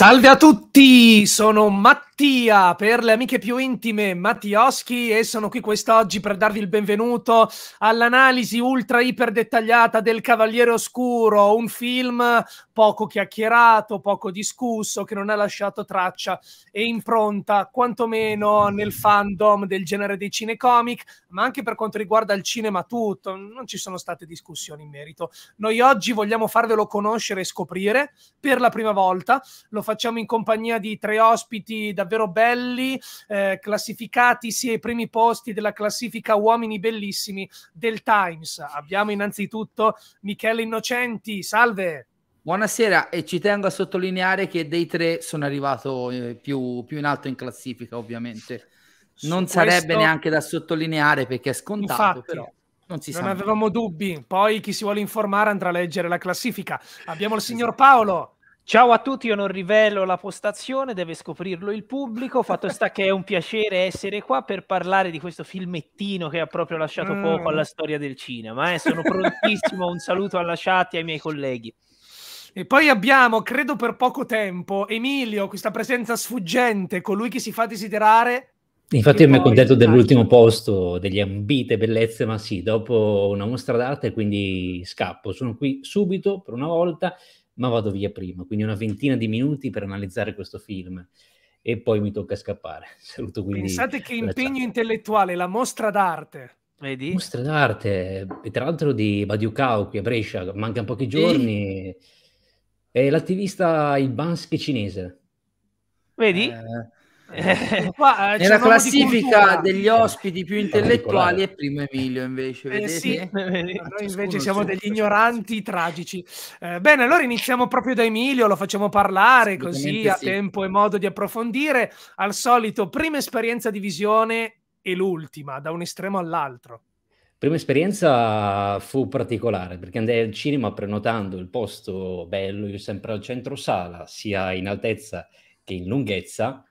Salve a tutti, sono Matteo. Mattia per le amiche più intime, Mattioschi, e sono qui quest'oggi per darvi il benvenuto all'analisi ultra iper dettagliata del Cavaliere Oscuro, un film poco chiacchierato, poco discusso, che non ha lasciato traccia e impronta quantomeno nel fandom del genere dei cinecomic, ma anche per quanto riguarda il cinema tutto, non ci sono state discussioni in merito. Noi oggi vogliamo farvelo conoscere e scoprire per la prima volta, lo facciamo in compagnia di tre ospiti davvero davvero belli, eh, classificati sia i primi posti della classifica Uomini Bellissimi del Times. Abbiamo innanzitutto Michele Innocenti, salve! Buonasera e ci tengo a sottolineare che dei tre sono arrivato eh, più, più in alto in classifica ovviamente. Su non sarebbe neanche da sottolineare perché è scontato, Infatti, però non si sa. Non avevamo dubbi. Poi chi si vuole informare andrà a leggere la classifica. Abbiamo il signor Paolo. Ciao a tutti, io non rivelo la postazione, deve scoprirlo il pubblico. Fatto sta che è un piacere essere qua per parlare di questo filmettino che ha proprio lasciato mm. poco alla storia del cinema. Eh. Sono prontissimo, un saluto alla chat e ai miei colleghi. E poi abbiamo, credo per poco tempo, Emilio, questa presenza sfuggente, colui che si fa desiderare. Infatti, io mi contento dell'ultimo posto, degli ambite bellezze, ma sì, dopo una mostra d'arte, quindi scappo. Sono qui subito per una volta ma vado via prima, quindi una ventina di minuti per analizzare questo film e poi mi tocca scappare. Saluto quindi Pensate che impegno chat. intellettuale, la mostra d'arte. Vedi? Mostra d'arte, e tra l'altro di Badiucao qui a Brescia, mancano pochi giorni. E... È l'attivista il Bansky cinese. Vedi? Eh, eh, qua, eh, Nella classifica degli ospiti più intellettuali è primo Emilio invece. Eh, sì. Eh, noi ah, invece siamo degli ignoranti tragici. Eh, bene, allora iniziamo proprio da Emilio, lo facciamo parlare così sì. a tempo e modo di approfondire. Al solito, prima esperienza di visione e l'ultima, da un estremo all'altro. Prima esperienza fu particolare perché andai al cinema prenotando il posto bello, io sempre al centro sala, sia in altezza che in lunghezza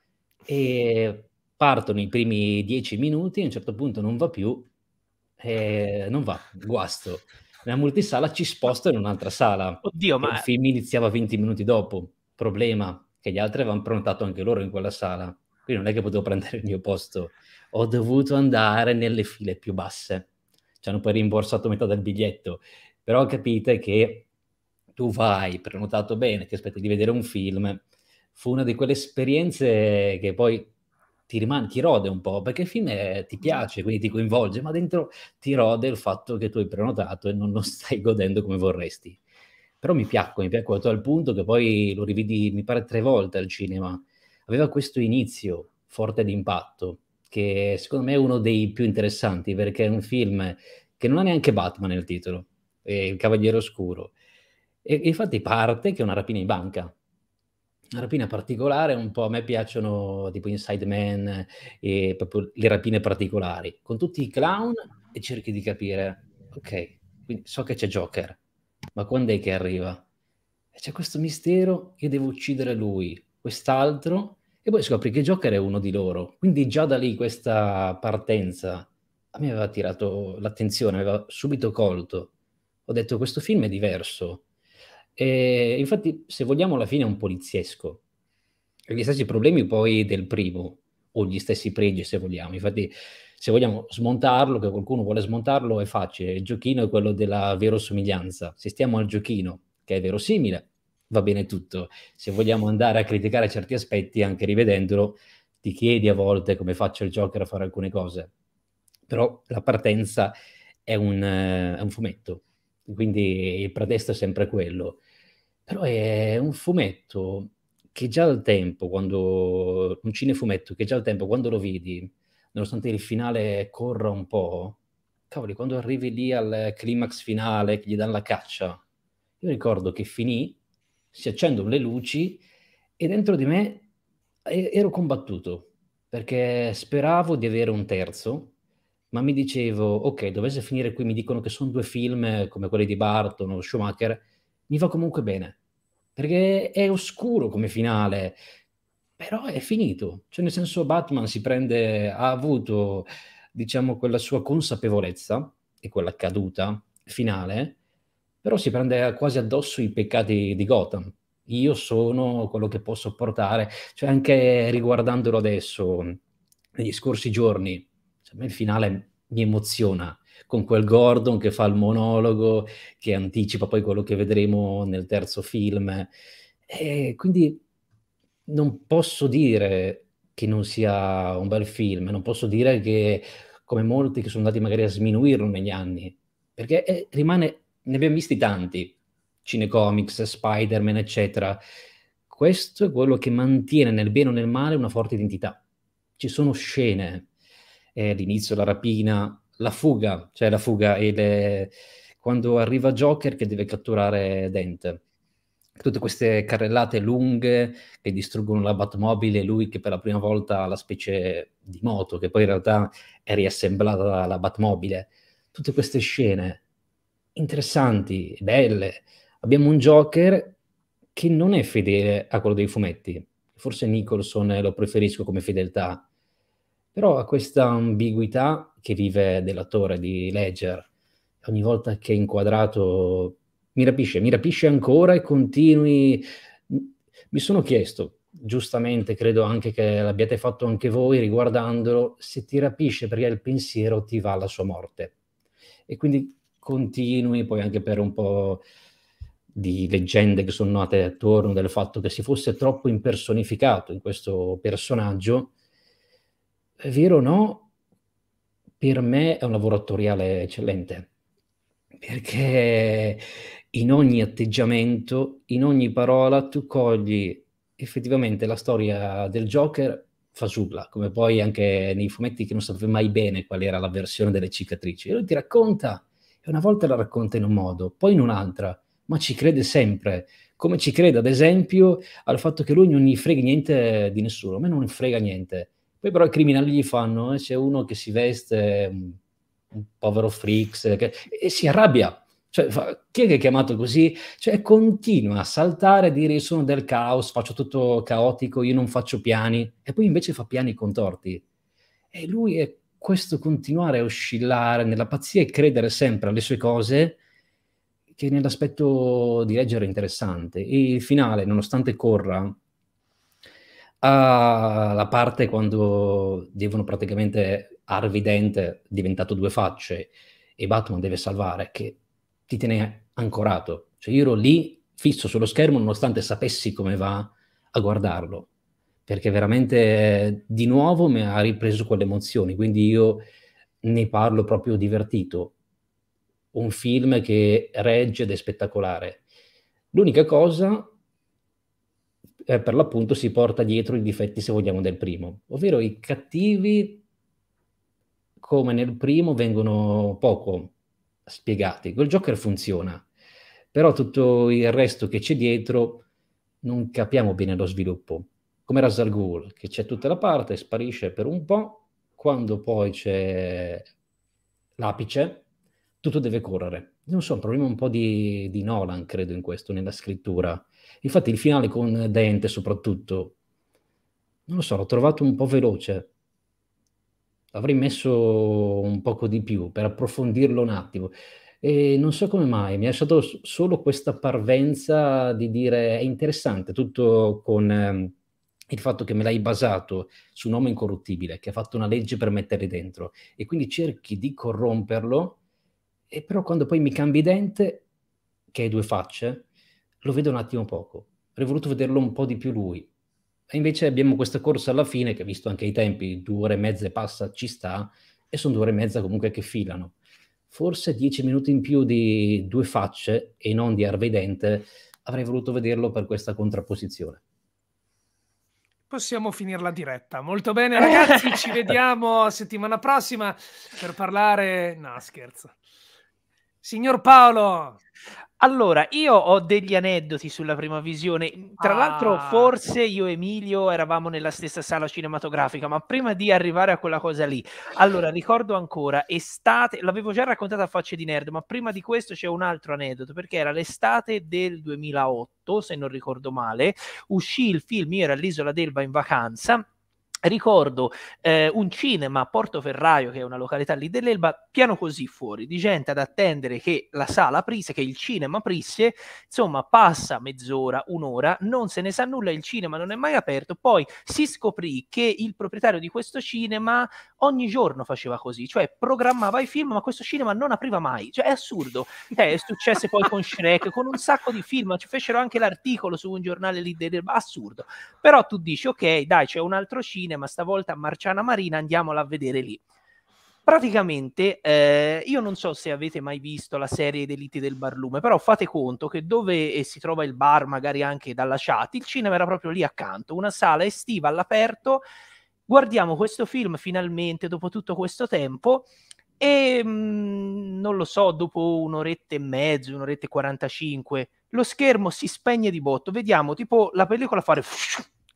e partono i primi dieci minuti, a un certo punto non va più, eh, non va, guasto. La multisala ci sposta in un'altra sala. Oddio, ma... Il film iniziava 20 minuti dopo. Problema, che gli altri avevano prenotato anche loro in quella sala. Quindi non è che potevo prendere il mio posto. Ho dovuto andare nelle file più basse. Ci hanno poi rimborsato metà del biglietto. Però capite che tu vai prenotato bene, ti aspetti di vedere un film, fu una di quelle esperienze che poi ti, rimane, ti rode un po', perché il film è, ti piace, quindi ti coinvolge, ma dentro ti rode il fatto che tu hai prenotato e non lo stai godendo come vorresti. Però mi piacque, mi piacque a tal punto che poi lo rividi, mi pare, tre volte al cinema. Aveva questo inizio forte d'impatto, che secondo me è uno dei più interessanti, perché è un film che non ha neanche Batman nel titolo, è Il Cavaliere Oscuro. E infatti parte che è una rapina in banca, una rapina particolare, un po' a me piacciono tipo Inside Man e proprio le rapine particolari, con tutti i clown e cerchi di capire, ok, quindi so che c'è Joker, ma quando è che arriva? E c'è questo mistero, io devo uccidere lui, quest'altro, e poi scopri che Joker è uno di loro. Quindi già da lì questa partenza a me aveva tirato l'attenzione, aveva subito colto. Ho detto questo film è diverso, e infatti, se vogliamo, alla fine è un poliziesco. Gli stessi problemi poi del primo, o gli stessi pregi, se vogliamo. Infatti, se vogliamo smontarlo, che qualcuno vuole smontarlo, è facile. Il giochino è quello della verosimiglianza. Se stiamo al giochino, che è verosimile, va bene tutto. Se vogliamo andare a criticare certi aspetti, anche rivedendolo, ti chiedi a volte come faccio il Joker a fare alcune cose. Però la partenza è un, eh, è un fumetto, quindi il pretesto è sempre quello. Però è un fumetto che già al tempo, quando un cinefumetto che già al tempo, quando lo vedi, nonostante il finale corra un po', cavoli, quando arrivi lì al climax finale che gli danno la caccia, io ricordo che finì, si accendono le luci e dentro di me ero combattuto perché speravo di avere un terzo, ma mi dicevo, ok, dovesse finire qui, mi dicono che sono due film come quelli di Barton o Schumacher, mi va comunque bene perché è oscuro come finale, però è finito. Cioè, nel senso, Batman si prende, ha avuto, diciamo, quella sua consapevolezza e quella caduta finale, però si prende quasi addosso i peccati di Gotham. Io sono quello che posso portare, cioè anche riguardandolo adesso, negli scorsi giorni, cioè, a me il finale mi emoziona, con quel Gordon che fa il monologo, che anticipa poi quello che vedremo nel terzo film. E quindi non posso dire che non sia un bel film, non posso dire che come molti che sono andati magari a sminuirlo negli anni, perché è, eh, rimane, ne abbiamo visti tanti, cinecomics, Spider-Man, eccetera. Questo è quello che mantiene nel bene o nel male una forte identità. Ci sono scene, eh, l'inizio, la rapina, la fuga, cioè la fuga e le... quando arriva Joker che deve catturare Dent. Tutte queste carrellate lunghe che distruggono la Batmobile, lui che per la prima volta ha la specie di moto, che poi in realtà è riassemblata dalla Batmobile. Tutte queste scene interessanti, belle. Abbiamo un Joker che non è fedele a quello dei fumetti. Forse Nicholson lo preferisco come fedeltà però a questa ambiguità che vive dell'attore di Ledger. Ogni volta che è inquadrato mi rapisce, mi rapisce ancora e continui. Mi sono chiesto, giustamente credo anche che l'abbiate fatto anche voi riguardandolo, se ti rapisce perché il pensiero ti va alla sua morte. E quindi continui poi anche per un po' di leggende che sono nate attorno del fatto che si fosse troppo impersonificato in questo personaggio è vero o no, per me è un lavoro attoriale eccellente, perché in ogni atteggiamento, in ogni parola, tu cogli effettivamente la storia del Joker fasulla, come poi anche nei fumetti che non sapeva mai bene qual era la versione delle cicatrici. E lui ti racconta, e una volta la racconta in un modo, poi in un'altra, ma ci crede sempre. Come ci crede, ad esempio, al fatto che lui non gli frega niente di nessuno, a me non frega niente poi però i criminali gli fanno, eh, c'è uno che si veste, un, mm, un povero freaks, che, e si arrabbia. Cioè, fa, chi è che è chiamato così? Cioè, continua a saltare e dire io sono del caos, faccio tutto caotico, io non faccio piani, e poi invece fa piani contorti. E lui è questo continuare a oscillare nella pazzia e credere sempre alle sue cose che nell'aspetto di leggere è interessante. E il finale, nonostante corra, alla ah, parte quando devono praticamente Harvey Dent diventato due facce e Batman deve salvare, che ti tiene ancorato. Cioè io ero lì fisso sullo schermo nonostante sapessi come va a guardarlo, perché veramente di nuovo mi ha ripreso quelle emozioni, quindi io ne parlo proprio divertito. Un film che regge ed è spettacolare. L'unica cosa eh, per l'appunto si porta dietro i difetti, se vogliamo, del primo. Ovvero i cattivi, come nel primo, vengono poco spiegati. Quel Joker funziona, però tutto il resto che c'è dietro non capiamo bene lo sviluppo. Come Razal Ghul, che c'è tutta la parte, sparisce per un po', quando poi c'è l'apice, tutto deve correre. Non so, un problema un po' di, di Nolan, credo, in questo, nella scrittura Infatti il finale con Dente soprattutto, non lo so, l'ho trovato un po' veloce. Avrei messo un poco di più per approfondirlo un attimo. E non so come mai, mi è lasciato solo questa parvenza di dire è interessante tutto con eh, il fatto che me l'hai basato su un uomo incorruttibile che ha fatto una legge per metterli dentro e quindi cerchi di corromperlo e però quando poi mi cambi dente, che hai due facce, lo vedo un attimo poco, avrei voluto vederlo un po' di più lui. E invece abbiamo questa corsa alla fine, che visto anche i tempi, due ore e mezza e passa, ci sta, e sono due ore e mezza comunque che filano. Forse dieci minuti in più di due facce e non di Arvedente, avrei voluto vederlo per questa contrapposizione possiamo finire la diretta. Molto bene, ragazzi. ci vediamo settimana prossima per parlare. No, scherzo. Signor Paolo. Allora, io ho degli aneddoti sulla prima visione. Tra ah. l'altro, forse io e Emilio eravamo nella stessa sala cinematografica, ma prima di arrivare a quella cosa lì, allora ricordo ancora estate, l'avevo già raccontata a facce di nerd, ma prima di questo c'è un altro aneddoto perché era l'estate del 2008, se non ricordo male, uscì il film Io ero all'isola d'Elba in vacanza Ricordo eh, un cinema a Portoferraio, che è una località lì dell'Elba, piano così fuori, di gente ad attendere che la sala aprisse, che il cinema aprisse, insomma passa mezz'ora, un'ora, non se ne sa nulla, il cinema non è mai aperto, poi si scoprì che il proprietario di questo cinema ogni giorno faceva così, cioè programmava i film, ma questo cinema non apriva mai, cioè è assurdo, eh, è successo poi con Shrek, con un sacco di film, ci fecero anche l'articolo su un giornale lì dell'Elba, assurdo, però tu dici ok, dai, c'è un altro cinema, cinema, stavolta a Marciana Marina, andiamola a vedere lì. Praticamente, eh, io non so se avete mai visto la serie Deliti del Barlume, però fate conto che dove eh, si trova il bar, magari anche dalla chat, il cinema era proprio lì accanto, una sala estiva all'aperto. Guardiamo questo film finalmente dopo tutto questo tempo e mh, mm, non lo so, dopo un'oretta e mezzo, un'oretta e 45, lo schermo si spegne di botto, vediamo tipo la pellicola fare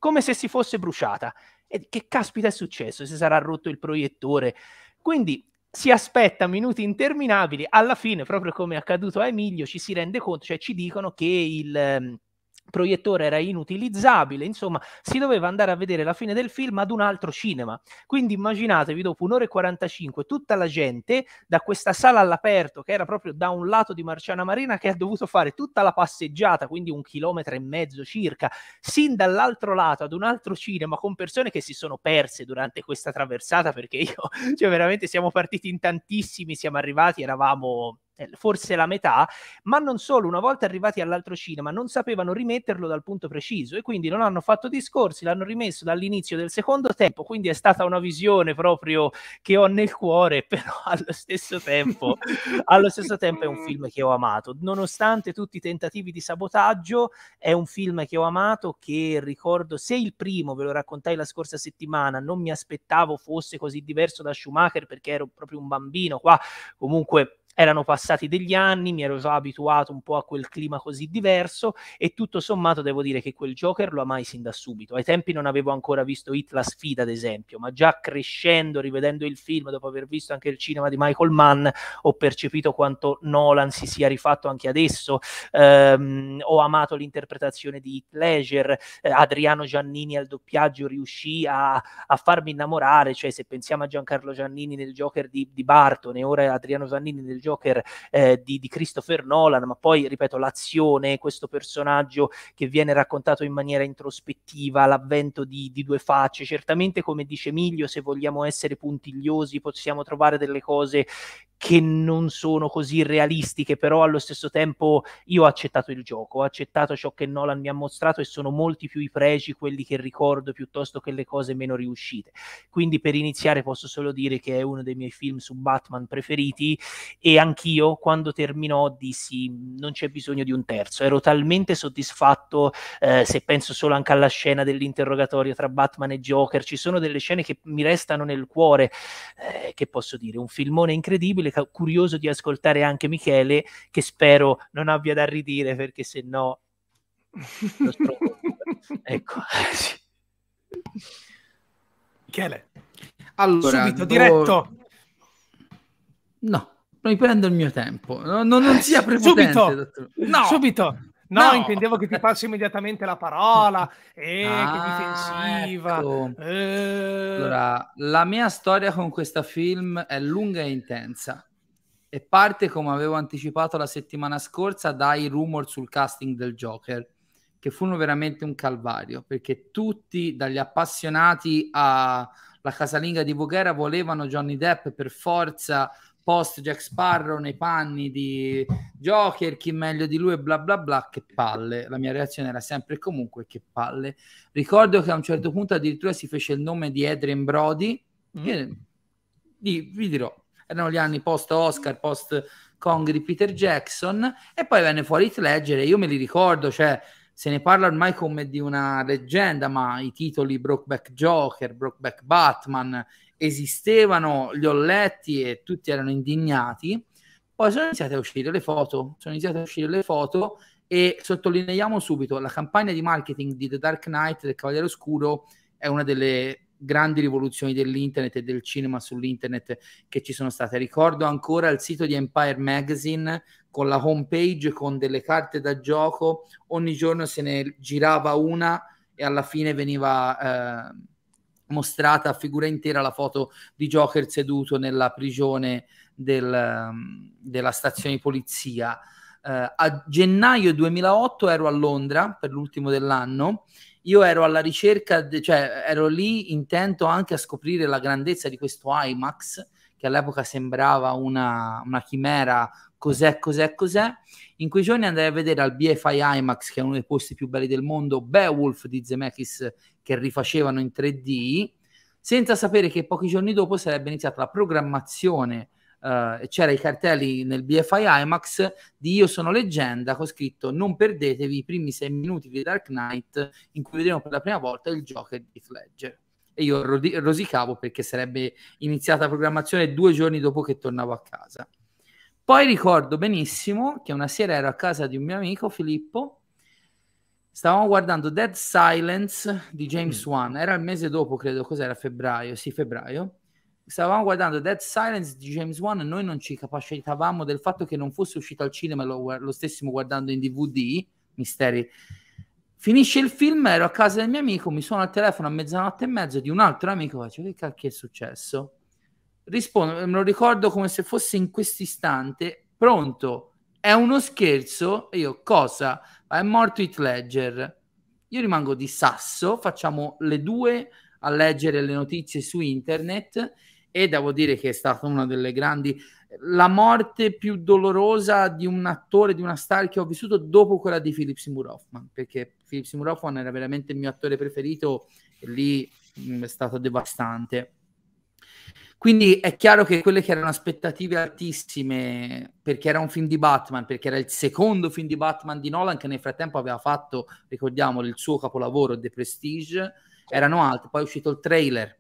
come se si fosse bruciata. E che caspita è successo? Si sarà rotto il proiettore. Quindi si aspetta minuti interminabili, alla fine, proprio come è accaduto a Emilio, ci si rende conto, cioè ci dicono che il ehm, proiettore era inutilizzabile, insomma, si doveva andare a vedere la fine del film ad un altro cinema. Quindi immaginatevi dopo un'ora e 45 tutta la gente da questa sala all'aperto, che era proprio da un lato di Marciana Marina, che ha dovuto fare tutta la passeggiata, quindi un chilometro e mezzo circa, sin dall'altro lato ad un altro cinema con persone che si sono perse durante questa traversata perché io, cioè veramente siamo partiti in tantissimi, siamo arrivati, eravamo eh, forse la metà, ma non solo, una volta arrivati all'altro cinema non sapevano rimetterlo dal punto preciso e quindi non hanno fatto discorsi, l'hanno rimesso dall'inizio del secondo tempo, quindi è stata una visione proprio che ho nel cuore, però allo stesso tempo, allo stesso tempo è un film che ho amato, nonostante tutti i tentativi di sabotaggio, è un film che ho amato, che ricordo, se il primo, ve lo raccontai la scorsa settimana, non mi aspettavo fosse così diverso da Schumacher perché ero proprio un bambino, qua comunque erano passati degli anni, mi ero già abituato un po' a quel clima così diverso e tutto sommato devo dire che quel Joker lo amai sin da subito. Ai tempi non avevo ancora visto Hit la sfida, ad esempio, ma già crescendo, rivedendo il film, dopo aver visto anche il cinema di Michael Mann, ho percepito quanto Nolan si sia rifatto anche adesso. Um, ho amato l'interpretazione di Hit Leisure, eh, Adriano Giannini al doppiaggio riuscì a, a, farmi innamorare, cioè se pensiamo a Giancarlo Giannini nel Joker di, di Barton e ora Adriano Giannini nel Joker eh, di, di, Christopher Nolan, ma poi, ripeto, l'azione, questo personaggio che viene raccontato in maniera introspettiva, l'avvento di, di due facce, certamente come dice Miglio, se vogliamo essere puntigliosi possiamo trovare delle cose che non sono così realistiche, però allo stesso tempo io ho accettato il gioco, ho accettato ciò che Nolan mi ha mostrato e sono molti più i pregi, quelli che ricordo, piuttosto che le cose meno riuscite. Quindi per iniziare posso solo dire che è uno dei miei film su Batman preferiti e anch'io quando terminò dissi non c'è bisogno di un terzo, ero talmente soddisfatto, eh, se penso solo anche alla scena dell'interrogatorio tra Batman e Joker, ci sono delle scene che mi restano nel cuore, eh, che posso dire, un filmone incredibile ca- curioso di ascoltare anche Michele, che spero non abbia da ridire perché se no... ecco. Michele. Allora, subito, do... diretto. No, mi prendo il mio tempo. No, no, non sia prepotente. Subito. No. Subito. No, no, intendevo che ti passi immediatamente la parola. Eh, ah, che difensiva. Ecco. Eh. Allora, la mia storia con questo film è lunga e intensa e parte, come avevo anticipato la settimana scorsa, dai rumor sul casting del Joker, che furono veramente un calvario, perché tutti, dagli appassionati alla casalinga di Voghera, volevano Johnny Depp per forza post Jack Sparrow nei panni di Joker, chi meglio di lui, bla bla bla, che palle. La mia reazione era sempre e comunque che palle. Ricordo che a un certo punto addirittura si fece il nome di Adrian Brody, mm. che mm. vi, dirò, erano gli anni post Oscar, post Kong di Peter Jackson, e poi venne fuori It Ledger, io me li ricordo, cioè se ne parla ormai come di una leggenda, ma i titoli Brokeback Joker, Brokeback Batman, esistevano, gli olletti e tutti erano indignati. Poi sono iniziate a uscire le foto, sono iniziate a uscire le foto e sottolineiamo subito la campagna di marketing di The Dark Knight del Cavaliere Oscuro è una delle grandi rivoluzioni dell'internet e del cinema sull'internet che ci sono state. Ricordo ancora il sito di Empire Magazine con la homepage con delle carte da gioco, ogni giorno se ne girava una e alla fine veniva eh, mostrata a figura intera la foto di Joker seduto nella prigione del, ehm, della stazione di polizia. Eh, a gennaio 2008 ero a Londra per l'ultimo dell'anno. Io ero alla ricerca, de, cioè ero lì intento anche a scoprire la grandezza di questo IMAX che all'epoca sembrava una, una chimera, cos'è, cos'è, cos'è. In quei giorni andai a vedere al BFI IMAX, che è uno dei posti più belli del mondo, Beowulf di Zemeckis che rifacevano in 3D, senza sapere che pochi giorni dopo sarebbe iniziata la programmazione. Eh, c'era i cartelli nel BFI IMAX di Io sono leggenda con scritto non perdetevi i primi sei minuti di Dark Knight in cui vedremo per la prima volta il Joker di Fledger e io rodi- rosicavo perché sarebbe iniziata la programmazione due giorni dopo che tornavo a casa. Poi ricordo benissimo che una sera ero a casa di un mio amico Filippo Stavamo guardando Dead Silence di James mm. Wan, era il mese dopo, credo, cos'era febbraio? Sì, febbraio. Stavamo guardando Dead Silence di James Wan e noi non ci capacitavamo del fatto che non fosse uscito al cinema, lo, lo stessimo guardando in DVD, misteri. Finisce il film, ero a casa del mio amico, mi sono al telefono a mezzanotte e mezzo di un altro amico, faccio che cacchio è successo? Rispondo, me lo ricordo come se fosse in questo istante, pronto, è uno scherzo. E io cosa? È morto It Ledger. Io rimango di sasso, facciamo le due a leggere le notizie su internet e devo dire che è stata una delle grandi la morte più dolorosa di un attore, di una star che ho vissuto dopo quella di Philip Seymour Hoffman, perché Philip Seymour Hoffman era veramente il mio attore preferito e lì mh, mm, è stato devastante. Quindi è chiaro che quelle che erano aspettative altissime, perché era un film di Batman, perché era il secondo film di Batman di Nolan, che nel frattempo aveva fatto, ricordiamo, il suo capolavoro The Prestige, erano alte. Poi è uscito il trailer,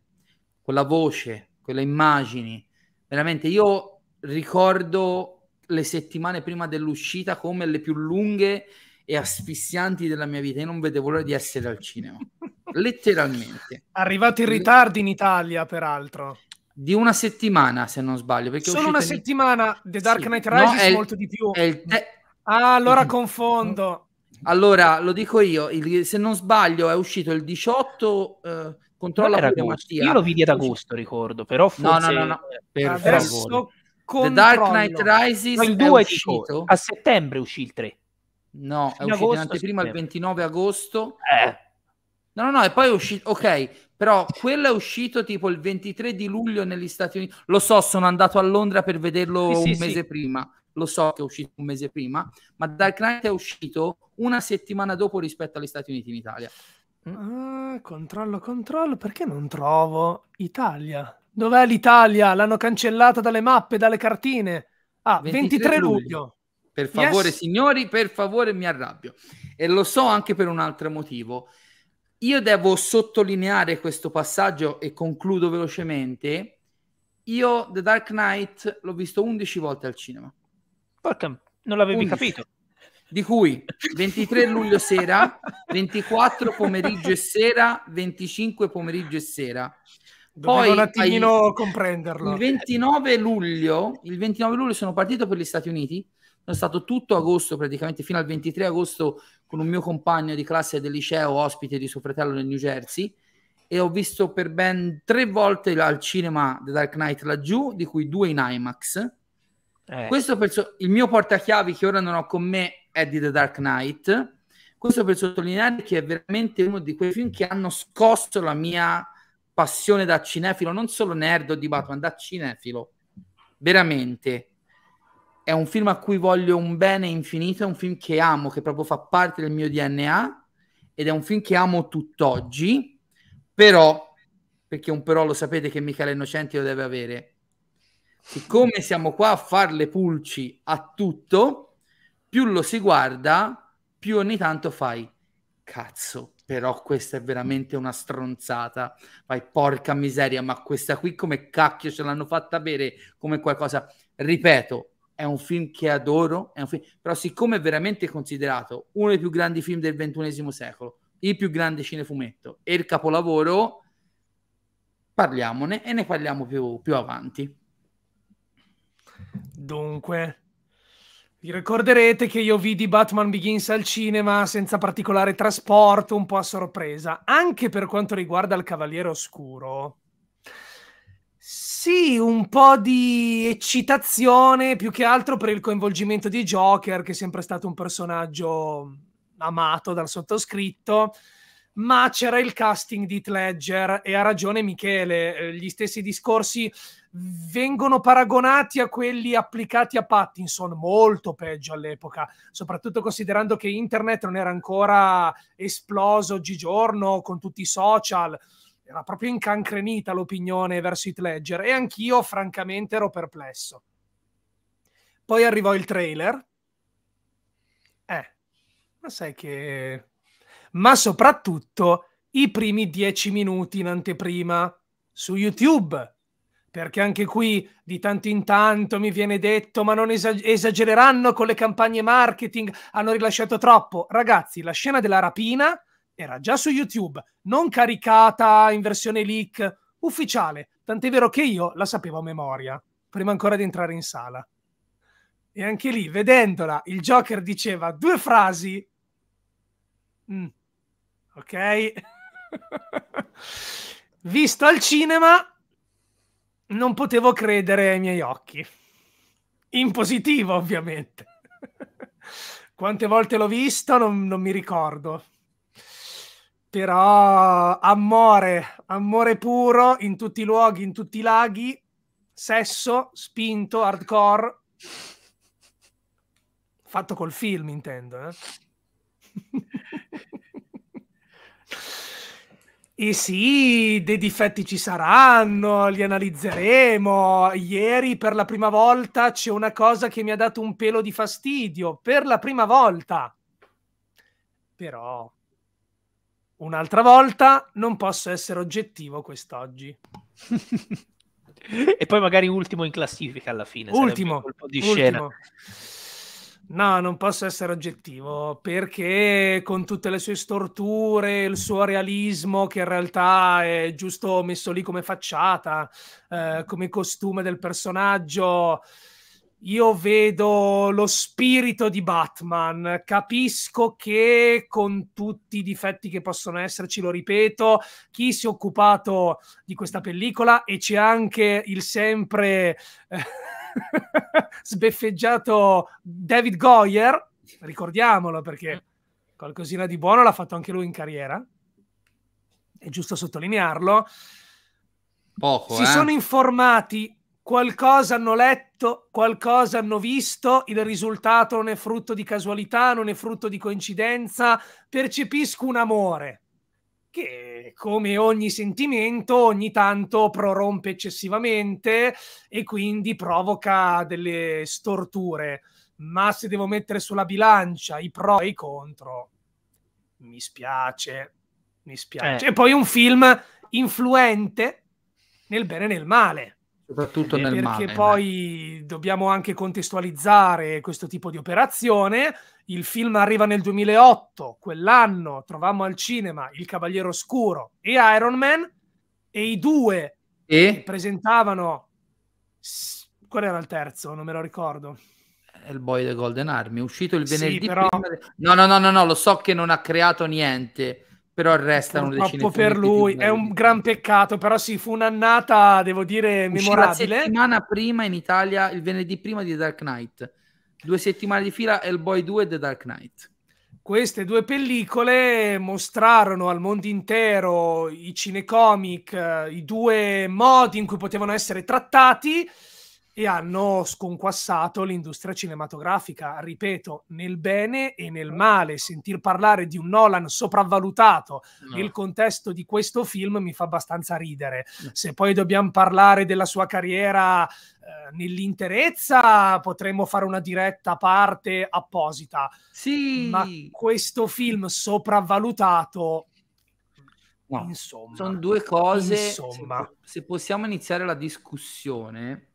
quella voce, quelle immagini. Veramente io ricordo le settimane prima dell'uscita come le più lunghe e asfissianti della mia vita. Io non vedevo l'ora di essere al cinema. letteralmente. Arrivato in ritardo in Italia, peraltro di una settimana, se non sbaglio. Perché Solo una settimana, di... The Dark sì. Rises no, il... molto di più. Te... Ah, allora mm-hmm. confondo. Allora, lo dico io, il... se non sbaglio è uscito il 18... Eh, controlla pure Io lo vidi ad agosto, ricordo, però forse... No, no, no, no. Per Adesso favore. Controllo. The Dark Knight Rises no, il 2 è uscito. a settembre uscì il 3. No, Fino è uscito in anteprima il 29 agosto. Eh. No, no, no, e poi è uscito... Ok, però quello è uscito tipo il 23 di luglio negli Stati Uniti. Lo so, sono andato a Londra per vederlo sì, un sì, mese sì. prima. Lo so che è uscito un mese prima, ma Dark Knight è uscito una settimana dopo rispetto agli Stati Uniti in Italia. Ah, controllo, controllo, perché non trovo Italia? Dov'è l'Italia? L'hanno cancellata dalle mappe, dalle cartine. Ah, 23, 23 luglio. luglio. Per favore, yes. signori, per favore mi arrabbio. E lo so anche per un altro motivo. Io devo sottolineare questo passaggio e concludo velocemente. Io The Dark Knight l'ho visto 11 volte al cinema. Porca, non l'avevi 11. capito. Di cui 23 luglio sera, 24 pomeriggio e sera, 25 pomeriggio e sera. Dovevo Poi un attimino ai, comprenderlo. Il 29, luglio, il 29 luglio sono partito per gli Stati Uniti sono stato tutto agosto, praticamente fino al 23 agosto, con un mio compagno di classe del liceo, ospite di suo fratello nel New Jersey, e ho visto per ben tre volte al cinema The Dark Knight laggiù, di cui due in IMAX. Eh. Questo perso- il mio portachiavi che ora non ho con me è di The Dark Knight. Questo per sottolineare che è veramente uno di quei film che hanno scosso la mia passione da cinefilo, non solo nerd o di Batman, da cinefilo. Veramente è un film a cui voglio un bene infinito, è un film che amo, che proprio fa parte del mio DNA ed è un film che amo tutt'oggi, però, perché un però lo sapete che Michele Innocenti lo deve avere, siccome siamo qua a fare le pulci a tutto, più lo si guarda, più ogni tanto fai, cazzo, però questa è veramente una stronzata, fai porca miseria, ma questa qui come cacchio ce l'hanno fatta bere come qualcosa, ripeto, è un film che adoro, è un film, però siccome è veramente considerato uno dei più grandi film del XXI secolo, il più grande cinefumetto e il capolavoro, parliamone e ne parliamo più, più avanti. Dunque, vi ricorderete che io vidi Batman Begins al cinema senza particolare trasporto, un po' a sorpresa. Anche per quanto riguarda il Cavaliere Oscuro, sì, un po' di eccitazione più che altro per il coinvolgimento di Joker, che è sempre stato un personaggio amato dal sottoscritto. Ma c'era il casting di Tledger e ha ragione Michele, eh, gli stessi discorsi vengono paragonati a quelli applicati a Pattinson, molto peggio all'epoca, soprattutto considerando che internet non era ancora esploso oggigiorno con tutti i social era proprio incancrenita l'opinione verso It Ledger e anch'io francamente ero perplesso. Poi arrivò il trailer. Eh, ma sai che... Ma soprattutto i primi dieci minuti in anteprima su YouTube. Perché anche qui di tanto in tanto mi viene detto ma non esager esagereranno con le campagne marketing, hanno rilasciato troppo. Ragazzi, la scena della rapina era già su YouTube, non caricata in versione leak, ufficiale, tant'è vero che io la sapevo a memoria, prima ancora di entrare in sala. E anche lì, vedendola, il Joker diceva due frasi. Mm. Ok? Visto al cinema, non potevo credere ai miei occhi. In positivo, ovviamente. Quante volte l'ho visto, non, non mi ricordo però amore, amore puro in tutti i luoghi, in tutti i laghi, sesso, spinto, hardcore, fatto col film intendo. Eh? e sì, dei difetti ci saranno, li analizzeremo. Ieri per la prima volta c'è una cosa che mi ha dato un pelo di fastidio, per la prima volta. Però Un'altra volta non posso essere oggettivo quest'oggi. e poi magari ultimo in classifica alla fine. Ultimo. Colpo di ultimo. scena. No, non posso essere oggettivo perché con tutte le sue storture, il suo realismo che in realtà è giusto messo lì come facciata, eh, come costume del personaggio, io vedo lo spirito di Batman, capisco che con tutti i difetti che possono esserci, lo ripeto, chi si è occupato di questa pellicola e c'è anche il sempre eh, sbeffeggiato David Goyer, ricordiamolo perché mm. qualcosina di buono l'ha fatto anche lui in carriera, è giusto sottolinearlo. Poco, si eh? sono informati qualcosa hanno letto, qualcosa hanno visto, il risultato non è frutto di casualità, non è frutto di coincidenza, percepisco un amore che come ogni sentimento ogni tanto prorompe eccessivamente e quindi provoca delle storture. Ma se devo mettere sulla bilancia i pro e i contro, mi spiace, mi spiace. Eh. E poi un film influente nel bene e nel male soprattutto eh, nel perché mare. Perché poi ecco. dobbiamo anche contestualizzare questo tipo di operazione. Il film arriva nel 2008, quell'anno trovammo al cinema Il Cavaliere Oscuro e Iron Man e i due e? presentavano... Qual era il terzo? Non me lo ricordo. il boy The Golden Army, uscito il venerdì. Sì, però... prima... No, no, no, no, no, lo so che non ha creato niente però restano Purtroppo per lui è un gran peccato, però sì, fu un'annata, devo dire, memorabile. Una settimana prima in Italia, il venerdì prima di The Dark Knight. Due settimane di fila Hellboy 2 e The Dark Knight. Queste due pellicole mostrarono al mondo intero i cinecomic, eh, i due modi in cui potevano essere trattati e hanno sconquassato l'industria cinematografica, ripeto, nel bene e nel male. Sentir parlare di un Nolan sopravvalutato no. nel contesto di questo film mi fa abbastanza ridere. Se poi dobbiamo parlare della sua carriera eh, nell'interezza, potremmo fare una diretta a parte apposita. Sì. Ma questo film sopravvalutato no. Insomma, sono due cose. Insomma. Se, se possiamo iniziare la discussione,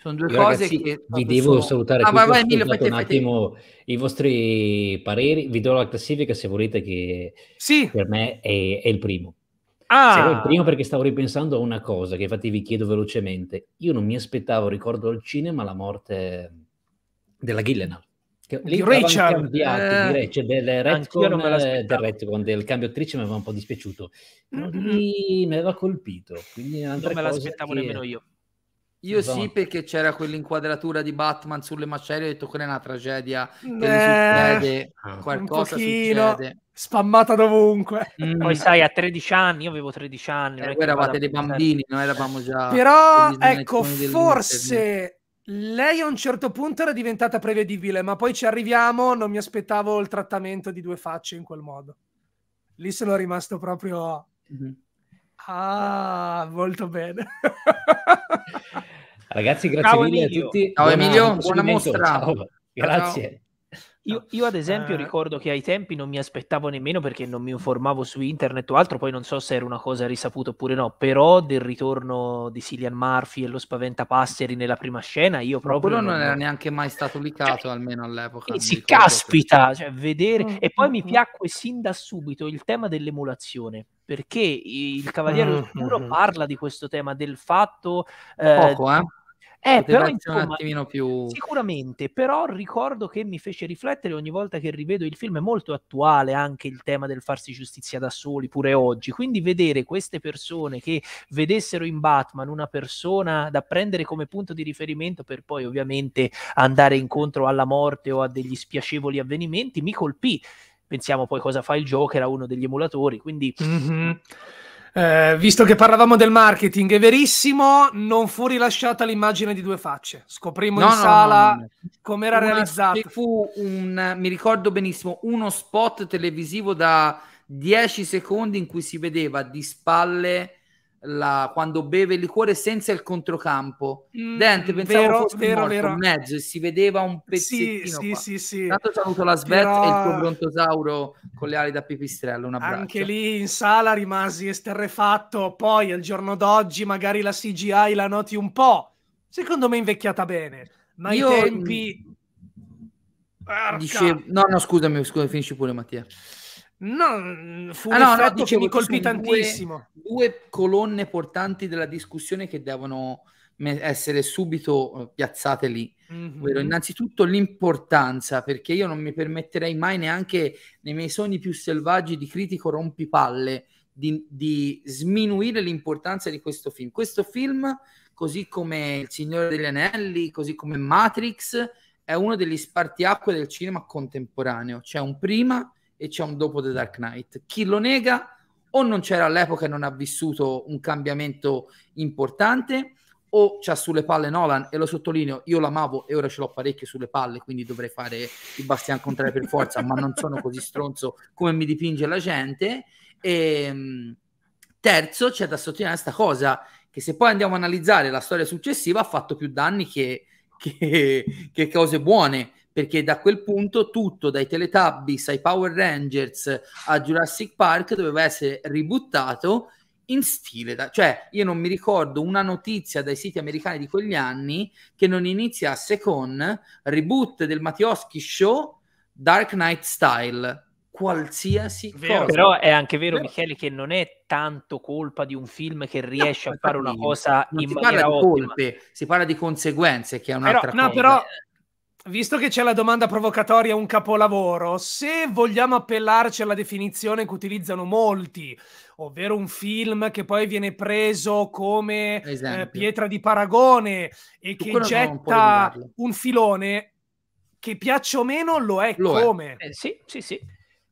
sono due Io cose ragazzi, che... Vi devo sono... salutare ah, vai, Emilio, fate, un attimo i vostri pareri, vi do la classifica se volete che sì. per me è, è il primo. Ah. il primo perché stavo ripensando a una cosa che infatti vi chiedo velocemente. Io non mi aspettavo, ricordo al cinema, la morte della Gillenal. Che, Richard, Rachel. Eh, del retcon, del retcon, del cambio attrice mi aveva un po' dispiaciuto. Non mm-hmm. mi, aveva colpito. Quindi non me l'aspettavo che... nemmeno io. Io esatto. sì, perché c'era quell'inquadratura di Batman sulle macerie, ho detto quella è una tragedia Che succede, qualcosa succede. Spammata dovunque. Mm. Poi sai, a 13 anni, io avevo 13 anni. Eh, voi eravate dei bambini, noi eravamo già... Però, ecco, forse lei a un certo punto era diventata prevedibile, ma poi ci arriviamo, non mi aspettavo il trattamento di due facce in quel modo. Lì sono rimasto proprio... Mm-hmm. Ah, molto bene. Ragazzi, grazie ciao, mille Emilio. a tutti. Ciao buona, Emilio, buona mostra. Ciao. Grazie. Ciao. Io, io, ad esempio eh. ricordo che ai tempi non mi aspettavo nemmeno perché non mi informavo su internet o altro, poi non so se era una cosa risaputa oppure no, però del ritorno di Cillian Murphy e lo spaventapasseri nella prima scena io proprio... Ma quello non, non era neanche mai cioè, stato leakato cioè, almeno all'epoca. Sì, caspita, cioè, vedere... Mm-hmm. E poi mm, mi mm. piacque sin da subito il tema dell'emulazione, perché il Cavaliere mm-hmm. del Futuro mm, parla di questo tema, del fatto... Eh, Poco, eh? Eh, però, insomma, un attimino più... Sicuramente, però ricordo che mi fece riflettere ogni volta che rivedo il film, è molto attuale anche il tema del farsi giustizia da soli, pure oggi, quindi vedere queste persone che vedessero in Batman una persona da prendere come punto di riferimento per poi ovviamente andare incontro alla morte o a degli spiacevoli avvenimenti, mi colpì. Pensiamo poi cosa fa il Joker a uno degli emulatori, quindi... Mm-hmm. Eh, visto che parlavamo del marketing, è verissimo, non fu rilasciata l'immagine di due facce. Scoprimo no, in no, sala no, come era realizzata. Fu un, mi ricordo benissimo, uno spot televisivo da 10 secondi in cui si vedeva di spalle la, quando beve il liquore senza il controcampo. Mm, Dente, pensavo vero, fosse vero, morto, vero. in mezzo e si vedeva un pezzettino Sì, qua. sì, sì, sì. Tanto saluto la Svet Però... e il tuo brontosauro con le ali da pipistrello, un abbraccio. Anche lì in sala rimasi esterrefatto, poi al giorno d'oggi magari la CGI la noti un po'. Secondo me invecchiata bene, ma Io... i tempi... Mm, dicevo... No, no, scusami, scusami, finisci pure Mattia. No, fu ah, no, no, dicevo, mi colpì tantissimo. Due, due, colonne portanti della discussione che devono essere subito eh, piazzate lì. Mm-hmm. innanzitutto l'importanza, perché io non mi permetterei mai neanche nei miei sogni più selvaggi di critico rompipalle di, di sminuire l'importanza di questo film. Questo film, così come Il Signore degli Anelli, così come Matrix, è uno degli spartiacque del cinema contemporaneo. C'è un prima e c'è un dopo The Dark Knight. Chi lo nega o non c'era all'epoca e non ha vissuto un cambiamento importante o c'ha sulle palle Nolan e lo sottolineo, io l'amavo e ora ce l'ho parecchio sulle palle, quindi dovrei fare il Bastian Contrario per forza, ma non sono così stronzo come mi dipinge la gente. E, ehm, terzo, c'è da sottolineare questa cosa, che se poi andiamo a analizzare la storia successiva ha fatto più danni che, che, che cose buone, perché da quel punto tutto, dai Teletubbies ai Power Rangers a Jurassic Park, doveva essere ributtato in stile, da, cioè io non mi ricordo una notizia dai siti americani di quegli anni che non iniziasse con reboot del Mattioschi Show Dark Knight Style. Qualsiasi vero. cosa. Però è anche vero, vero, eh. Michele, che non è tanto colpa di un film che riesce no, a fare una cosa non in si parla di ottima. colpe, si parla di conseguenze, che è un'altra però, cosa. No, però visto che c'è la domanda provocatoria, un capolavoro, se vogliamo appellarci alla definizione che utilizzano molti, ovvero un film che poi viene preso come eh, pietra di paragone e tu che getta un, filone, che piaccia o meno lo è lo come. È. Eh, sì, sì, sì.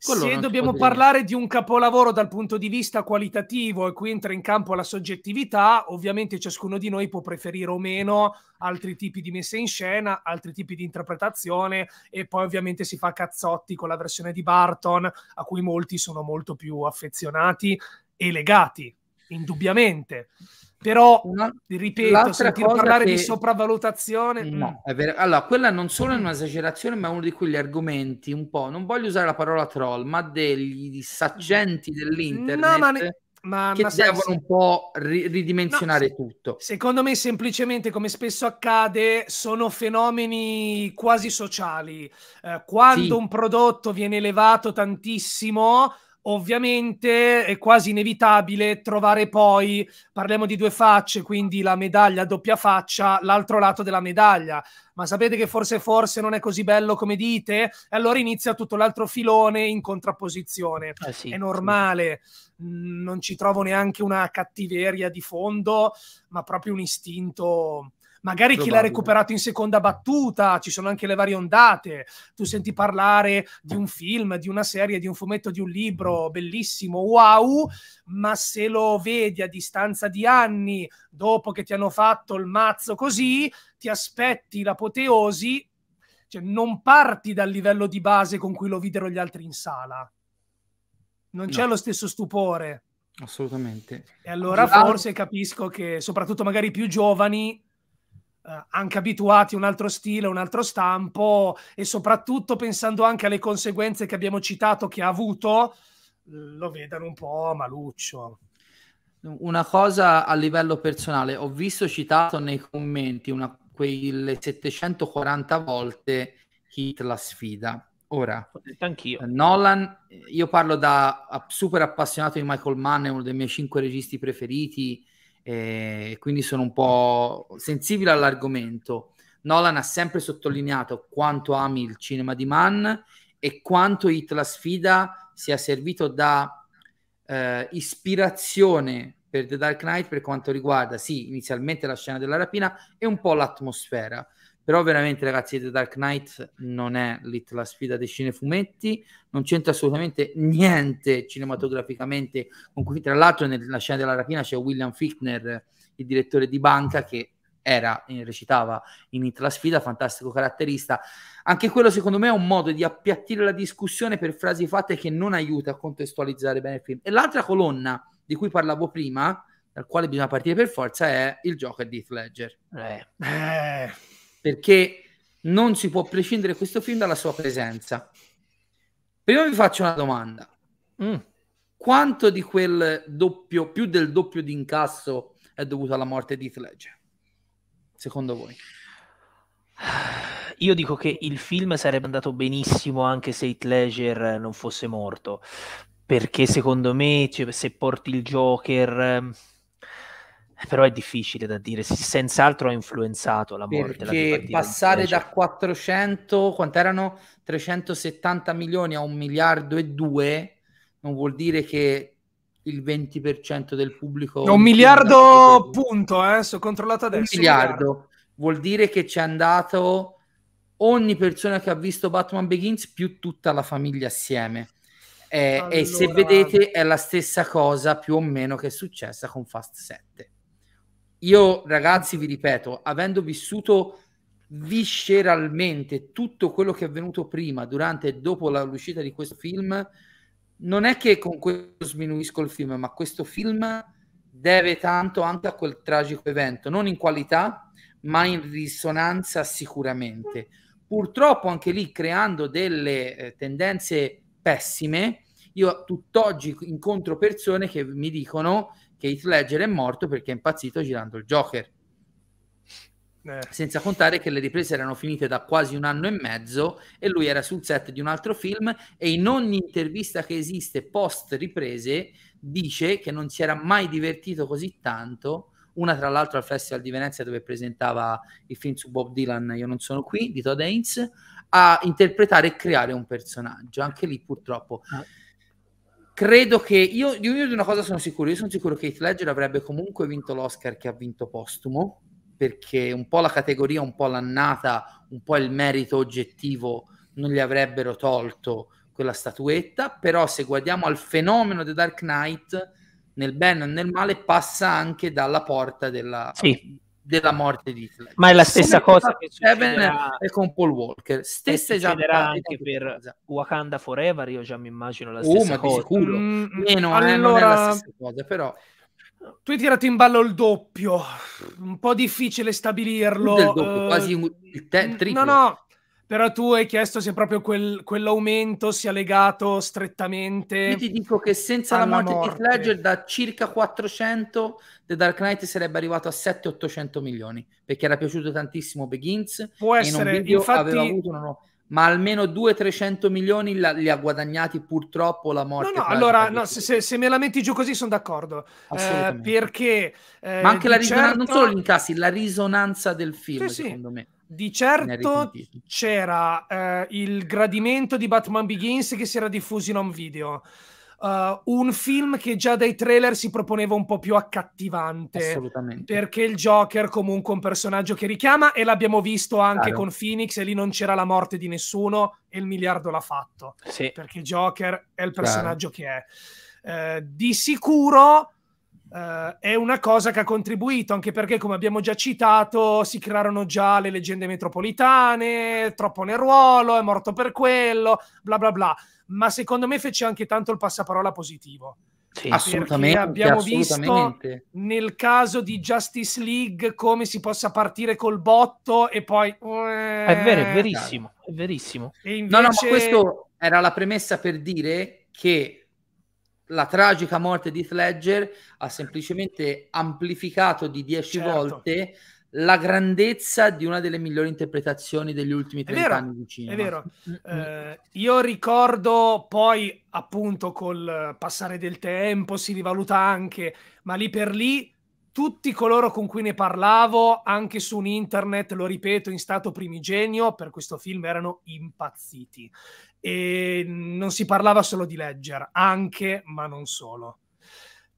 Quello Se dobbiamo parlare di un capolavoro dal punto di vista qualitativo e qui entra in campo la soggettività, ovviamente ciascuno di noi può preferire o meno altri tipi di messa in scena, altri tipi di interpretazione e poi ovviamente si fa cazzotti con la versione di Barton a cui molti sono molto più affezionati e legati, indubbiamente. Però, no. ripeto, sentire parlare che... di sopravvalutazione... Mm. No, è vero. Allora, quella non solo è un'esagerazione, ma è uno di quegli argomenti un po', non voglio usare la parola troll, ma degli saggenti dell'internet... No, ma ne... Ma, che ma devono se... un po' ri- ridimensionare no, tutto. Secondo me, semplicemente, come spesso accade, sono fenomeni quasi sociali. Eh, quando sì. un prodotto viene elevato tantissimo, Ovviamente è quasi inevitabile trovare poi, parliamo di due facce, quindi la medaglia a doppia faccia, l'altro lato della medaglia. Ma sapete che forse forse non è così bello come dite? E allora inizia tutto l'altro filone in contrapposizione. Eh sì, è normale, sì. Mm, non ci trovo neanche una cattiveria di fondo, ma proprio un istinto magari chi l'ha recuperato in seconda battuta, ci sono anche le varie ondate, tu senti parlare di un film, di una serie, di un fumetto, di un libro, bellissimo, wow, ma se lo vedi a distanza di anni, dopo che ti hanno fatto il mazzo così, ti aspetti l'apoteosi, cioè non parti dal livello di base con cui lo videro gli altri in sala. Non no. c'è lo stesso stupore. Assolutamente. E allora forse capisco che soprattutto magari i più giovani eh, anche abituati a un altro stile, un altro stampo e soprattutto pensando anche alle conseguenze che abbiamo citato che ha avuto, lo vedano un po' maluccio. Una cosa a livello personale, ho visto citato nei commenti una, quelle 740 volte Hit la sfida. Ora, anch'io. Eh, Nolan, io parlo da super appassionato di Michael Mann, è uno dei miei cinque registi preferiti, eh, e quindi sono un po' sensibile all'argomento. Nolan ha sempre sottolineato quanto ami il cinema di Mann e quanto Hit la sfida sia servito da eh, ispirazione per The Dark Knight per quanto riguarda, sì, inizialmente la scena della rapina e un po' l'atmosfera. Però veramente ragazzi The Dark Knight non è lit la sfida dei cinefumetti, non c'entra assolutamente niente cinematograficamente con cui tra l'altro nella scena della rapina c'è William Fichtner, il direttore di Banca che era, eh, recitava in It la sfida, fantastico caratterista. Anche quello secondo me è un modo di appiattire la discussione per frasi fatte che non aiuta a contestualizzare bene il film. E l'altra colonna di cui parlavo prima, dal quale bisogna partire per forza, è il Joker di Heath Ledger. Eh. eh perché non si può prescindere questo film dalla sua presenza. Prima vi faccio una domanda. Mm. Quanto di quel doppio, più del doppio di incasso è dovuto alla morte di Ledger? Secondo voi? Io dico che il film sarebbe andato benissimo anche se Heath non fosse morto, perché secondo me cioè, se porti il Joker ehm, però è difficile da dire, senz'altro ha influenzato la morte. Perché la passare da 400, quant'erano? 370 milioni a un miliardo e due, non vuol dire che il 20% del pubblico... Un miliardo punto, eh, sono controllato adesso. Un miliardo. miliardo. Vuol dire che c'è andato ogni persona che ha visto Batman Begins più tutta la famiglia assieme. Eh, allora... E se vedete è la stessa cosa più o meno che è successa con Fast 7. Io ragazzi vi ripeto, avendo vissuto visceralmente tutto quello che è avvenuto prima, durante e dopo l'uscita di questo film, non è che con questo sminuisco il film, ma questo film deve tanto anche a quel tragico evento, non in qualità, ma in risonanza sicuramente. Purtroppo anche lì creando delle eh, tendenze pessime, io tutt'oggi incontro persone che mi dicono che Heath Ledger è morto perché è impazzito girando il Joker. Eh. Senza contare che le riprese erano finite da quasi un anno e mezzo e lui era sul set di un altro film e in ogni intervista che esiste post riprese dice che non si era mai divertito così tanto una tra l'altro al Festival di Venezia dove presentava il film su Bob Dylan Io non sono qui di Todd Haynes a interpretare e creare un personaggio anche lì purtroppo ah credo che io, di una cosa sono sicuro, io sono sicuro che Heath Ledger avrebbe comunque vinto l'Oscar che ha vinto postumo, perché un po' la categoria, un po' l'annata, un po' il merito oggettivo non gli avrebbero tolto quella statuetta, però se guardiamo al fenomeno The Dark Knight, nel bene o nel male, passa anche dalla porta della, sì della morte di Hitler. Ma è la stessa Come cosa che succederà e con Paul Walker. Stessa esatta anche per Wakanda Forever, io già mi immagino la oh, stessa oh, cosa. Mm, meno, allora... eh, non è la stessa cosa, però tu hai tirato in ballo il doppio, un po' difficile stabilirlo. Il Doppio, uh, quasi il te- triplo. No, no, però tu hai chiesto se proprio quel, quell'aumento sia legato strettamente. Io ti dico che senza la morte, morte, di Ledger da circa 400 The Dark Knight sarebbe arrivato a 700 800 milioni perché era piaciuto tantissimo Begins. Può essere, in infatti. Aveva avuto uno, ma almeno 200-300 milioni la, li ha guadagnati purtroppo la morte. No, no, allora no, se, se, me la metti giù così sono d'accordo. Eh, perché... Eh, ma anche la risonanza, certo... non solo gli incassi, la risonanza del film, sì, secondo sì. me. Di certo c'era eh, il gradimento di Batman Begins che si era diffuso in home video. Uh, un film che già dai trailer si proponeva un po' più accattivante. Assolutamente. Perché il Joker comunque è un personaggio che richiama e l'abbiamo visto anche claro. con Phoenix e lì non c'era la morte di nessuno e il miliardo l'ha fatto. Sì. Perché Joker è il personaggio claro. che è. Uh, di sicuro Uh, è una cosa che ha contribuito anche perché, come abbiamo già citato, si crearono già le leggende metropolitane, troppo nel ruolo, è morto per quello, bla bla bla. Ma secondo me fece anche tanto il passaparola positivo. Sì, assolutamente. Abbiamo assolutamente. visto nel caso di Justice League come si possa partire col botto e poi. Eh, è vero, è verissimo. È verissimo. Invece... No, no, ma questo era la premessa per dire che la tragica morte di Sledger ha semplicemente amplificato di 10 certo. volte la grandezza di una delle migliori interpretazioni degli ultimi 30 vero, anni di cinema. È vero. Mm, mm, mm. Eh, io ricordo poi, appunto, col passare del tempo si rivaluta anche, ma lì per lì tutti coloro con cui ne parlavo, anche su un internet, lo ripeto, in stato primigenio, per questo film erano impazziti e non si parlava solo di Ledger, anche ma non solo.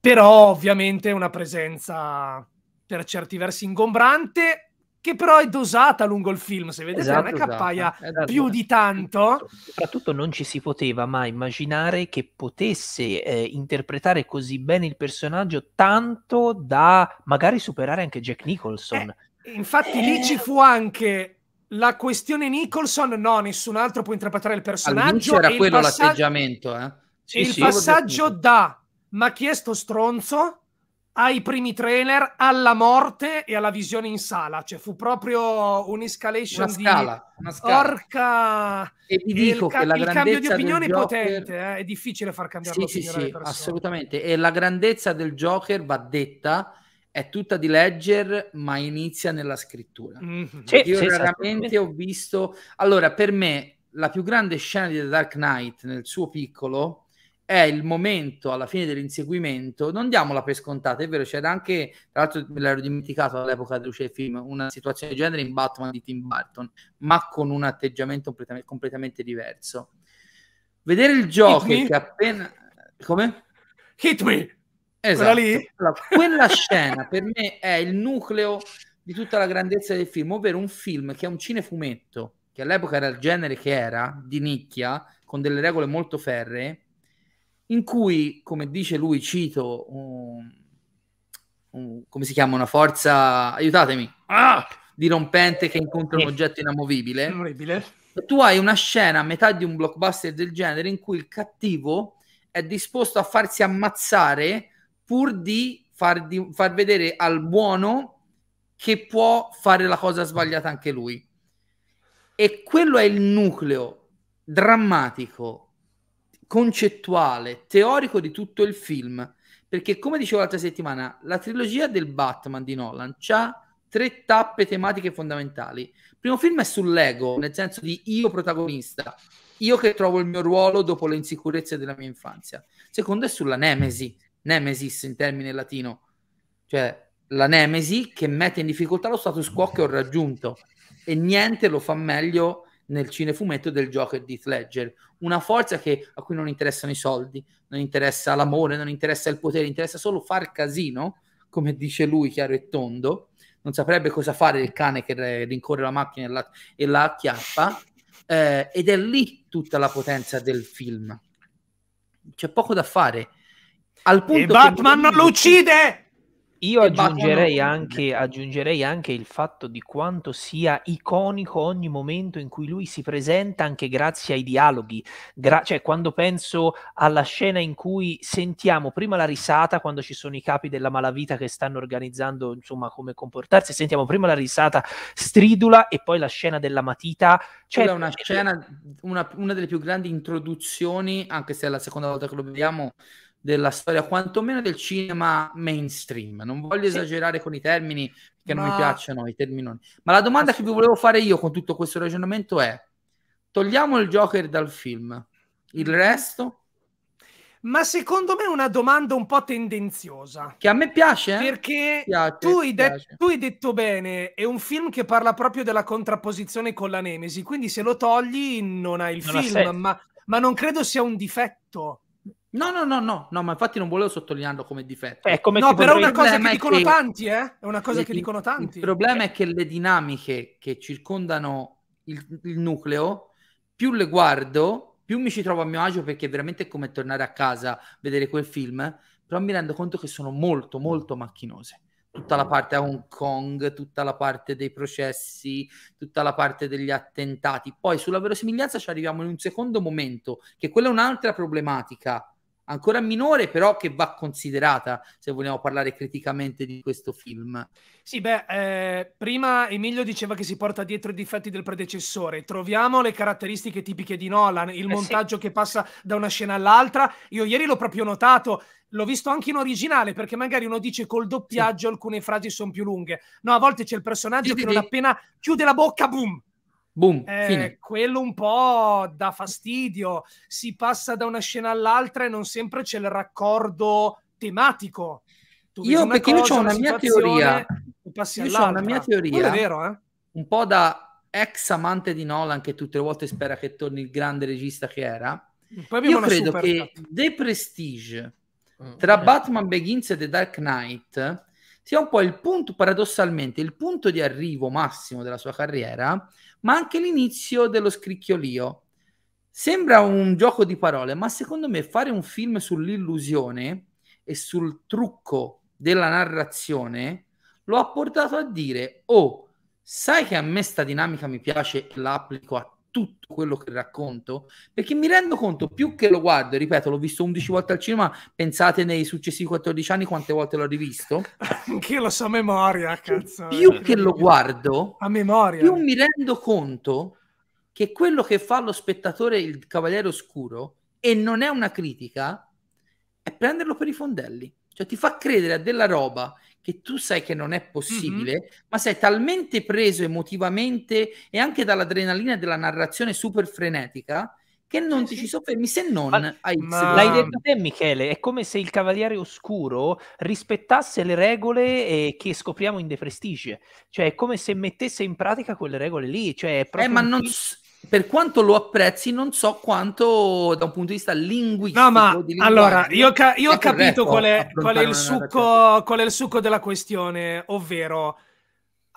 Però ovviamente una presenza per certi versi ingombrante, che però è dosata lungo il film, se vedete esatto, non è cappaia esatto. Eh, più di tanto. Soprattutto non ci si poteva mai immaginare che potesse eh, interpretare così bene il personaggio tanto da magari superare anche Jack Nicholson. Eh, infatti eh... lì ci fu anche la questione Nicholson, no, nessun altro può interpretare il personaggio. Era quello passa- l'atteggiamento, eh? Sì, il sì, passaggio da ma chi è sto stronzo ai primi trailer, alla morte e alla visione in sala. Cioè, fu proprio un'escalation una scala, di una scala. orca. E vi dico il, che la il cambio di opinione è potente. Eh? È difficile far cambiare sì, l'opinione sì, sì, Assolutamente. E la grandezza del Joker va detta è tutta di Ledger, ma inizia nella scrittura. Mm-hmm. Cioè, sì, Io sì, raramente sì. ho visto... Allora, per me, la più grande scena di The Dark Knight, nel suo piccolo, è il momento alla fine dell'inseguimento. Non diamola per scontata, è vero, c'era anche, tra l'altro me l'ero dimenticato all'epoca di uscire il film, una situazione del genere in Batman di Tim Burton, ma con un atteggiamento completamente, completamente diverso. Vedere il gioco che appena... Come? Hit me! Esatto. Quella lì? Allora, esatto. quella scena per me è il nucleo di tutta la grandezza del film, ovvero un film che è un cinefumetto, che all'epoca era il genere che era, di nicchia, con delle regole molto ferree, in cui, come dice lui, cito, um, um, come si chiama, una forza, aiutatemi, ah! dirompente che incontra un oggetto inamovibile. inamovibile. Tu hai una scena a metà di un blockbuster del genere in cui il cattivo è disposto a farsi ammazzare pur di far, di far vedere al buono che può fare la cosa sbagliata anche lui. E quello è il nucleo drammatico, concettuale, teorico di tutto il film. Perché, come dicevo l'altra settimana, la trilogia del Batman di Nolan ha tre tappe tematiche fondamentali. Il primo film è sull'ego, nel senso di io protagonista, io che trovo il mio ruolo dopo le insicurezze della mia infanzia. Il secondo è sulla nemesi, Nemesis in termine latino, cioè la nemesi che mette in difficoltà lo status quo che ho raggiunto e niente lo fa meglio nel cinefumetto del Joker di Ledger, una forza che, a cui non interessano i soldi, non interessa l'amore, non interessa il potere, interessa solo far casino, come dice lui chiaro e tondo, non saprebbe cosa fare il cane che rincorre la macchina e la, e la acchiappa, eh, ed è lì tutta la potenza del film. C'è poco da fare, al punto e Batman non lo uccide! Io aggiungerei anche, aggiungerei anche, il fatto di quanto sia iconico ogni momento in cui lui si presenta anche grazie ai dialoghi. Gra- cioè, quando penso alla scena in cui sentiamo prima la risata, quando ci sono i capi della malavita che stanno organizzando insomma come comportarsi, sentiamo prima la risata stridula e poi la scena della matita. Cioè, è una eh, scena, una, una delle più grandi introduzioni, anche se è la seconda volta che lo vediamo della storia, quantomeno del cinema mainstream. Non voglio sì. esagerare con i termini che ma... non mi piacciono, i terminoni. Ma la domanda che vi volevo fare io con tutto questo ragionamento è: togliamo il Joker dal film, il mm. resto? Ma secondo me è una domanda un po' tendenziosa. Che a me piace. Eh? Perché piace, tu, hai piace. tu hai detto bene, è un film che parla proprio della contrapposizione con la Nemesi, quindi se lo togli non hai il non film, ma, ma non credo sia un difetto No, no, no, no, no, ma infatti non volevo sottolinearlo come difetto. È eh, come no, però è una cosa che dicono che... tanti, eh? È una cosa il, che dicono tanti. Il problema è che le dinamiche che circondano il, il, nucleo, più le guardo, più mi ci trovo a mio agio perché veramente è come tornare a casa, vedere quel film, però mi rendo conto che sono molto, molto macchinose. Tutta la parte a Hong Kong, tutta la parte dei processi, tutta la parte degli attentati. Poi sulla verosimiglianza ci arriviamo in un secondo momento, che quella è un'altra problematica ancora minore, però che va considerata se vogliamo parlare criticamente di questo film. Sì, beh, eh, prima Emilio diceva che si porta dietro i difetti del predecessore. Troviamo le caratteristiche tipiche di Nolan, il eh montaggio sì. che passa da una scena all'altra. Io ieri l'ho proprio notato. L'ho visto anche in originale perché magari uno dice col doppiaggio sì. alcune frasi sono più lunghe. No, a volte c'è il personaggio sì, che non appena chiude la bocca, boom, Boom, eh, quello un po' da fastidio, si passa da una scena all'altra e non sempre c'è il raccordo tematico. Tu io perché cosa, io ho una, una mia teoria, io ho una mia teoria, vero, eh? un po' da ex amante di Nolan che tutte le volte spera che torni il grande regista che era. io credo super... che The Prestige mm, tra Batman Begins e The Dark Knight sia un po' il punto, paradossalmente, il punto di arrivo massimo della sua carriera, ma anche l'inizio dello scricchiolio. Sembra un gioco di parole, ma secondo me fare un film sull'illusione e sul trucco della narrazione lo ha portato a dire, oh, sai che a me sta dinamica mi piace e la applico a tutto quello che racconto, perché mi rendo conto più che lo guardo, ripeto, l'ho visto 11 volte al cinema, pensate nei successivi 14 anni quante volte l'ho rivisto. Anche la so a memoria, cazzo. Più che lo guardo, a memoria. più mi rendo conto che quello che fa lo spettatore il Cavaliere Oscuro, e non è una critica, è prenderlo per i fondelli. Cioè ti fa credere a della roba che tu sai che non è possibile, mm-hmm. ma sei talmente preso emotivamente e anche dall'adrenalina della narrazione super frenetica che non ti ci soffermi se non ma, a ma... L'hai detto te Michele, è come se il Cavaliere Oscuro rispettasse le regole eh, che scopriamo in The Prestige, cioè è come se mettesse in pratica quelle regole lì, cioè è eh, proprio... Eh, ma non... S- per quanto lo apprezzi, non so quanto da un punto di vista linguistico. No, ma allora io, ca- io ho capito qual è, qual, è succo, qual è, il succo, della questione, ovvero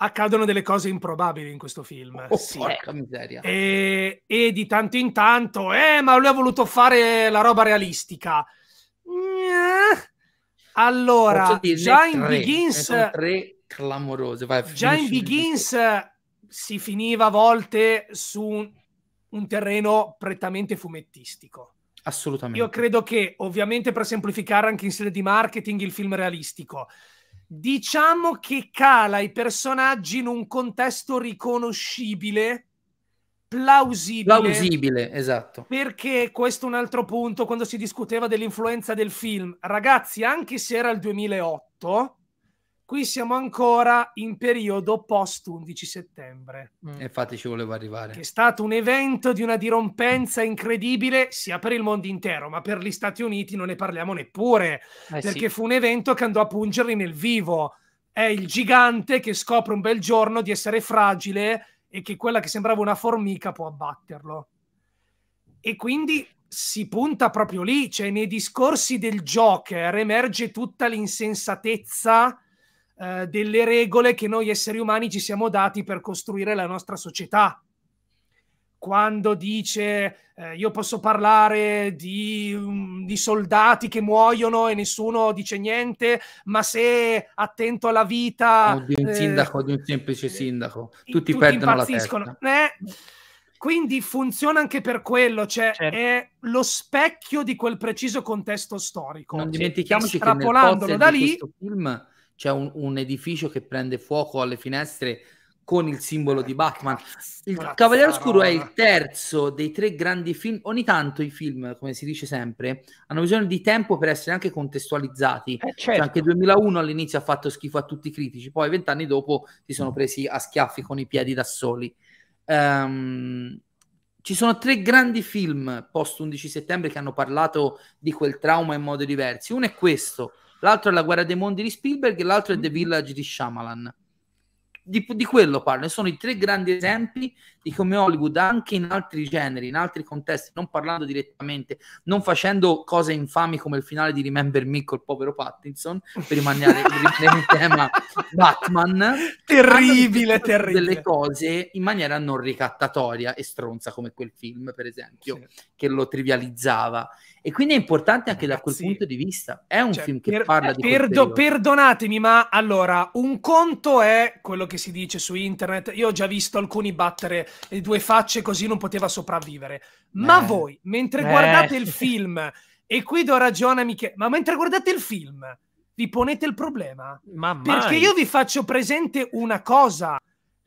accadono delle cose improbabili in questo film. Oh, sì. Porca miseria. E, e, di tanto in tanto, eh, ma lui ha voluto fare la roba realistica. Eh, allora, già in tre. Begins. Tre clamorose. Vai, già in Begins si finiva a volte su un terreno prettamente fumettistico. Assolutamente. Io credo che, ovviamente, per semplificare anche in sede di marketing, il film realistico. Diciamo che cala i personaggi in un contesto riconoscibile, plausibile. Plausibile, esatto. Perché questo è un altro punto quando si discuteva dell'influenza del film. Ragazzi, anche se era il 2008, Qui siamo ancora in periodo post 11 settembre. Mm. Infatti ci volevo arrivare. Che è stato un evento di una dirompenza incredibile sia per il mondo intero, ma per gli Stati Uniti non ne parliamo neppure, eh, perché sì. fu un evento che andò a pungerli nel vivo. È il gigante che scopre un bel giorno di essere fragile e che quella che sembrava una formica può abbatterlo. E quindi si punta proprio lì, cioè nei discorsi del Joker emerge tutta l'insensatezza eh, delle regole che noi esseri umani ci siamo dati per costruire la nostra società. Quando dice eh, io posso parlare di, um, di soldati che muoiono e nessuno dice niente, ma se attento alla vita... O di un eh, sindaco, eh, di un semplice eh, sindaco, tutti, tutti perdono la testa. Quindi funziona anche per quello, cioè certo. è lo specchio di quel preciso contesto storico. Non dimentichiamoci che nel da lì, film c'è un, un, edificio che prende fuoco alle finestre con il simbolo di Batman. Il Cazzarola. Cavaliere Oscuro è il terzo dei tre grandi film. Ogni tanto i film, come si dice sempre, hanno bisogno di tempo per essere anche contestualizzati. Eh cioè, certo. cioè, anche 2001 all'inizio ha fatto schifo a tutti i critici, poi vent'anni dopo si sono presi a schiaffi con i piedi da soli. Um, ci sono tre grandi film post 11 settembre che hanno parlato di quel trauma in modi diversi. Uno è questo, l'altro è La guerra dei mondi di Spielberg e l'altro è The mm-hmm. Village di Shyamalan. Di, di quello parlo, sono i tre grandi esempi come Hollywood anche in altri generi, in altri contesti, non parlando direttamente, non facendo cose infami come il finale di Remember Me col povero Pattinson, per rimanere, rimanere in tema Batman. Terribile, terribile. Delle cose in maniera non ricattatoria e stronza come quel film, per esempio, sì. che lo trivializzava. E quindi è importante anche Ragazzi, da quel punto di vista. È un cioè, film che per, parla di perdo, Perdonatemi, ma allora, un conto è quello che si dice su internet. Io ho già visto alcuni battere le due facce così non poteva sopravvivere. Ma eh. voi, mentre eh. guardate il eh. film, e qui do ragione a Michele, ma mentre guardate il film, vi ponete il problema? Perché io vi faccio presente una cosa.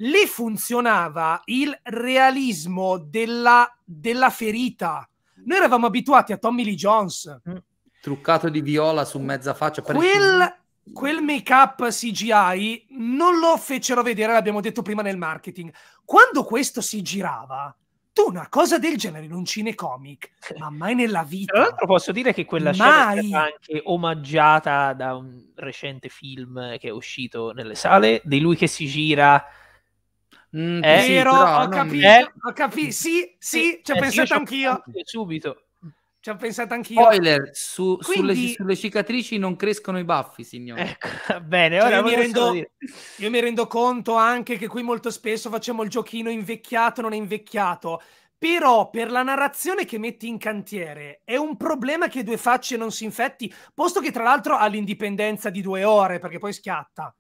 Lì funzionava il realismo della, della ferita. Noi eravamo abituati a Tommy Lee Jones. Mm. truccato di viola su mezza faccia. Quel, quel make-up CGI non lo fecero vedere, l'abbiamo detto prima nel marketing. Quando questo si girava, tu una cosa del genere in un cinecomic, ma mai nella vita. Tra l'altro posso dire che quella mai. scena è stata anche omaggiata da un recente film che è uscito nelle sale, di lui che si gira... Mm, è eh, vero, sì, ho, capito, eh? ho capito, sì, sì, sì ci ho eh, pensato anch'io subito. Ci ho pensato anch'io. Spoiler, su, Quindi... sulle, sulle, cicatrici non crescono i baffi, signore. Ecco, bene, cioè, ora io, mi rendo, io mi rendo conto anche che qui molto spesso facciamo il giochino invecchiato, non è invecchiato. Però per la narrazione che metti in cantiere è un problema che due facce non si infetti, posto che tra l'altro ha l'indipendenza di due ore, perché poi schiatta.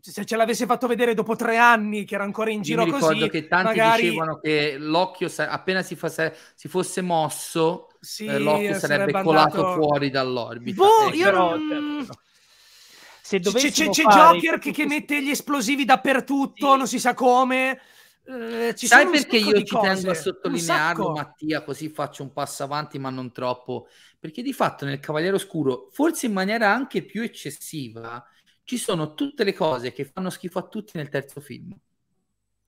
Se ce l'avesse fatto vedere dopo tre anni che era ancora in giro così... Io mi ricordo così, che tanti magari... dicevano che l'occhio appena si, fa, si fosse mosso sì, eh, Loki sarebbe, andato... colato fuori dall'orbita. Boh, eh, io però... non... Cioè, se c'è, c'è fare... Joker che, che, mette gli esplosivi dappertutto, sì. non si sa come. Eh, Sai perché io ci cose, tengo a sottolinearlo, Mattia, così faccio un passo avanti, ma non troppo? Perché di fatto nel Cavaliere Oscuro, forse in maniera anche più eccessiva, ci sono tutte le cose che fanno schifo a tutti nel terzo film.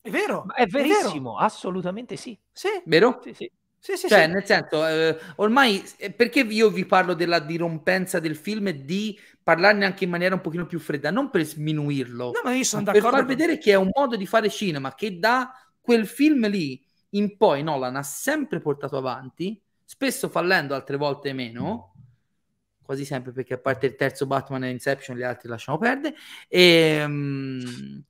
È vero, ma è verissimo, è vero. assolutamente sì. Sì, vero? Sì, sì. Sì, sì, cioè, sì. nel senso, eh, ormai eh, perché io vi parlo della dirompenza del film e di parlarne anche in maniera un pochino più fredda, non per sminuirlo, no, ma io sono ma d'accordo per far vedere che è un modo di fare cinema che da quel film lì in poi Nolan ha sempre portato avanti, spesso fallendo, altre volte meno, mm. quasi sempre perché a parte il terzo Batman e Inception, gli altri lasciamo perdere, e, um,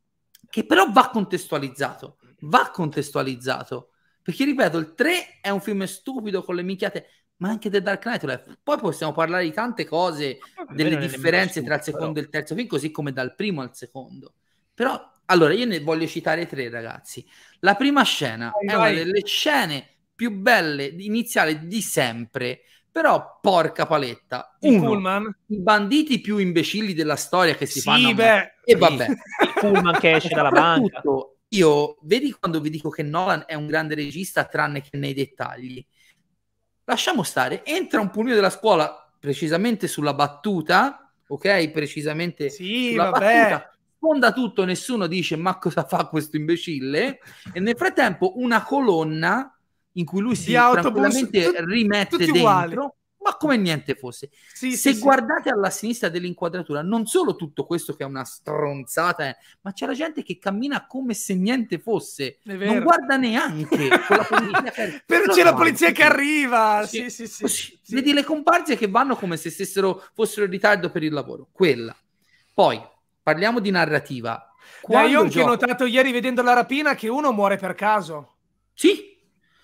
che però va contestualizzato, va contestualizzato perché ripeto, il 3 è un film stupido con le minchiate, ma anche The Dark Knight. È... Cioè, poi possiamo parlare di tante cose, eh, delle differenze tra il secondo però. e il terzo film, così come dal primo al secondo. Però, allora, io ne voglio citare tre, ragazzi. La prima scena vai, è una delle scene più belle iniziali di sempre, però porca paletta. Uno, I banditi più imbecilli della storia che si sì, fanno. Beh, e vabbè. Il Pullman che esce dalla banca. Io vedi quando vi dico che Nolan è un grande regista, tranne che nei dettagli. Lasciamo stare, entra un pulmino della scuola precisamente sulla battuta, ok? Precisamente sì, sulla vabbè. battuta. Fonda tutto, nessuno dice ma cosa fa questo imbecille? E nel frattempo una colonna in cui lui si Di autobus, rimette dentro. Uguali ma come niente fosse. Sì, Se sì, guardate sì. alla sinistra dell'inquadratura, non solo tutto questo che è una stronzata, eh, ma c'è la gente che cammina come se niente fosse, non guarda neanche la polizia che... Però c'è la polizia che arriva. Sì, sì, sì. Vedi le comparse che vanno come se stessero, fossero in ritardo per il lavoro. Quella. Poi parliamo di narrativa. Ma io ho gioco... notato ieri vedendo la rapina che uno muore per caso. Sì,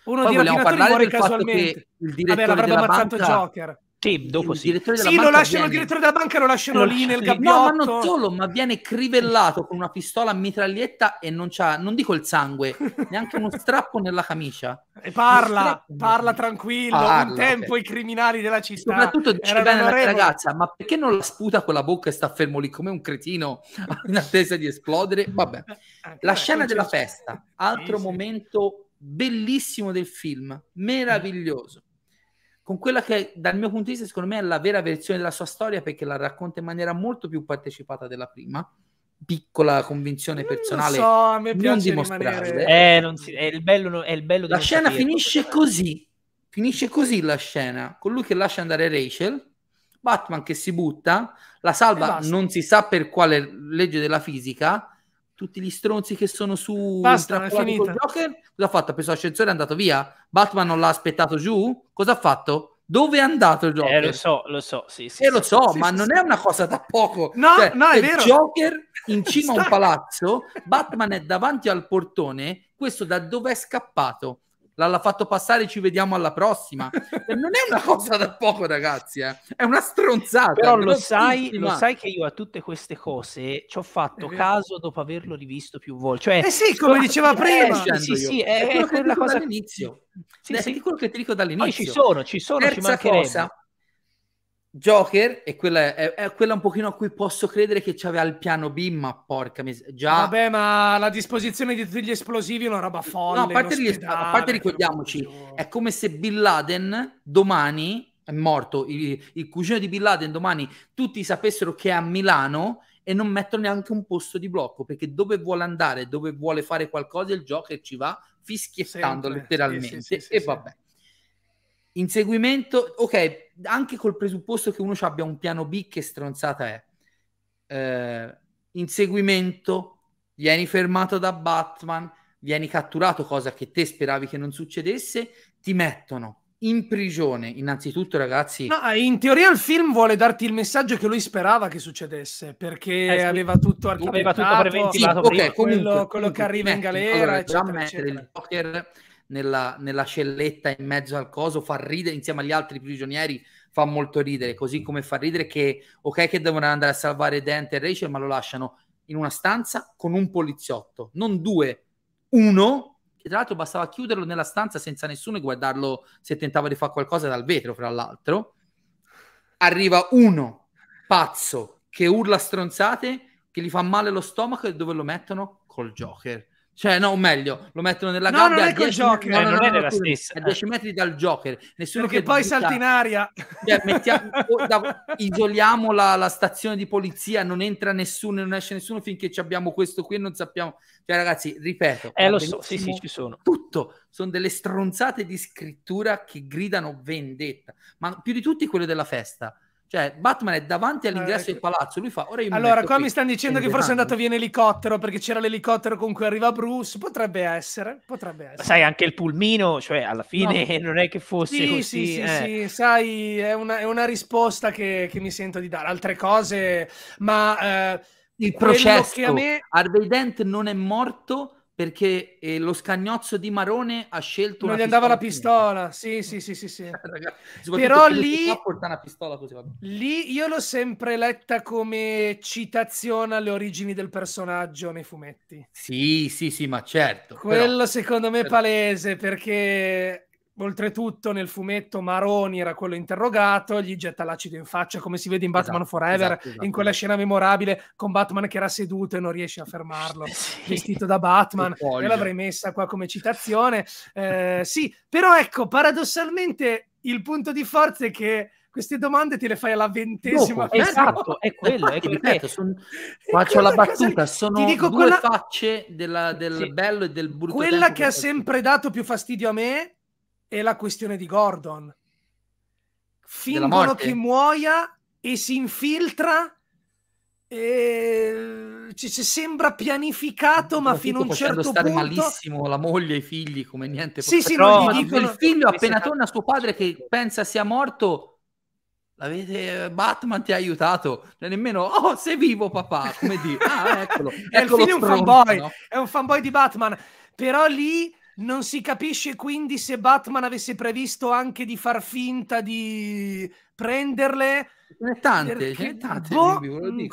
uno Poi vogliamo parlare muore del Fatto che il direttore Vabbè, l'avrebbe banca... Joker. Sì, dopo sì. sì, lo lasciano, viene... il direttore della banca lo lasciano lo lì nel gabinetto. No, ma non solo, ma viene crivellato con una pistola a mitraglietta e non c'ha, non dico il sangue, neanche uno strappo nella camicia. E parla, parla tranquillo, parla, un tempo okay. i criminali della città. soprattutto dice bene alla ragazza, ma perché non la sputa quella bocca e sta fermo lì come un cretino in attesa di esplodere? Vabbè. Eh, eh, la scena eh, della festa, altro momento bellissimo del film, mm. meraviglioso. Con quella che dal mio punto di vista secondo me è la vera versione della sua storia perché la racconta in maniera molto più partecipata della prima piccola convinzione personale non, so, a me non dimostrabile. Eh, non si, è il bello, è il bello la scena finisce così. Finisce così la scena, con lui che lascia andare Rachel, Batman che si butta, la salva non si sa per quale legge della fisica, tutti gli stronzi che sono su Basta, è finita. Joker, cosa ha fatto? Ha preso l'ascensore e è andato via? Batman non l'ha aspettato giù? Cosa ha fatto? Dove è andato il eh, Joker? Eh, lo so, lo so, sì, sì. Eh, lo so, sì, ma sì, non sì. è una cosa da poco. No, cioè, no, è vero. Joker in cima a un palazzo, Batman è davanti al portone, questo da dove è scappato? l'ha fatto passare, ci vediamo alla prossima. Cioè, non è una cosa da poco, ragazzi, eh. è una stronzata. Però lo sai, lo sai, che io a tutte queste cose ci ho fatto eh. caso dopo averlo rivisto più volte. Cioè, eh sì, come diceva prima. Eh, sì, sì, è, è, quella cosa all'inizio. Sì, sì. quello che ti dico dall'inizio. Poi ci sono, ci sono, Terza ci mancherebbe. Cosa, Joker e quella è, è, quella un pochino a cui posso credere che c'aveva il piano B, ma porca miseria, già... Vabbè, ma la disposizione di tutti gli esplosivi è una roba folle. No, a parte, gli, a parte ricordiamoci, è come se Bin Laden domani è morto, il, il cugino di Bin Laden domani tutti sapessero che è a Milano e non mettono neanche un posto di blocco, perché dove vuole andare, dove vuole fare qualcosa, il Joker ci va fischiettando Sempre. letteralmente. Sì, sì, sì, e vabbè. Inseguimento, ok, anche col presupposto che uno abbia un piano B, che stronzata è? Eh, inseguimento, vieni fermato da Batman, vieni catturato, cosa che te speravi che non succedesse, ti mettono in prigione. Innanzitutto, ragazzi. No, eh, in teoria il film vuole darti il messaggio che lui sperava che succedesse perché eh, sì. aveva tutto architettato, aveva tutto preventivato sì, okay, prima. Comunque, quello, quello comunque, che arriva in galera, eccetera, eccetera. Il Joker nella, nella scelletta in mezzo al coso, fa ridere insieme agli altri prigionieri, fa molto ridere, così come fa ridere che, ok, che devono andare a salvare Dante e Rachel, ma lo lasciano in una stanza con un poliziotto, non due, uno, che tra l'altro bastava chiuderlo nella stanza senza nessuno e guardarlo se tentava di fare qualcosa dal vetro, fra l'altro. Arriva uno, pazzo, che urla stronzate, che gli fa male lo stomaco e dove lo mettono? Col Joker. Cioè, no, o meglio, lo mettono nella no, eh, Non è col Joker, no, no, non no, è nella stessa. A 10 metri dal Joker. Nessuno Perché che poi dubita, salta in aria. Cioè, mettiamo, da, isoliamo la, la, stazione di polizia, non entra nessuno, e non esce nessuno finché abbiamo questo qui e non sappiamo. Cioè, ragazzi, ripeto. Eh, lo so, sì, sì, ci sono. Tutto. Sono delle stronzate di scrittura che gridano vendetta. Ma più di tutti quelle della festa cioè, Batman è davanti all'ingresso eh, del ecco. palazzo. Lui fa. Mi allora, qua qui. mi stanno dicendo che forse è andato via in elicottero perché c'era l'elicottero con cui arriva Bruce. Potrebbe essere, potrebbe essere. Ma sai, anche il pulmino, cioè, alla fine no. non è che fosse. Sì, così, sì, eh. sì, sì, sai, è una, è una risposta che, che, mi sento di dare. Altre cose, ma. Eh, il processo. a Me... Harvey Dent non è morto perché eh, lo scagnozzo di Marone ha scelto non gli andava la pistola sì sì sì sì, sì. Ragazzi, però lì pistola, così, lì io l'ho sempre letta come citazione alle origini del personaggio nei fumetti sì sì sì ma certo quello però, secondo me è però... Certo. palese perché Oltretutto nel fumetto Maroni era quello interrogato, gli getta l'acido in faccia come si vede in Batman esatto, Forever, esatto, esatto, in quella esatto. scena memorabile con Batman che era seduto e non riesce a fermarlo, sì. vestito da Batman, e l'avrei messa qua come citazione. Eh, sì, però ecco, paradossalmente il punto di forza è che queste domande te le fai alla ventesima Dopo, esatto è quello è ripeto sono, faccio la battuta sono ti dico due quella... facce della, del sì. bello e del brutto quella che ha sempre dato più fastidio a me è la questione di Gordon. Fingono che muoia e si infiltra. E... Cioè, sembra pianificato, ma fino a un certo stare punto. stare malissimo la moglie e i figli come niente. Sì, sì, no, dicono... Il figlio appena torna a suo padre che pensa sia morto. L'avete... Batman ti ha aiutato, cioè, nemmeno oh, sei vivo, papà. Come dire, ah, eccolo, eccolo è, il figlio stronzo, un fanboy, no? è un fanboy di Batman, però lì non si capisce quindi se Batman avesse previsto anche di far finta di prenderle. ne tante, perché... ne tante. Boh,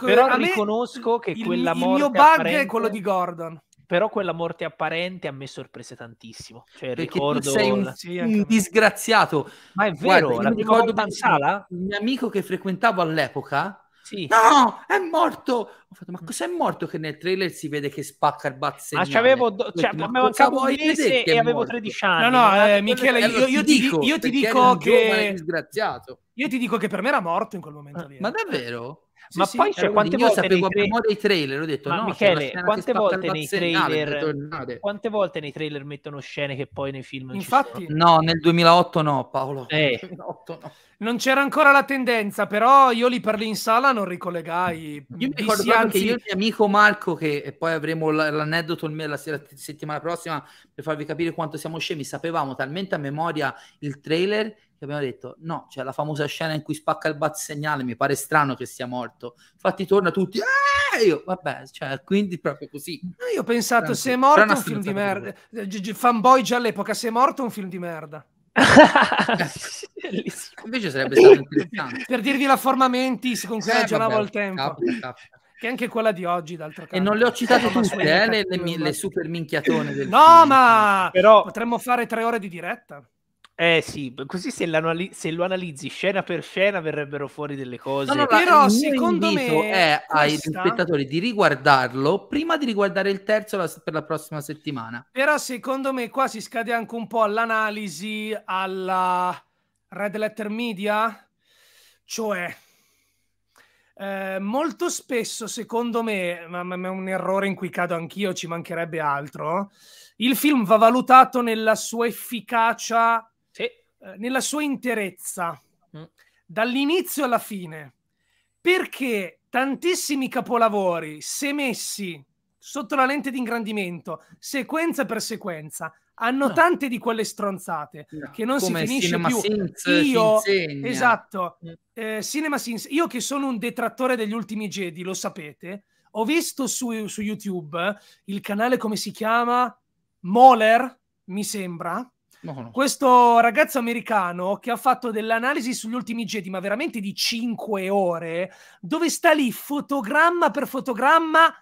però riconosco che il, quella morte. Il mio bug apparente... è quello di Gordon però quella morte apparente a me sorprese tantissimo. Cioè, Perché ricordo sei un, un disgraziato. Ma è vero, Guarda, la ricordo Pansala? Un mio amico che frequentavo all'epoca sì. No, è morto. Ho fatto, ma mm. cos'è morto che nel trailer si vede che spacca il bazzegname? Ma c'avevo, do- cioè, ma avevo mancato un mese e avevo 13 anni. No, no, eh, Michele, io, io, ti dico, io ti dico che... Io ti dico che per me era morto in quel momento ah, lì. Ma eh. davvero? ma sì, poi sì, cioè, quante io volte sapevo nei tra... dei trailer ho detto ma no, Michele quante volte nei trailer quante volte nei trailer mettono scene che poi nei film infatti no nel 2008 no Paolo eh. 2008 no. non c'era ancora la tendenza però io li parli in sala non ricollegai io mi ricordo sì, anzi... che io e mio amico Marco che poi avremo l'aneddoto la, settimana prossima per farvi capire quanto siamo scemi sapevamo talmente a memoria il trailer che abbiamo detto no, c'è la famosa scena in cui spacca il bat segnale, mi pare strano che sia morto. Infatti torna tutti, eh! io, vabbè, cioè, quindi proprio così. Io ho pensato, se è morto un film di merda, eh, fanboy già all'epoca, se è morto un film di merda. Invece sarebbe stato interessante. per dirvi la forma mentis con cui eh, ragionavo al tempo. Capita, capita che anche quella di oggi d'altro canto. E non le ho citate eh, tutte, eh, le, le, le, super minchiatone del No, film. ma però... potremmo fare tre ore di diretta. Eh sì, così se, se, lo analizzi scena per scena verrebbero fuori delle cose. No, no, però secondo me è questa... ai spettatori di riguardarlo prima di riguardare il terzo la, per la prossima settimana. Però secondo me qua si scade anche un po' all'analisi alla Red Letter Media, cioè eh, molto spesso secondo me, ma, ma è un errore in cui cado anch'io, ci mancherebbe altro, il film va valutato nella sua efficacia eh, nella sua interezza, mm. dall'inizio alla fine, perché tantissimi capolavori, se messi sotto la lente di ingrandimento, sequenza per sequenza, hanno no. Ah. tante di quelle stronzate no. che non Come si finisce Cinema più. Sins, io, esatto, mm. eh, Cinema Sins, io che sono un detrattore degli ultimi Jedi, lo sapete, ho visto su, su YouTube il canale come si chiama Moller, mi sembra, questo ragazzo americano che ha fatto dell'analisi sugli ultimi Jedi, ma veramente di 5 ore, dove sta lì fotogramma per fotogramma,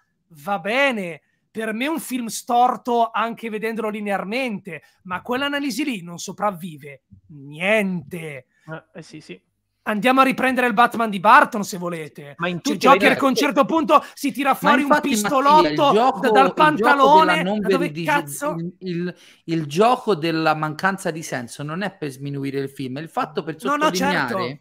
va bene. Per me è un film storto anche vedendolo linearmente, ma quell'analisi lì non sopravvive niente. Eh, eh sì, sì andiamo a riprendere il Batman di Barton se volete. Ma in tutti cioè, Joker che a un certo punto si tira fuori un pistolotto Mattia, gioco, dal pantalone. Da dove cazzo? Il, il, il, gioco della mancanza di senso non è per sminuire il film, è il fatto per sottolineare. No, no, certo.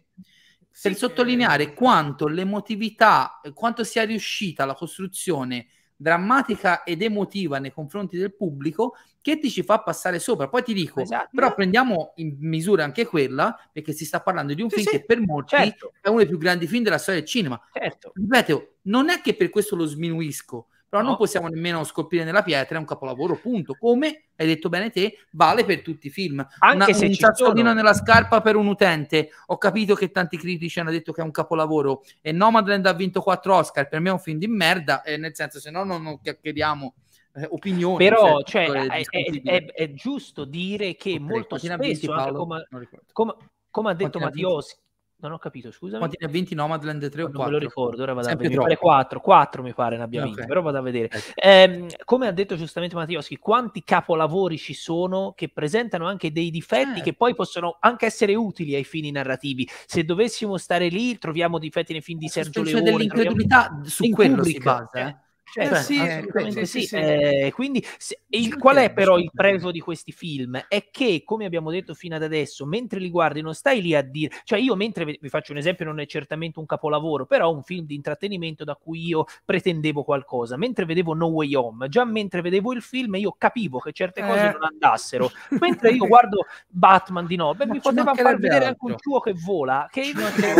Per sì, sottolineare eh... quanto l'emotività, quanto sia riuscita la costruzione drammatica ed emotiva nei confronti del pubblico che ti ci fa passare sopra. Poi ti dico, esatto. però prendiamo in misura anche quella, perché si sta parlando di un sì, film sì, che per molti certo. è uno dei più grandi film della storia del cinema. Certo. Ripeto, non è che per questo lo sminuisco, però no. non possiamo nemmeno scolpire nella pietra è un capolavoro, punto. Come hai detto bene te, vale per tutti i film. Anche Una, se un tazzolino nella scarpa per un utente, ho capito che tanti critici hanno detto che è un capolavoro e Nomadland ha vinto 4 Oscar, per me è un film di merda, eh, nel senso se no non, non chiacchieriamo eh, opinioni. Però cioè, cioè è, è, è, è, giusto dire che molto spesso, Paolo, come, come, come, ha detto Mattioschi, non ho capito, scusa. Quanti ne ha vinti Nomadland 3 o 4? Non lo ricordo, ora vado Sempre a vedere. 4, 4 mi pare ne abbia eh, vinti, okay. però vado a vedere. Eh, ehm, come ha detto giustamente Mattioschi, quanti capolavori ci sono che presentano anche dei difetti eh. che poi possono anche essere utili ai fini narrativi. Se dovessimo stare lì, troviamo difetti nei film di Sergio Leone. C'è dell'incredulità troviamo... su quello Kubrick, si basa, eh? Eh cioè, eh sì, assolutamente sì. sì, sì. Eh, quindi se, il, qual è però il pregio di questi film? È che, come abbiamo detto fino ad adesso, mentre li guardi non stai lì a dire... Cioè io mentre, vi faccio un esempio, non è certamente un capolavoro, però un film di intrattenimento da cui io pretendevo qualcosa. Mentre vedevo No Way Home, già mentre vedevo il film io capivo che certe cose eh. non andassero. Mentre io guardo Batman di no, beh, mi poteva far vedere anche un ciuo che vola. Che non c'è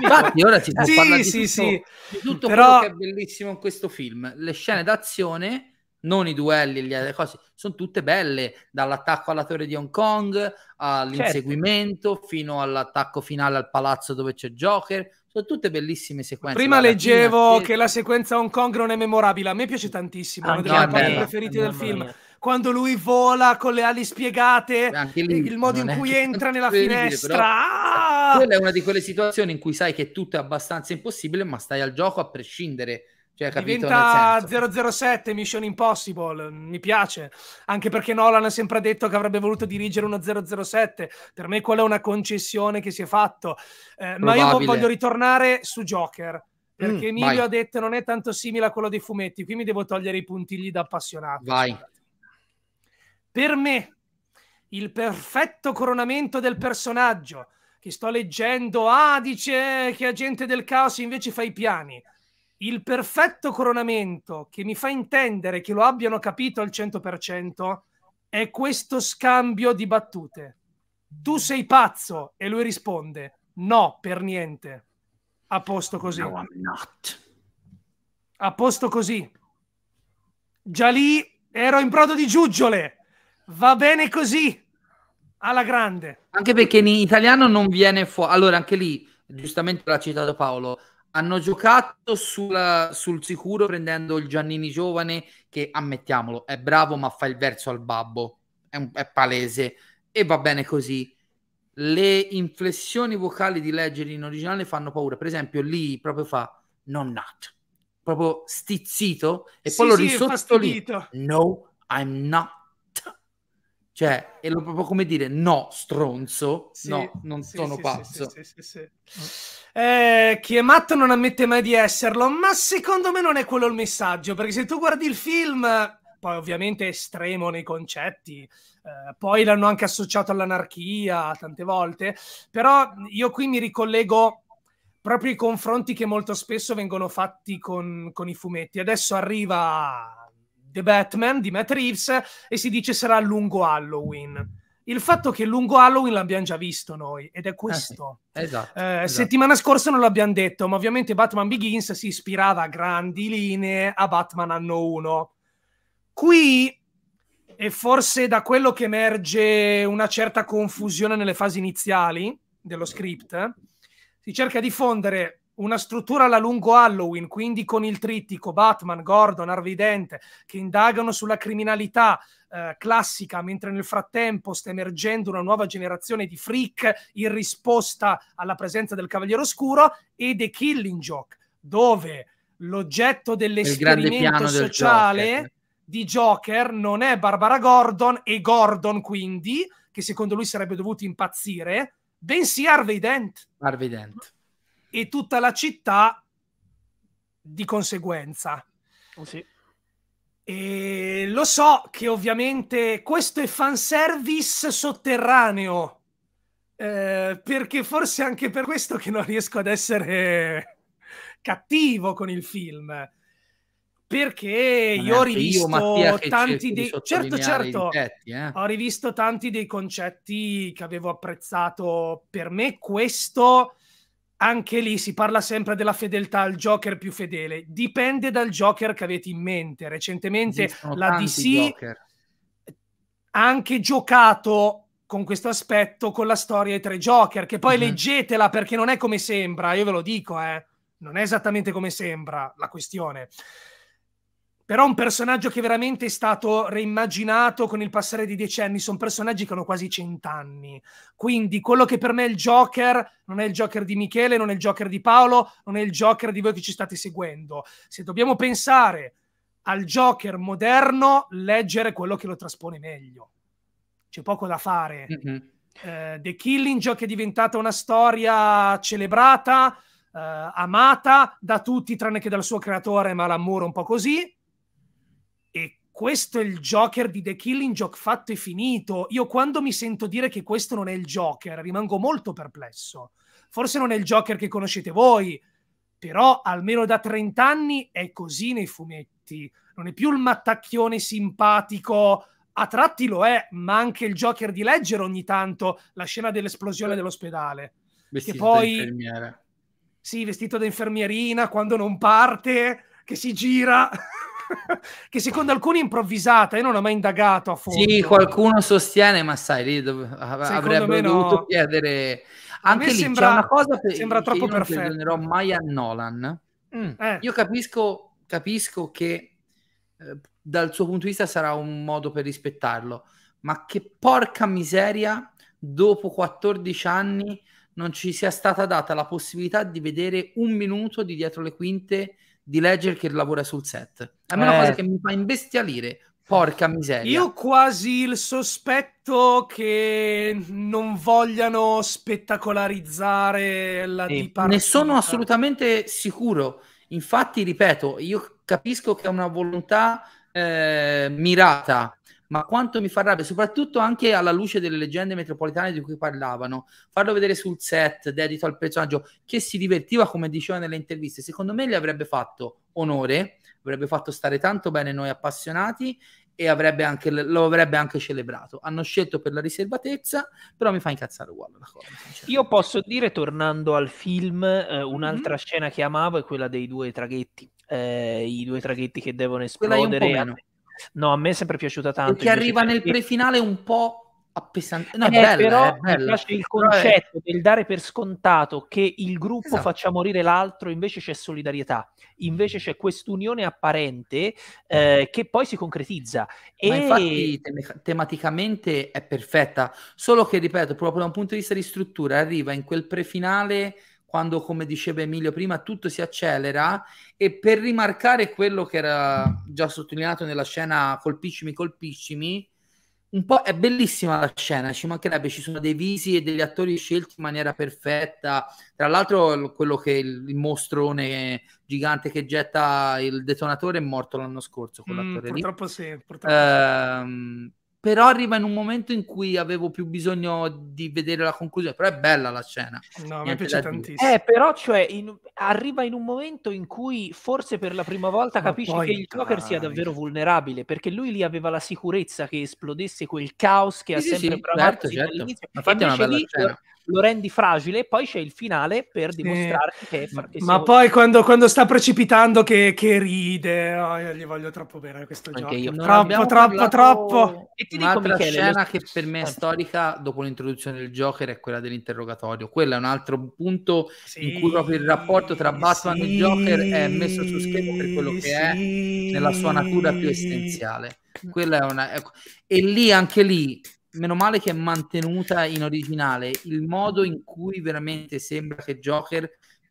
Infatti ora si può sì, di tutto, di tutto però... che è bellissimo in questo film film, le scene d'azione, non i duelli, le cose, sono tutte belle, dall'attacco alla torre di Hong Kong all'inseguimento certo. fino all'attacco finale al palazzo dove c'è Joker. Sono tutte bellissime sequenze. Prima leggevo fine, che... la sequenza Hong Kong non è memorabile. A me piace tantissimo, ah, una delle mie parti preferite del film. quando lui vola con le ali spiegate, lì, il modo in cui entra nella finestra. Però, ah! Quella è una di quelle situazioni in cui sai che tutto è abbastanza impossibile, ma stai al gioco a prescindere cioè, capito, Diventa 007 Mission Impossible, mi piace, anche perché Nolan ha sempre detto che avrebbe voluto dirigere uno 007, per me quella è una concessione che si è fatto, eh, ma io voglio ritornare su Joker, mm, perché mm, Emilio vai. ha detto non è tanto simile a quello dei fumetti, qui mi devo togliere i puntigli da appassionato. Vai. Per me, il perfetto coronamento del personaggio, che sto leggendo, ah, dice che agente del caos invece fa i piani, il perfetto coronamento che mi fa intendere che lo abbiano capito al 100% è questo scambio di battute. Tu sei pazzo? E lui risponde: No, per niente. A posto così. No, I'm not. A posto così. Già lì ero in brodo di giuggiole. Va bene così. Alla grande. Anche perché in italiano non viene fuori. Allora, anche lì, giustamente l'ha citato Paolo hanno giocato sul, sul, sicuro prendendo il Giannini giovane che ammettiamolo è bravo ma fa il verso al babbo è, un, è palese e va bene così le inflessioni vocali di leggere in originale fanno paura per esempio lì proprio fa non not proprio stizzito e sì, poi lo sì, risottolì no I'm not cioè, è proprio come dire no, stronzo, sì, no, non sì, sono sì, pazzo. Eh, chi è matto non ammette mai di esserlo, ma secondo me non è quello il messaggio, perché se tu guardi il film, poi ovviamente è estremo nei concetti, eh, poi l'hanno anche associato all'anarchia tante volte, però io qui mi ricollego proprio ai confronti che molto spesso vengono fatti con, con i fumetti. Adesso arriva The Batman di Matt Reeves e si dice sarà lungo Halloween. Il fatto che lungo Halloween l'abbiamo già visto noi ed è ah, questo. Eh sì, esatto, eh, esatto, Settimana scorsa non l'abbiamo detto, ma ovviamente Batman Begins si ispirava a grandi linee a Batman anno 1. Qui e forse da quello che emerge una certa confusione nelle fasi iniziali dello script, si cerca di fondere una struttura alla lungo Halloween, quindi con il trittico Batman, Gordon, Harvey Dent, che indagano sulla criminalità eh, classica, mentre nel frattempo sta emergendo una nuova generazione di freak in risposta alla presenza del Cavaliere Oscuro, e The Killing Joke, dove l'oggetto dell'esperimento sociale Joker. di Joker non è Barbara Gordon e Gordon quindi, che secondo lui sarebbe dovuto impazzire, bensì Harvey Dent. Harvey Dent e tutta la città di conseguenza. Oh, sì. E lo so che ovviamente questo è fanservice sotterraneo, eh, perché forse anche per questo che non riesco ad essere cattivo con il film. Perché non io ho rivisto io, tanti dei certo, certo, detti, eh? ho rivisto tanti dei concetti che avevo apprezzato. Per me questo anche lì si parla sempre della fedeltà al Joker più fedele. Dipende dal Joker che avete in mente. Recentemente la DC ha anche giocato con questo aspetto con la storia dei tre Joker, che poi uh-huh. leggetela perché non è come sembra, io ve lo dico, eh. Non è esattamente come sembra la questione però un personaggio che veramente è stato reimmaginato con il passare di dieci anni, sono personaggi che hanno quasi cent'anni, quindi quello che per me è il Joker non è il Joker di Michele, non è il Joker di Paolo, non è il Joker di voi che ci state seguendo, se dobbiamo pensare al Joker moderno, leggere quello che lo traspone meglio, c'è poco da fare. Mm-hmm. Uh, The Killing Joke è diventata una storia celebrata, uh, amata da tutti tranne che dal suo creatore, ma l'amore un po' così questo è il Joker di The Killing Joke fatto e finito. Io quando mi sento dire che questo non è il Joker, rimango molto perplesso. Forse non è il Joker che conoscete voi, però almeno da 30 anni è così nei fumetti. Non è più il mattacchione simpatico, a tratti lo è, ma anche il Joker di leggere ogni tanto la scena dell'esplosione dell'ospedale. Vestito poi... da infermiera. Sì, vestito da infermierina, quando non parte, che si gira. che secondo alcuni è improvvisata, e non ha mai indagato a fondo. Sì, qualcuno sostiene, ma sai, lì dov- avrebbero no. dovuto chiedere... Anche lì sembra, una cosa che sembra troppo che perfetto. Non perdonerò mai a Nolan. Mm, eh. Io capisco, capisco che eh, dal suo punto di vista sarà un modo per rispettarlo, ma che porca miseria, dopo 14 anni non ci sia stata data la possibilità di vedere un minuto di dietro le quinte di Ledger che lavora sul set. È una eh. cosa che mi fa imbestialire. Porca miseria. Io ho quasi il sospetto che non vogliano spettacolarizzare la sì. Eh, dipartita. Ne sono assolutamente sicuro. Infatti, ripeto, io capisco che è una volontà eh, mirata ma quanto mi fa rabbia, soprattutto anche alla luce delle leggende metropolitane di cui parlavano, farlo vedere sul set dedito al personaggio che si divertiva come diceva nelle interviste, secondo me gli avrebbe fatto onore, avrebbe fatto stare tanto bene noi appassionati e avrebbe anche, lo avrebbe anche celebrato. Hanno scelto per la riservatezza, però mi fa incazzare uguale la cosa. Io posso dire, tornando al film, eh, un'altra mm-hmm. scena che amavo è quella dei due traghetti. Eh, I due traghetti che devono esplodere No, a me è sempre piaciuta tanto. che arriva nel prefinale un po' appesante. No, eh, bella, eh, però mi piace il concetto è... del dare per scontato che il gruppo esatto. faccia morire l'altro, invece c'è solidarietà, invece c'è quest'unione apparente eh, che poi si concretizza. E... infatti tem- tematicamente è perfetta, solo che ripeto, proprio da un punto di vista di struttura, arriva in quel prefinale quando, come diceva Emilio prima, tutto si accelera e per rimarcare quello che era già sottolineato nella scena colpiscimi, colpiscimi, un po' è bellissima la scena, ci mancherebbe, ci sono dei visi e degli attori scelti in maniera perfetta. Tra l'altro, quello che il, il mostrone gigante che getta il detonatore è morto l'anno scorso. Mm, purtroppo lì. sì. Purtroppo. Ehm, però arriva in un momento in cui avevo più bisogno di vedere la conclusione, però è bella la scena. No, mi piace tantissimo. Eh, però cioè, in, arriva in un momento in cui forse per la prima volta capisci che il Joker sia davvero vulnerabile, perché lui lì aveva la sicurezza che esplodesse quel caos che sì, ha sempre sì, bravato certo, certo. Infatti è una bella lì, scena lo rendi fragile, poi c'è il finale per dimostrare eh, che, far- che Ma poi quando, quando, sta precipitando che, che ride, oh, io gli voglio troppo bene questo Anche gioco. Io. Non troppo, troppo, troppo. E ti un'altra dico, Michele, scena che per me è storica dopo l'introduzione del Joker è quella dell'interrogatorio. Quello è un altro punto sì, in cui proprio il rapporto tra Batman sì, e Joker è messo su schermo per quello che sì. è nella sua natura più essenziale. Quella è una... Ecco. E lì, anche lì, meno male che è mantenuta in originale il modo in cui veramente sembra che Joker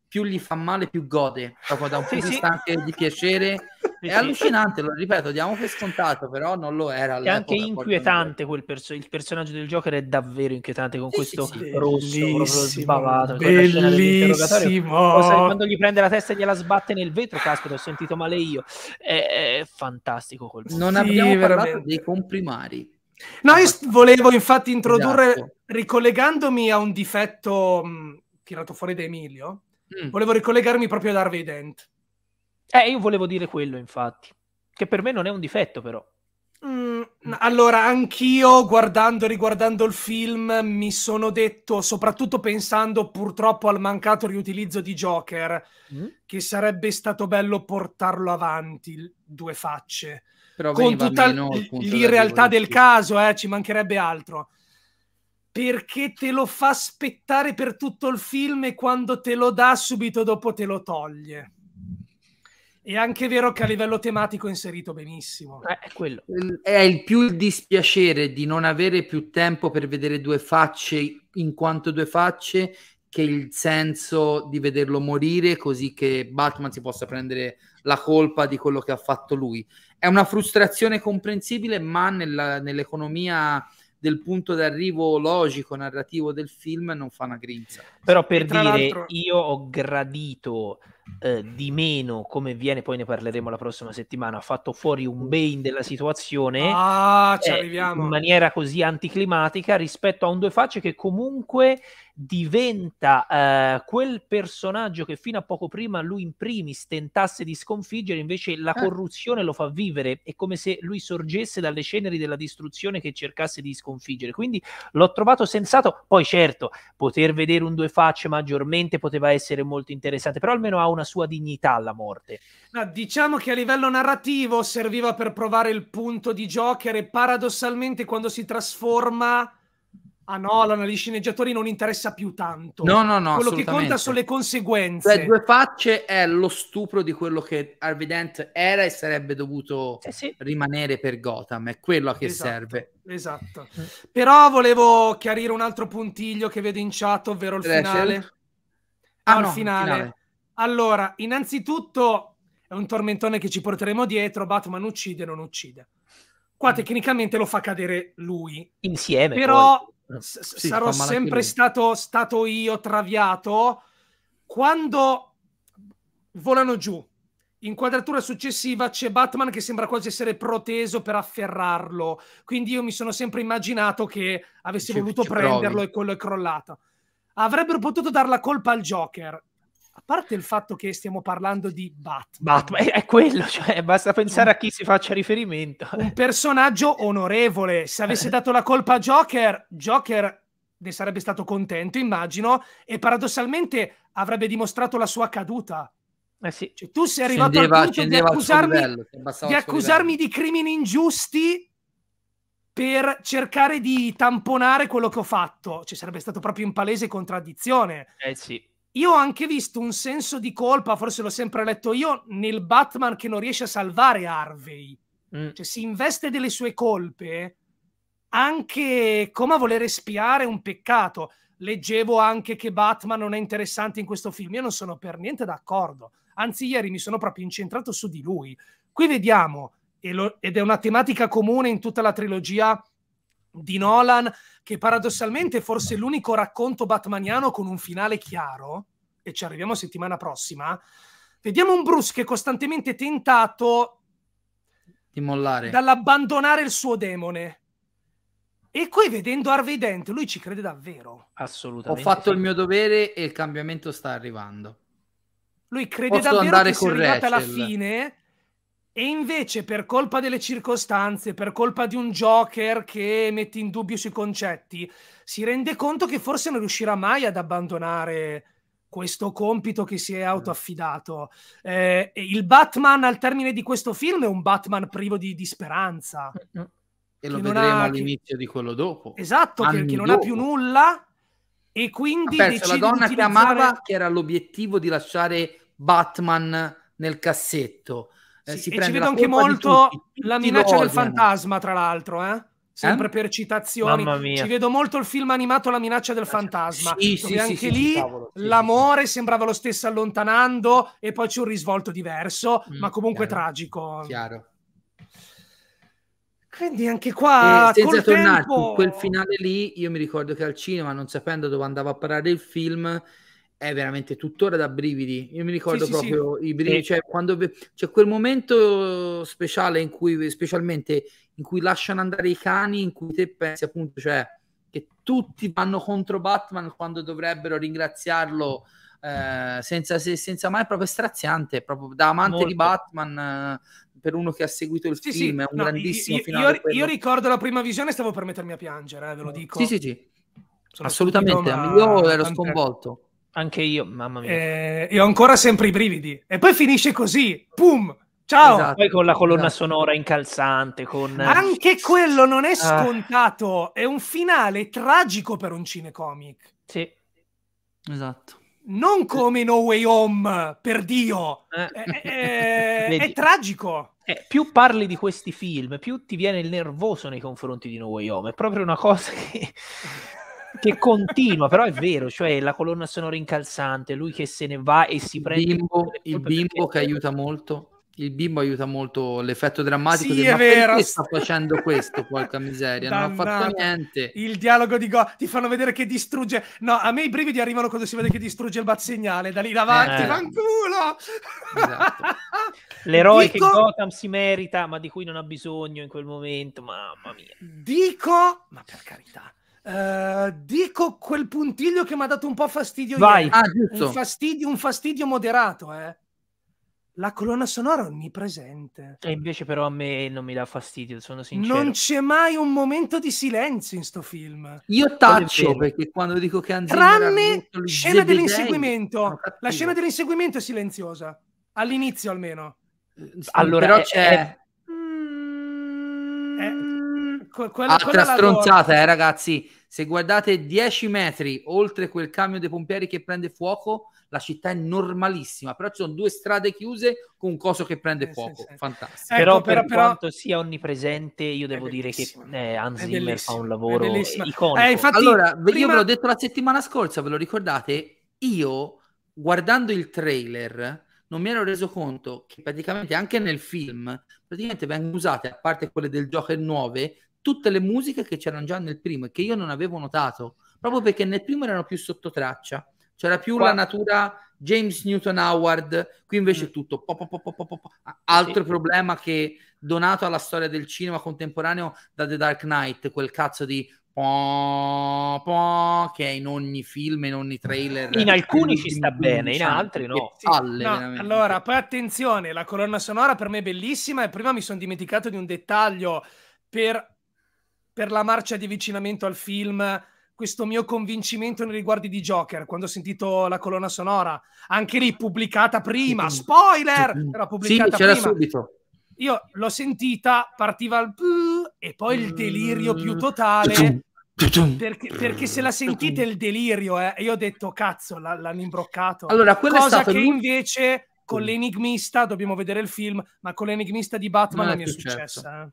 più gli fa male più gode proprio da un punto di vista anche di piacere è sì. allucinante lo ripeto diamo per scontato però non lo era è anche inquietante quel perso- il personaggio del Joker è davvero inquietante con questo rosso sbavato bellissimo quando gli prende la testa e gliela sbatte nel vetro caspita ho sentito male io è, è fantastico quel non abbiamo veramente. parlato dei comprimari No, io volevo infatti introdurre, esatto. ricollegandomi a un difetto mh, mm, tirato fuori da Emilio, mm. volevo ricollegarmi proprio ad Harvey Dent. Eh, io volevo dire quello, infatti, che per me non è un difetto, però. Mm, mm, allora, anch'io guardando e riguardando il film mi sono detto, soprattutto pensando purtroppo al mancato riutilizzo di Joker, mm. che sarebbe stato bello portarlo avanti, due facce però con tutta meno, l'irrealtà del caso, eh, ci mancherebbe altro. Perché te lo fa aspettare per tutto il film e quando te lo dà subito dopo te lo toglie. È anche vero che a livello tematico è inserito benissimo. Eh, è, il più il dispiacere di non avere più tempo per vedere due facce in quanto due facce che il senso di vederlo morire così che Batman si possa prendere la colpa di quello che ha fatto lui. È una frustrazione comprensibile, ma nella, nell'economia del punto d'arrivo logico, narrativo del film non fa una grinza. Però per dire, l'altro... io ho gradito eh, di meno come viene, poi ne parleremo la prossima settimana, ha fatto fuori un Bane della situazione ah, eh, in maniera così anticlimatica rispetto a un due facce che comunque diventa eh, quel personaggio che fino a poco prima lui in primis tentasse di sconfiggere, invece la ah. corruzione lo fa vivere, è come se lui sorgesse dalle ceneri della distruzione che cercasse di sconfiggere. Quindi l'ho trovato sensato, poi certo, poter vedere un due facce maggiormente poteva essere molto interessante, però almeno ha un una sua dignità alla morte. No, diciamo che a livello narrativo serviva per provare il punto di Joker e paradossalmente quando si trasforma a ah Nolan, agli sceneggiatori non interessa più tanto. No, no, no. Quello che conta sono le conseguenze. Le cioè, due facce è lo stupro di quello che Harvey Dent era e sarebbe dovuto eh sì. rimanere per Gotham. È quello a che esatto, serve. Esatto. Mm. Però volevo chiarire un altro puntiglio che vedo in chat, ovvero il Drescher. finale. Ah, no, no, finale. finale. Allora, innanzitutto è un tormentone che ci porteremo dietro, Batman uccide o non uccide. Qua mm. tecnicamente lo fa cadere lui. Insieme. Però s- sì, sarò sempre stato, stato io traviato quando volano giù. Inquadratura successiva c'è Batman che sembra quasi essere proteso per afferrarlo. Quindi io mi sono sempre immaginato che avesse voluto prenderlo provi. e quello è crollato. Avrebbero potuto dar la colpa al Joker a parte il fatto che stiamo parlando di Batman. Batman è, è quello, cioè, basta pensare un, a chi si faccia riferimento. Un personaggio onorevole. Se avesse dato la colpa a Joker, Joker ne sarebbe stato contento, immagino, e paradossalmente avrebbe dimostrato la sua caduta. Eh sì. cioè, tu sei arrivato scendeva, al punto di accusarmi, livello, di, accusarmi di crimini ingiusti per cercare di tamponare quello che ho fatto. Cioè, sarebbe stato proprio in palese contraddizione. Eh sì. Io ho anche visto un senso di colpa, forse l'ho sempre letto io, nel Batman che non riesce a salvare Harvey. Mm. Cioè, si investe delle sue colpe anche come a voler espiare un peccato. Leggevo anche che Batman non è interessante in questo film. Io non sono per niente d'accordo. Anzi, ieri mi sono proprio incentrato su di lui. Qui vediamo, ed è una tematica comune in tutta la trilogia di Nolan, che paradossalmente forse è l'unico racconto batmaniano con un finale chiaro, e ci arriviamo settimana prossima, vediamo un Bruce che è costantemente tentato di mollare, dall'abbandonare il suo demone. E qui vedendo Harvey Dent, lui ci crede davvero. Assolutamente. Ho fatto il mio dovere e il cambiamento sta arrivando. Lui crede Posso davvero che sia arrivata la fine e invece, per colpa delle circostanze, per colpa di un Joker che mette in dubbio sui concetti, si rende conto che forse non riuscirà mai ad abbandonare questo compito che si è mm. autoaffidato. Eh, il Batman al termine di questo film è un Batman privo di, di speranza. Mm, mm. E lo vedremo ha, all'inizio che... di quello dopo. Esatto, che, che, non dopo. ha più nulla e quindi... Ha perso la donna utilizzare... che amava, che era l'obiettivo di lasciare Batman nel cassetto eh, sì, si e ci vedo anche molto tutti, tutti la minaccia del fantasma, tra l'altro, eh? sempre eh? per citazioni. Mamma mia. Ci vedo molto il film animato La minaccia del fantasma. Sì, sì, anche sì, lì l'amore sembrava lo stesso allontanando e poi c'è un risvolto diverso, mm, ma comunque chiaro. tragico. Chiaro. Quindi anche qua... E senza tornare tempo... quel finale lì, io mi ricordo che al cinema, non sapendo dove andava a parare il film, è veramente tuttora da brividi. Io mi ricordo sì, proprio sì, i brividi, sì. Eh. cioè quando c'è cioè quel momento speciale in cui specialmente in cui lasciano andare i cani, in cui te pensi appunto, cioè che tutti vanno contro Batman quando dovrebbero ringraziarlo eh, senza se senza mai proprio straziante, proprio da amante Molto. di Batman eh, per uno che ha seguito il film, è un no, grandissimo io, finale. Io, io, ricordo la prima visione e stavo per mettermi a piangere, eh, ve lo dico. Sì, sì, sì. Sono Assolutamente, io ero sconvolto. Anche io, mamma mia. Eh, e ho ancora sempre i brividi. E poi finisce così, pum! Ciao! Esatto, poi con la colonna esatto. sonora incalzante, con... Eh, Anche quello non è ah. scontato, ah. è un finale tragico per un cinecomic. Sì, esatto. Non come No Way Home, per Dio! Eh. eh, eh è, è, è tragico! Eh, più parli di questi film, più ti viene il nervoso nei confronti di No Way Home. È proprio una cosa che che continua, però è vero, cioè la colonna sonora incalzante, lui che se ne va e si il prende... Bimbo, il bimbo perché... che aiuta molto il bimbo aiuta molto l'effetto drammatico sì, del, è vero. sta facendo questo porca miseria non ha fatto niente il dialogo di Go ti fanno vedere che distrugge no a me i brividi arrivano quando si vede che distrugge il bazzegnale da lì davanti eh. fanculo esatto. l'eroe dico... che Gotham si merita ma di cui non ha bisogno in quel momento mamma mia dico ma per carità eh, dico quel puntiglio che mi ha dato un po' fastidio. Vai. Ah, un, fastidio, un fastidio moderato, eh. La colonna sonora è onnipresente. E invece però a me non mi dà fastidio, sono sincero. Non c'è mai un momento di silenzio in sto film. Io taccio perché quando dico che Anzini Tranne scena dell'inseguimento. La scena dell'inseguimento è silenziosa. All'inizio almeno. Allora, però c'è... È... Eh, quella, Altra quella stronzata, eh, ragazzi. Se guardate 10 metri oltre quel camion dei pompieri che prende fuoco, la città è normalissima, però ci sono due strade chiuse con un coso che prende eh, fuoco, sì, fantastico. Ecco, però, per però... quanto sia onnipresente, io devo dire che eh, Hans Zimmer fa un lavoro eh, iconico. Eh, infatti, allora, prima... io ve l'ho detto la settimana scorsa, ve lo ricordate? Io, guardando il trailer, non mi ero reso conto che praticamente anche nel film praticamente vengono usate, a parte quelle del Joker 9, tutte le musiche che c'erano già nel primo e che io non avevo notato, proprio perché nel primo erano più sotto traccia, c'era più Qua... la natura James Newton Howard, qui invece è mm. tutto po, po, po, altro sì. problema che donato alla storia del cinema contemporaneo da The Dark Knight, quel cazzo di che è in ogni film, in ogni trailer. In alcuni ci sta bene, in altri no. Palle, no allora, poi attenzione, la colonna sonora per me è bellissima e prima mi sono dimenticato di un dettaglio per per la marcia di avvicinamento al film, questo mio convincimento nei riguardi di Joker, quando ho sentito la colonna sonora, anche lì pubblicata prima, spoiler, era pubblicata sì, c'era prima. subito. Io l'ho sentita, partiva il e poi il delirio più mm. totale. Perché, perché, se la sentite il delirio, eh, io ho detto cazzo, l'hanno imbroccato. Allora, Cosa è stato che invece con mm. l'enigmista, dobbiamo vedere il film, ma con l'enigmista di Batman non, non è, è successa. Eh.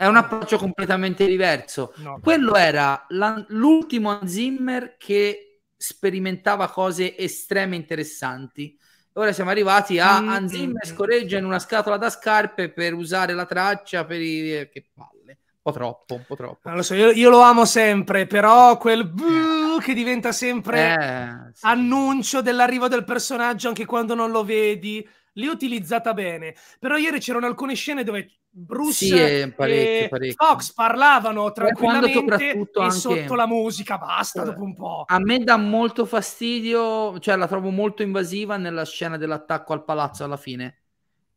È un approccio completamente diverso. No. Quello era la, l'ultimo Zimmer che sperimentava cose estreme interessanti. Ora siamo arrivati a mm. Mm-hmm. Hans Zimmer scorreggia in una scatola da scarpe per usare la traccia per i... Eh, che palle. Un po' troppo, un po' troppo. Non lo so, io, io lo amo sempre, però quel eh. che diventa sempre eh, sì. annuncio dell'arrivo del personaggio anche quando non lo vedi, l'ho utilizzata bene. Però ieri c'erano alcune scene dove Bruce sì, è parecchio, e parecchio. Fox parlavano tranquillamente e anche... sotto la musica basta dopo un po' a me dà molto fastidio cioè la trovo molto invasiva nella scena dell'attacco al palazzo alla fine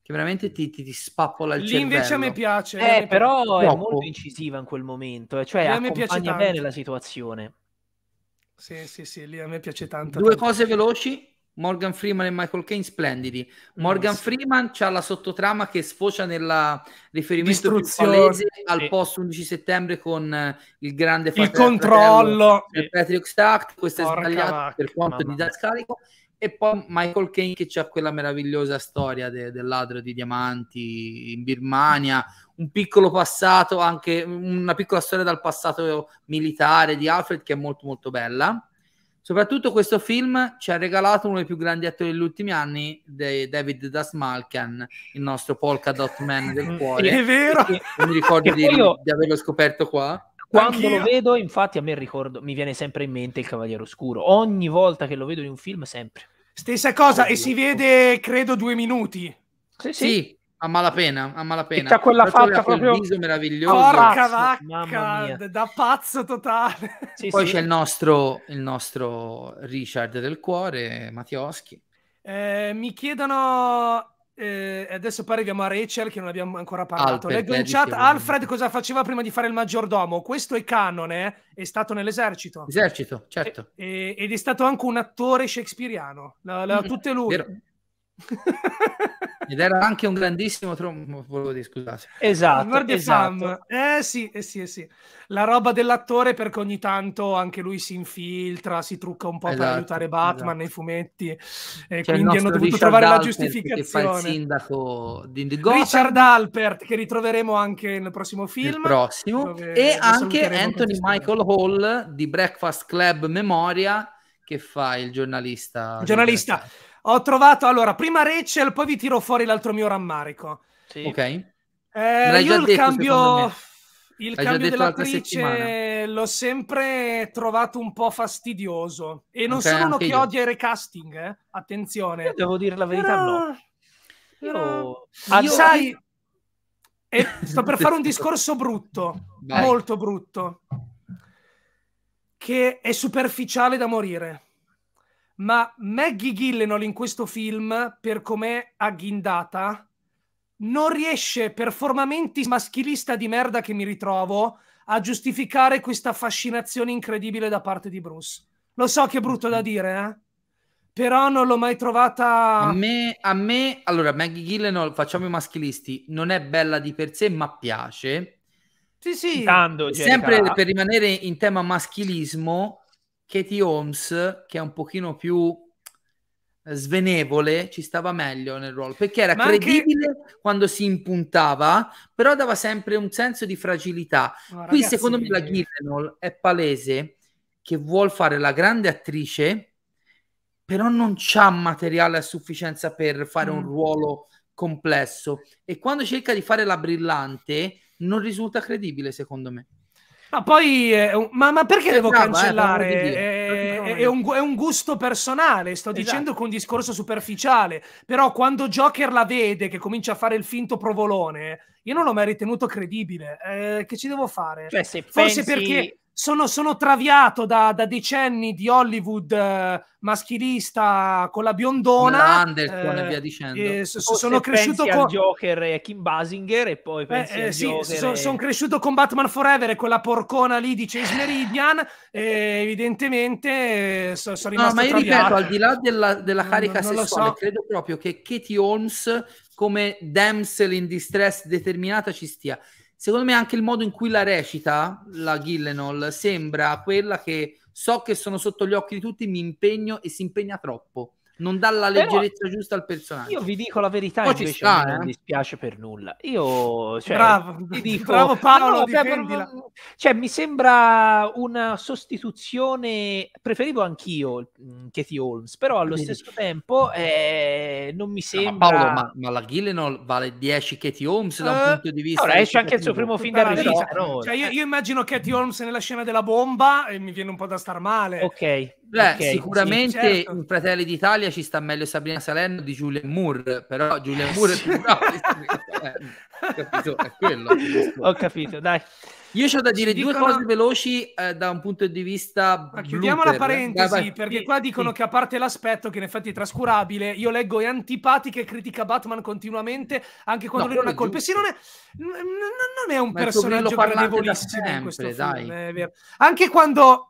che veramente ti, ti, ti spappola il Lì cervello. invece a me piace eh, però è Troppo. molto incisiva in quel momento eh, cioè a me piace bene tanto. la situazione sì sì sì lì a me piace tanto due tanto. cose veloci Morgan Freeman e Michael Kane splendidi. Mm, Morgan mm, Freeman sì. ha la sottotrama che sfocia nel riferimento palese al sì. post 11 settembre con eh, il grande il controllo eh, di sì. Patriot Act, questo Porca è sbagliato vacca, per quanto di scarico e poi Michael Kane che c'ha quella meravigliosa storia de- del ladro di diamanti in Birmania, un piccolo passato, anche una piccola storia dal passato militare di Alfred che è molto molto bella Soprattutto questo film ci ha regalato uno dei più grandi attori degli ultimi anni, David Dasmalkian, il nostro polka dot man del mm, cuore. È vero! Non mi ricordo di, io... di averlo scoperto qua quando Anch'io. lo vedo, infatti, a me ricordo, mi viene sempre in mente il Cavaliere Oscuro. Ogni volta che lo vedo in un film, sempre. Stessa cosa, Oddio. e si vede, credo, due minuti. Sì, sì. sì a malapena, a malapena. C'ha quella faccia proprio viso meraviglioso. Porca vacca, da pazzo totale. Sì, Poi sì. c'è il nostro, il nostro Richard del cuore, Mattioschi. Eh, mi chiedono eh, adesso poi arriviamo a Rachel che non abbiamo ancora parlato. Alfred, Leggo in chat Alfred cosa faceva prima di fare il maggiordomo. Questo è canone, eh? è stato nell'esercito. Esercito, certo. E, ed è stato anche un attore shakespeariano. La, la, mm. tutte lui. Vero. Ed era anche un grandissimo trombo, volevo dire, scusate. Esatto, Guardi esatto. Eh sì, eh sì, eh sì. La roba dell'attore perché ogni tanto anche lui si infiltra, si trucca un po' esatto, per aiutare Batman esatto. nei fumetti. E cioè quindi hanno dovuto Richard trovare Alpert la giustificazione. Che fa il sindaco di Gotham. Richard Alpert, che ritroveremo anche nel prossimo film. Nel prossimo. E anche Anthony Michael Hall di Breakfast Club Memoria, che fa il giornalista. giornalista. Breakfast ho trovato, allora, prima Rachel, poi vi tiro fuori l'altro mio rammarico. Sì. Ok. Eh, io il detto, cambio... Il cambio dell'attrice l'ho sempre trovato un po' fastidioso. E non okay, sono uno che io. odia i recasting, eh? attenzione. Io devo dire la verità, Però... no. Io... Ah, io... Sai, e sto per fare un discorso brutto, Dai. molto brutto, che è superficiale da morire ma Maggie Gillenol in questo film, per com'è agghindata, non riesce per formamenti maschilista di merda che mi ritrovo a giustificare questa fascinazione incredibile da parte di Bruce. Lo so che è brutto da mm-hmm. dire, eh? però non l'ho mai trovata. A me, a me allora, Maggie Gillenol, facciamo i maschilisti, non è bella di per sé, ma piace. Sì, sì. Citando, sempre per rimanere in tema maschilismo, Katie Holmes, che è un pochino più eh, svenevole, ci stava meglio nel ruolo, perché era Ma credibile anche... quando si impuntava, però dava sempre un senso di fragilità. No, Qui secondo me la eh. Gyllenhaal è palese che vuole fare la grande attrice, però non c'ha materiale a sufficienza per fare mm. un ruolo complesso e quando cerca di fare la brillante non risulta credibile secondo me. Ma poi, eh, ma, ma, perché devo brava, eh, cancellare? Eh, è, è, un, è, un, gusto personale, sto esatto. dicendo che un discorso superficiale, però quando Joker la vede che comincia a fare il finto provolone, io non l'ho mai ritenuto credibile. Eh, che ci devo fare? Cioè, Forse pensi... perché sono, sono traviato da, da, decenni di Hollywood eh, maschilista con la biondona. Anderson eh, e via dicendo. Eh, so, sono cresciuto con Joker e Kim Basinger e poi eh, pensi eh, sì, sono cresciuto con Batman Forever e quella porcona lì di Chase Meridian evidentemente sono rimasto No, ma io traviato. ripeto, al di là della, della carica non, non sessuale, credo proprio che Katie Holmes come damsel in distress determinata ci stia secondo me anche il modo in cui la recita la Gillenol sembra quella che so che sono sotto gli occhi di tutti, mi impegno e si impegna troppo non dà la leggerezza Però, giusta al personaggio. Io vi dico la verità, Poi invece sta, eh? non dispiace per nulla. Io cioè, bravo, ti dico, bravo Paolo, difendila. Cioè, mi sembra una sostituzione, preferivo anch'io mm, Katie Holmes, però allo Quindi. stesso tempo eh, non mi sembra... No, ma Paolo, ma, ma la Gillenol vale 10 Katie Holmes da un uh, punto di vista... Allora, esce anche il suo primo film da regista. Cioè, io, eh. io immagino Katie Holmes nella scena della bomba e mi viene un po' da star male. Ok. Beh, okay, sicuramente sì, certo. in Fratelli d'Italia ci sta meglio Sabrina Salerno di Julian Moore, però Giulia eh, Moore è più brava. è quello. Ho capito, dai. Io ho da dire dicono... due cose veloci eh, da un punto di vista. Ma chiudiamo blooper. la parentesi, eh, perché qua dicono sì. che a parte l'aspetto, che in effetti è trascurabile, io leggo è antipatica e critica Batman continuamente, anche quando no, lui non ha colpe. Sì, non è, n- n- non è un Ma personaggio gradevolissimo sempre, in questo film, dai. Anche quando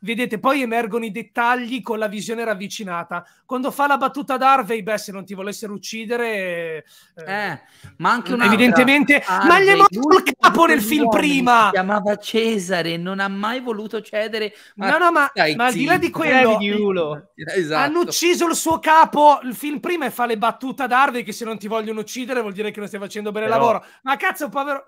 Vedete, poi emergono i dettagli con la visione ravvicinata. Quando fa la battuta ad Harvey, beh, se non ti volessero uccidere... Eh, eh ma anche un Evidentemente... Harvey, ma gli è morto il capo nel film prima! Si chiamava Cesare, non ha mai voluto cedere... Ma... No, no, ma, ma al di là di quello... esatto. Hanno ucciso il suo capo il film prima e fa le battute ad Harvey che se non ti vogliono uccidere vuol dire che non stai facendo bene il Però... lavoro. Ma cazzo, povero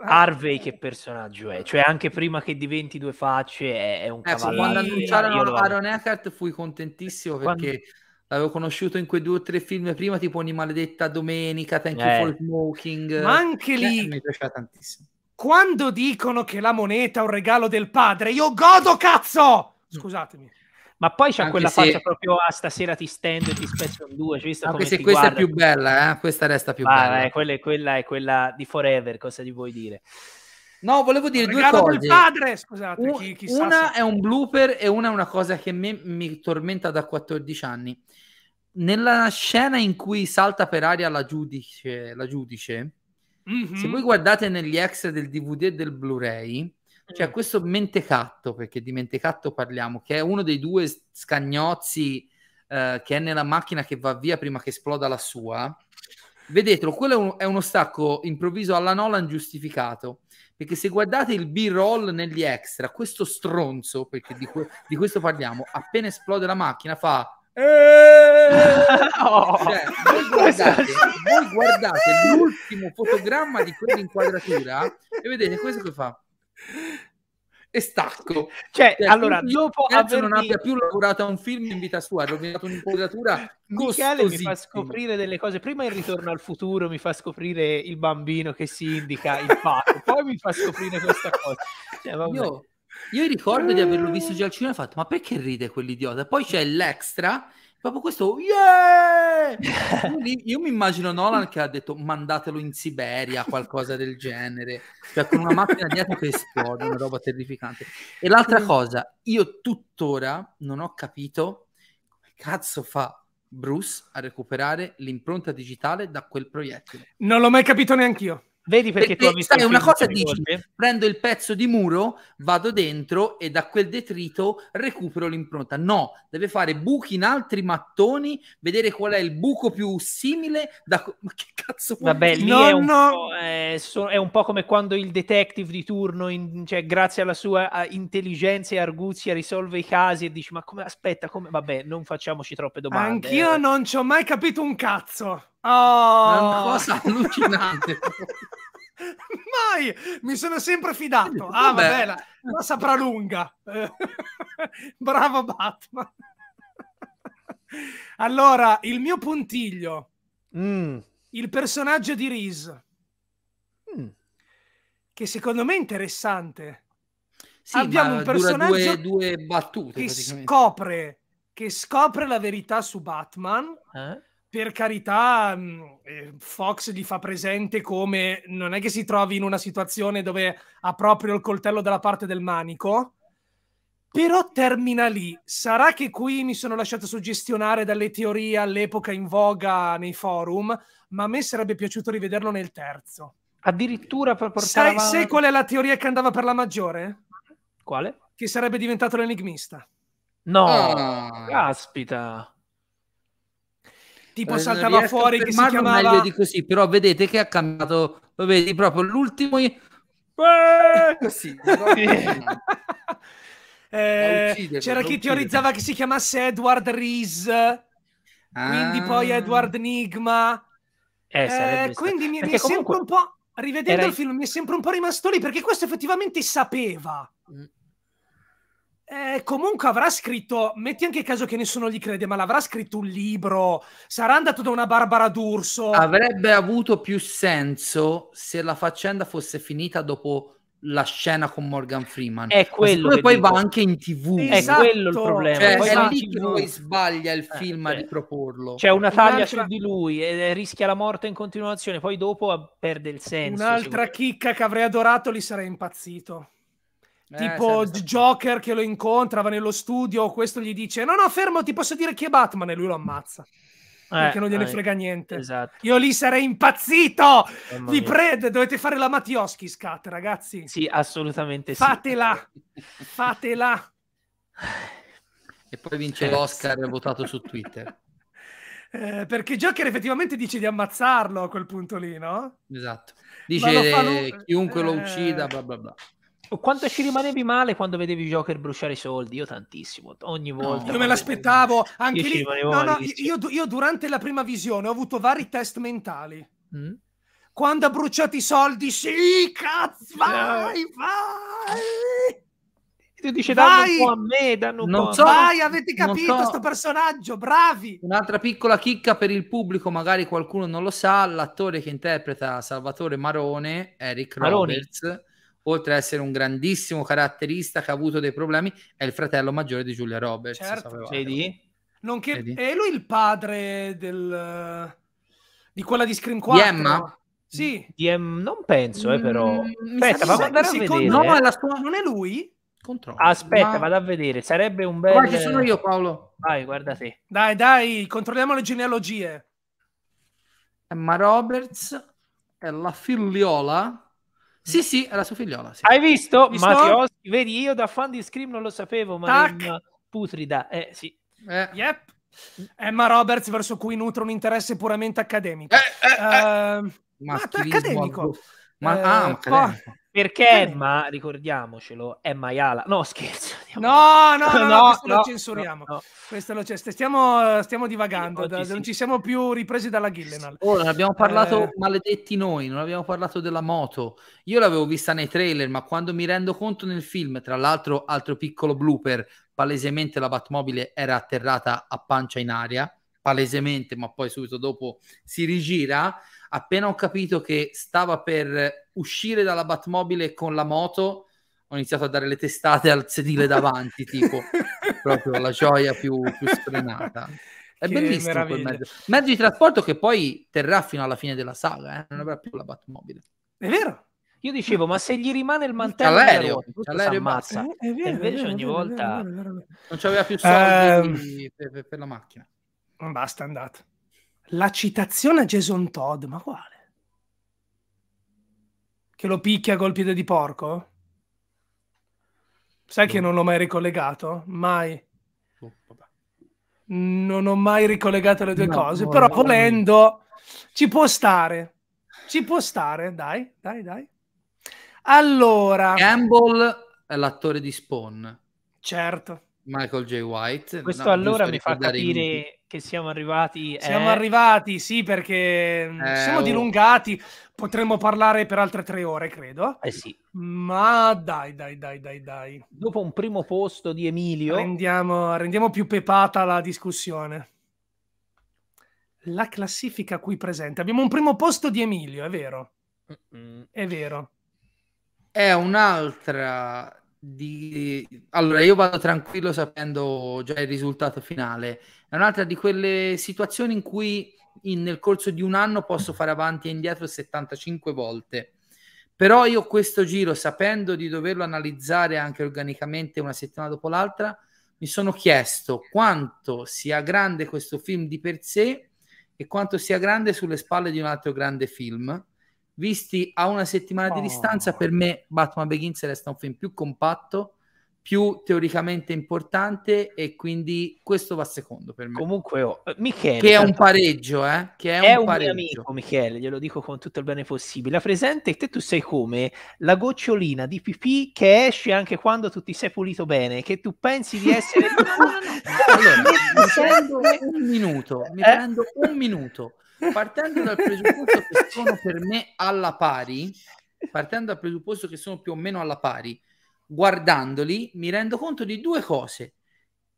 Ah. Harvey che personaggio è, cioè anche prima che diventi due facce è, è un eh, cavallo. Quando annunciarono lo... Aaron Eckhart fui contentissimo perché quando... l'avevo conosciuto in quei due o tre film prima, tipo Ogni maledetta domenica, Thank eh. you for smoking. Ma anche cioè, lì... Eh, mi piaceva tantissimo. Quando dicono che la moneta è un regalo del padre, io godo cazzo! Mm. Scusatemi ma poi c'è quella se... faccia proprio a ah, stasera ti stendo e ti spezzo in due. Cioè, Anche se questa guarda, è più bella, eh? questa resta più ah, bella. Eh, quella, è, quella è quella di Forever, cosa gli vuoi dire? No, volevo dire due cose. Padre, scusate, un, chi, una se... è un blooper e una è una cosa che me, mi tormenta da 14 anni. Nella scena in cui salta per aria la giudice, la giudice mm-hmm. se voi guardate negli extra del DVD e del Blu-ray, cioè, mm. questo mentecatto, perché di mentecatto parliamo, che è uno dei due scagnozzi eh, che è nella macchina che va via prima che esploda la sua. Vedetelo, quello è, un, è uno stacco improvviso alla Nolan giustificato, perché se guardate il B-roll negli extra, questo stronzo, perché di, que- di questo parliamo, appena esplode la macchina fa... Eh! No. Cioè, voi, guardate, voi guardate l'ultimo fotogramma di quell'inquadratura e vedete questo che fa e stacco. Cioè, cioè allora, dopo aver non abbia più lavorato a un film in vita sua, ha rovinato un'inquadratura Michele mi fa scoprire delle cose. Prima il Ritorno al futuro mi fa scoprire il bambino che si indica il fatto, poi mi fa scoprire questa cosa. Cioè, io, io ricordo di averlo visto già al cinema e ho fatto, ma perché ride quell'idiota? Poi c'è l'extra Proprio questo, yeah! io, mi immagino Nolan che ha detto mandatelo in Siberia, qualcosa del genere, cioè con una macchina dietro che esplode, una roba terrificante. E l'altra cosa, io tuttora non ho capito come cazzo fa Bruce a recuperare l'impronta digitale da quel proiettile. Non l'ho mai capito neanch'io. Vedi perché, perché tu hai sai, una cosa dici, prendo il pezzo di muro, vado dentro e da quel detrito recupero l'impronta. No, deve fare buchi in altri mattoni, vedere qual è il buco più simile. Da... Ma che cazzo Vabbè, lì no, è, un no. è, eh, so, è, un po', come quando il detective di turno, in, cioè, grazie alla sua intelligenza e arguzia, risolve i casi e dici, ma come, aspetta, come... Vabbè, non facciamoci troppe domande. Anch'io eh. non ci ho mai capito un cazzo. Oh! Una cosa allucinante. Mai, mi sono sempre fidato. Ah, vabbè, vabbè la, la saprà lunga. Bravo Batman. allora, il mio puntiglio. Mm. Il personaggio di Reese. Mm. Che secondo me è interessante. Sì, Abbiamo un personaggio due, due battute, che scopre che scopre la verità su Batman. Eh? per carità, mm, eh, Fox gli fa presente come non è che si trovi in una situazione dove ha proprio il coltello dalla parte del manico, però termina lì. Sarà che qui mi sono lasciato suggestionare dalle teorie all'epoca in voga nei forum, ma a me sarebbe piaciuto rivederlo nel terzo. Addirittura per portare sai, avanti... sai qual è la teoria che andava per la maggiore? Quale? Che sarebbe diventato l'enigmista. No, ah. caspita tipo eh, saltava fuori che si chiamava meglio di così, però vedete che ha cambiato, lo vedi proprio l'ultimo eh! così. eh, c'era chi teorizzava che si chiamasse Edward Rees Ah. Quindi poi ah. Edward Nigma Eh, eh quindi mi, mi è sempre un po' rivedendo era... il film mi è sempre un po' rimasto lì perché questo effettivamente sapeva mm eh, comunque avrà scritto, metti anche caso che nessuno gli crede, ma l'avrà scritto un libro, sarà andato da una Barbara D'Urso. Avrebbe avuto più senso se la faccenda fosse finita dopo la scena con Morgan Freeman. È quello. Che poi dico. va anche in tv. È esatto. quello il problema. Cioè, poi è lì che poi sbaglia il eh, film eh, a riproporlo. C'è una taglia su di lui e rischia la morte in continuazione, poi dopo perde il senso. Un'altra chicca che avrei adorato, lì sarei impazzito. Eh, tipo eh, Joker che lo incontra, va nello studio, questo gli dice no no fermo ti posso dire chi è Batman e lui lo ammazza. Eh, perché non gliene eh, frega niente. Esatto. Io lì sarei impazzito. Vi prego, dovete fare la Mattioschi scat, ragazzi. Sì, assolutamente Fatela. Sì. Fatela. E poi vince eh, l'Oscar sì. votato su Twitter. Eh, perché Joker effettivamente dice di ammazzarlo a quel punto lì, no? Esatto. Dice lo fa... chiunque lo uccida, eh. bla bla bla. Quanto ci rimanevi male quando vedevi Joker bruciare i soldi? Io tantissimo, ogni volta. No, non me l'aspettavo, anche io lì. No, no, io, io, durante la prima visione ho avuto vari test mentali. Mm? Quando ha bruciato i soldi, sì, cazzo, vai, vai! tu dici vai! a me, danno un non po' so, Vai, avete capito questo so. personaggio, bravi! Un'altra piccola chicca per il pubblico, magari qualcuno non lo sa, l'attore che interpreta Salvatore Marone, Eric Maroni. Roberts, oltre ad essere un grandissimo caratterista che ha avuto dei problemi, è il fratello maggiore di Giulia Roberts. Certo, vedi? Nonché, vedi? è lui il padre del, di quella di Scream 4? Di Emma? Sì. Di em... non penso, eh, però. Mm, Aspetta, vado a vedere. Con... No, la sua... non è lui? Controllo. Aspetta, ma... vado a vedere. Sarebbe un bel... Guarda, sono io, Paolo. Vai, guarda te. Dai, dai, controlliamo le genealogie. Emma Roberts è la figliola sì, sì, era sua figliola. Sì. Hai visto? visto? Mattioschi, vedi, io da fan di Scream non lo sapevo, ma putrida. Eh, sì. Eh. Yep. Emma Roberts verso cui nutro un interesse puramente accademico. Eh, eh, eh. Uh, ma, accademico. Ma, ah, eh, accademico. Perché Emma, ricordiamocelo, è maiala. No, scherzo. No, no, no, no, questo lo censuriamo. Questo lo censuriamo. Stiamo, stiamo divagando, non ci siamo più ripresi dalla Gillenal. Oh, non abbiamo parlato eh. maledetti noi, non abbiamo parlato della moto. Io l'avevo vista nei trailer, ma quando mi rendo conto nel film, tra l'altro, altro piccolo blooper, palesemente la Batmobile era atterrata a pancia in aria, palesemente, ma poi subito dopo si rigira. Appena ho capito che stava per uscire dalla Batmobile con la moto ho iniziato a dare le testate al sedile davanti, tipo proprio la gioia più, più sfrenata. È che bellissimo meraviglia. quel mezzo. mezzo di trasporto che poi terrà fino alla fine della saga, eh? non avrà più la Batmobile. È vero. Io dicevo, ma se gli rimane il mantello, l'aereo si ammazza. Eh, e invece ogni volta non c'aveva più soldi uh, per, per, la macchina. Basta, andato. La citazione a Jason Todd, ma quale? che lo picchia col piede di porco? Sai no. che non l'ho mai ricollegato? Mai. Oh, non ho mai ricollegato le due no, cose, no, però volendo ci può stare. Ci può stare, dai, dai, dai. Allora... Campbell è l'attore di Spawn. Certo. Michael J. White. Questo allora mi fa capire che siamo arrivati. È... Siamo arrivati, sì, perché mm, eh, siamo oh. dilungati. Potremmo parlare per altre tre ore, credo. Eh sì. Ma dai, dai, dai, dai, dai. Dopo un primo posto di Emilio. Rendiamo, rendiamo più pepata la discussione. La classifica qui presente. Abbiamo un primo posto di Emilio, è vero. Mm -mm. È vero. È un'altra di... Allora, io vado tranquillo sapendo già il risultato finale. È un'altra di quelle situazioni in cui in, nel corso di un anno posso fare avanti e indietro 75 volte. Però io questo giro, sapendo di doverlo analizzare anche organicamente una settimana dopo l'altra, mi sono chiesto quanto sia grande questo film di per sé e quanto sia grande sulle spalle di un altro grande film visti a una settimana di distanza, per me Batman Begins resta un film più compatto, più teoricamente importante e quindi questo va secondo per me. Comunque, oh, eh, Michele... Che è un pareggio, eh? Che è, è un, pareggio. mio amico, Michele, glielo dico con tutto il bene possibile. La presente, te tu sei come la gocciolina di pipì che esce anche quando tu ti sei pulito bene, che tu pensi di essere... allora, mi prendo un minuto, mi eh? prendo un minuto partendo dal presupposto che sono per me alla pari, partendo dal presupposto che sono più o meno alla pari, guardandoli mi rendo conto di due cose.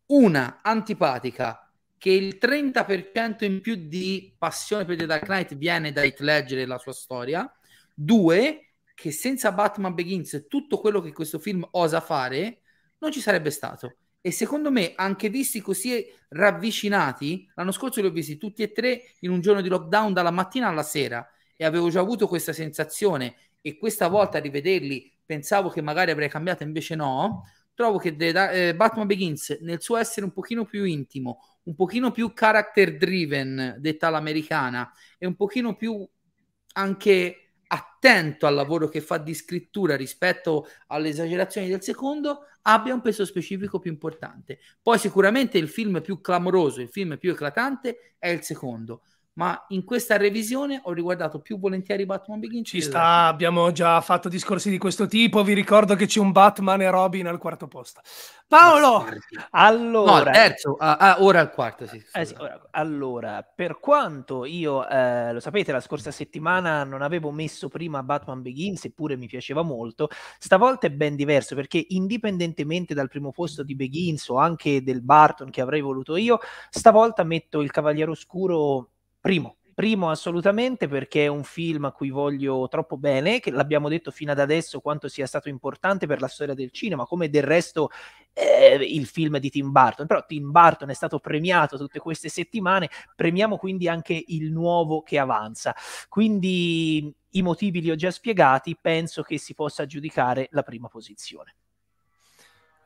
Una antipatica, che il 30% in più di passione per The Dark Knight viene da Heath Ledger e la sua storia. Due, che senza Batman Begins tutto quello che questo film osa fare non ci sarebbe stato e secondo me anche visti così ravvicinati, l'anno scorso li ho visti tutti e tre in un giorno di lockdown dalla mattina alla sera e avevo già avuto questa sensazione e questa volta a rivederli pensavo che magari avrei cambiato, invece no. Trovo che The, eh, Batman Begins nel suo essere un pochino più intimo, un pochino più character driven, detta l'americana, e un pochino più anche attento al lavoro che fa di scrittura rispetto alle esagerazioni del secondo, abbia un peso specifico più importante. Poi sicuramente il film più clamoroso, il film più eclatante è il secondo, ma in questa revisione ho riguardato più volentieri Batman Begins. Ci sta, da... abbiamo già fatto discorsi di questo tipo, vi ricordo che c'è un Batman e Robin al quarto posto. Paolo! Allora... No, al terzo, ah, ah, ora al quarto, sì, eh sì, ora, allora, per quanto io, eh, lo sapete, la scorsa settimana non avevo messo prima Batman Begins, eppure mi piaceva molto, stavolta è ben diverso perché indipendentemente dal primo posto di Begins o anche del Barton che avrei voluto io, stavolta metto il Cavaliere Oscuro Primo, primo assolutamente perché è un film a cui voglio troppo bene, che l'abbiamo detto fino ad adesso quanto sia stato importante per la storia del cinema, come del resto eh, il film di Tim Burton, però Tim Burton è stato premiato tutte queste settimane, premiamo quindi anche il nuovo che avanza. Quindi i motivi li ho già spiegati, penso che si possa giudicare la prima posizione.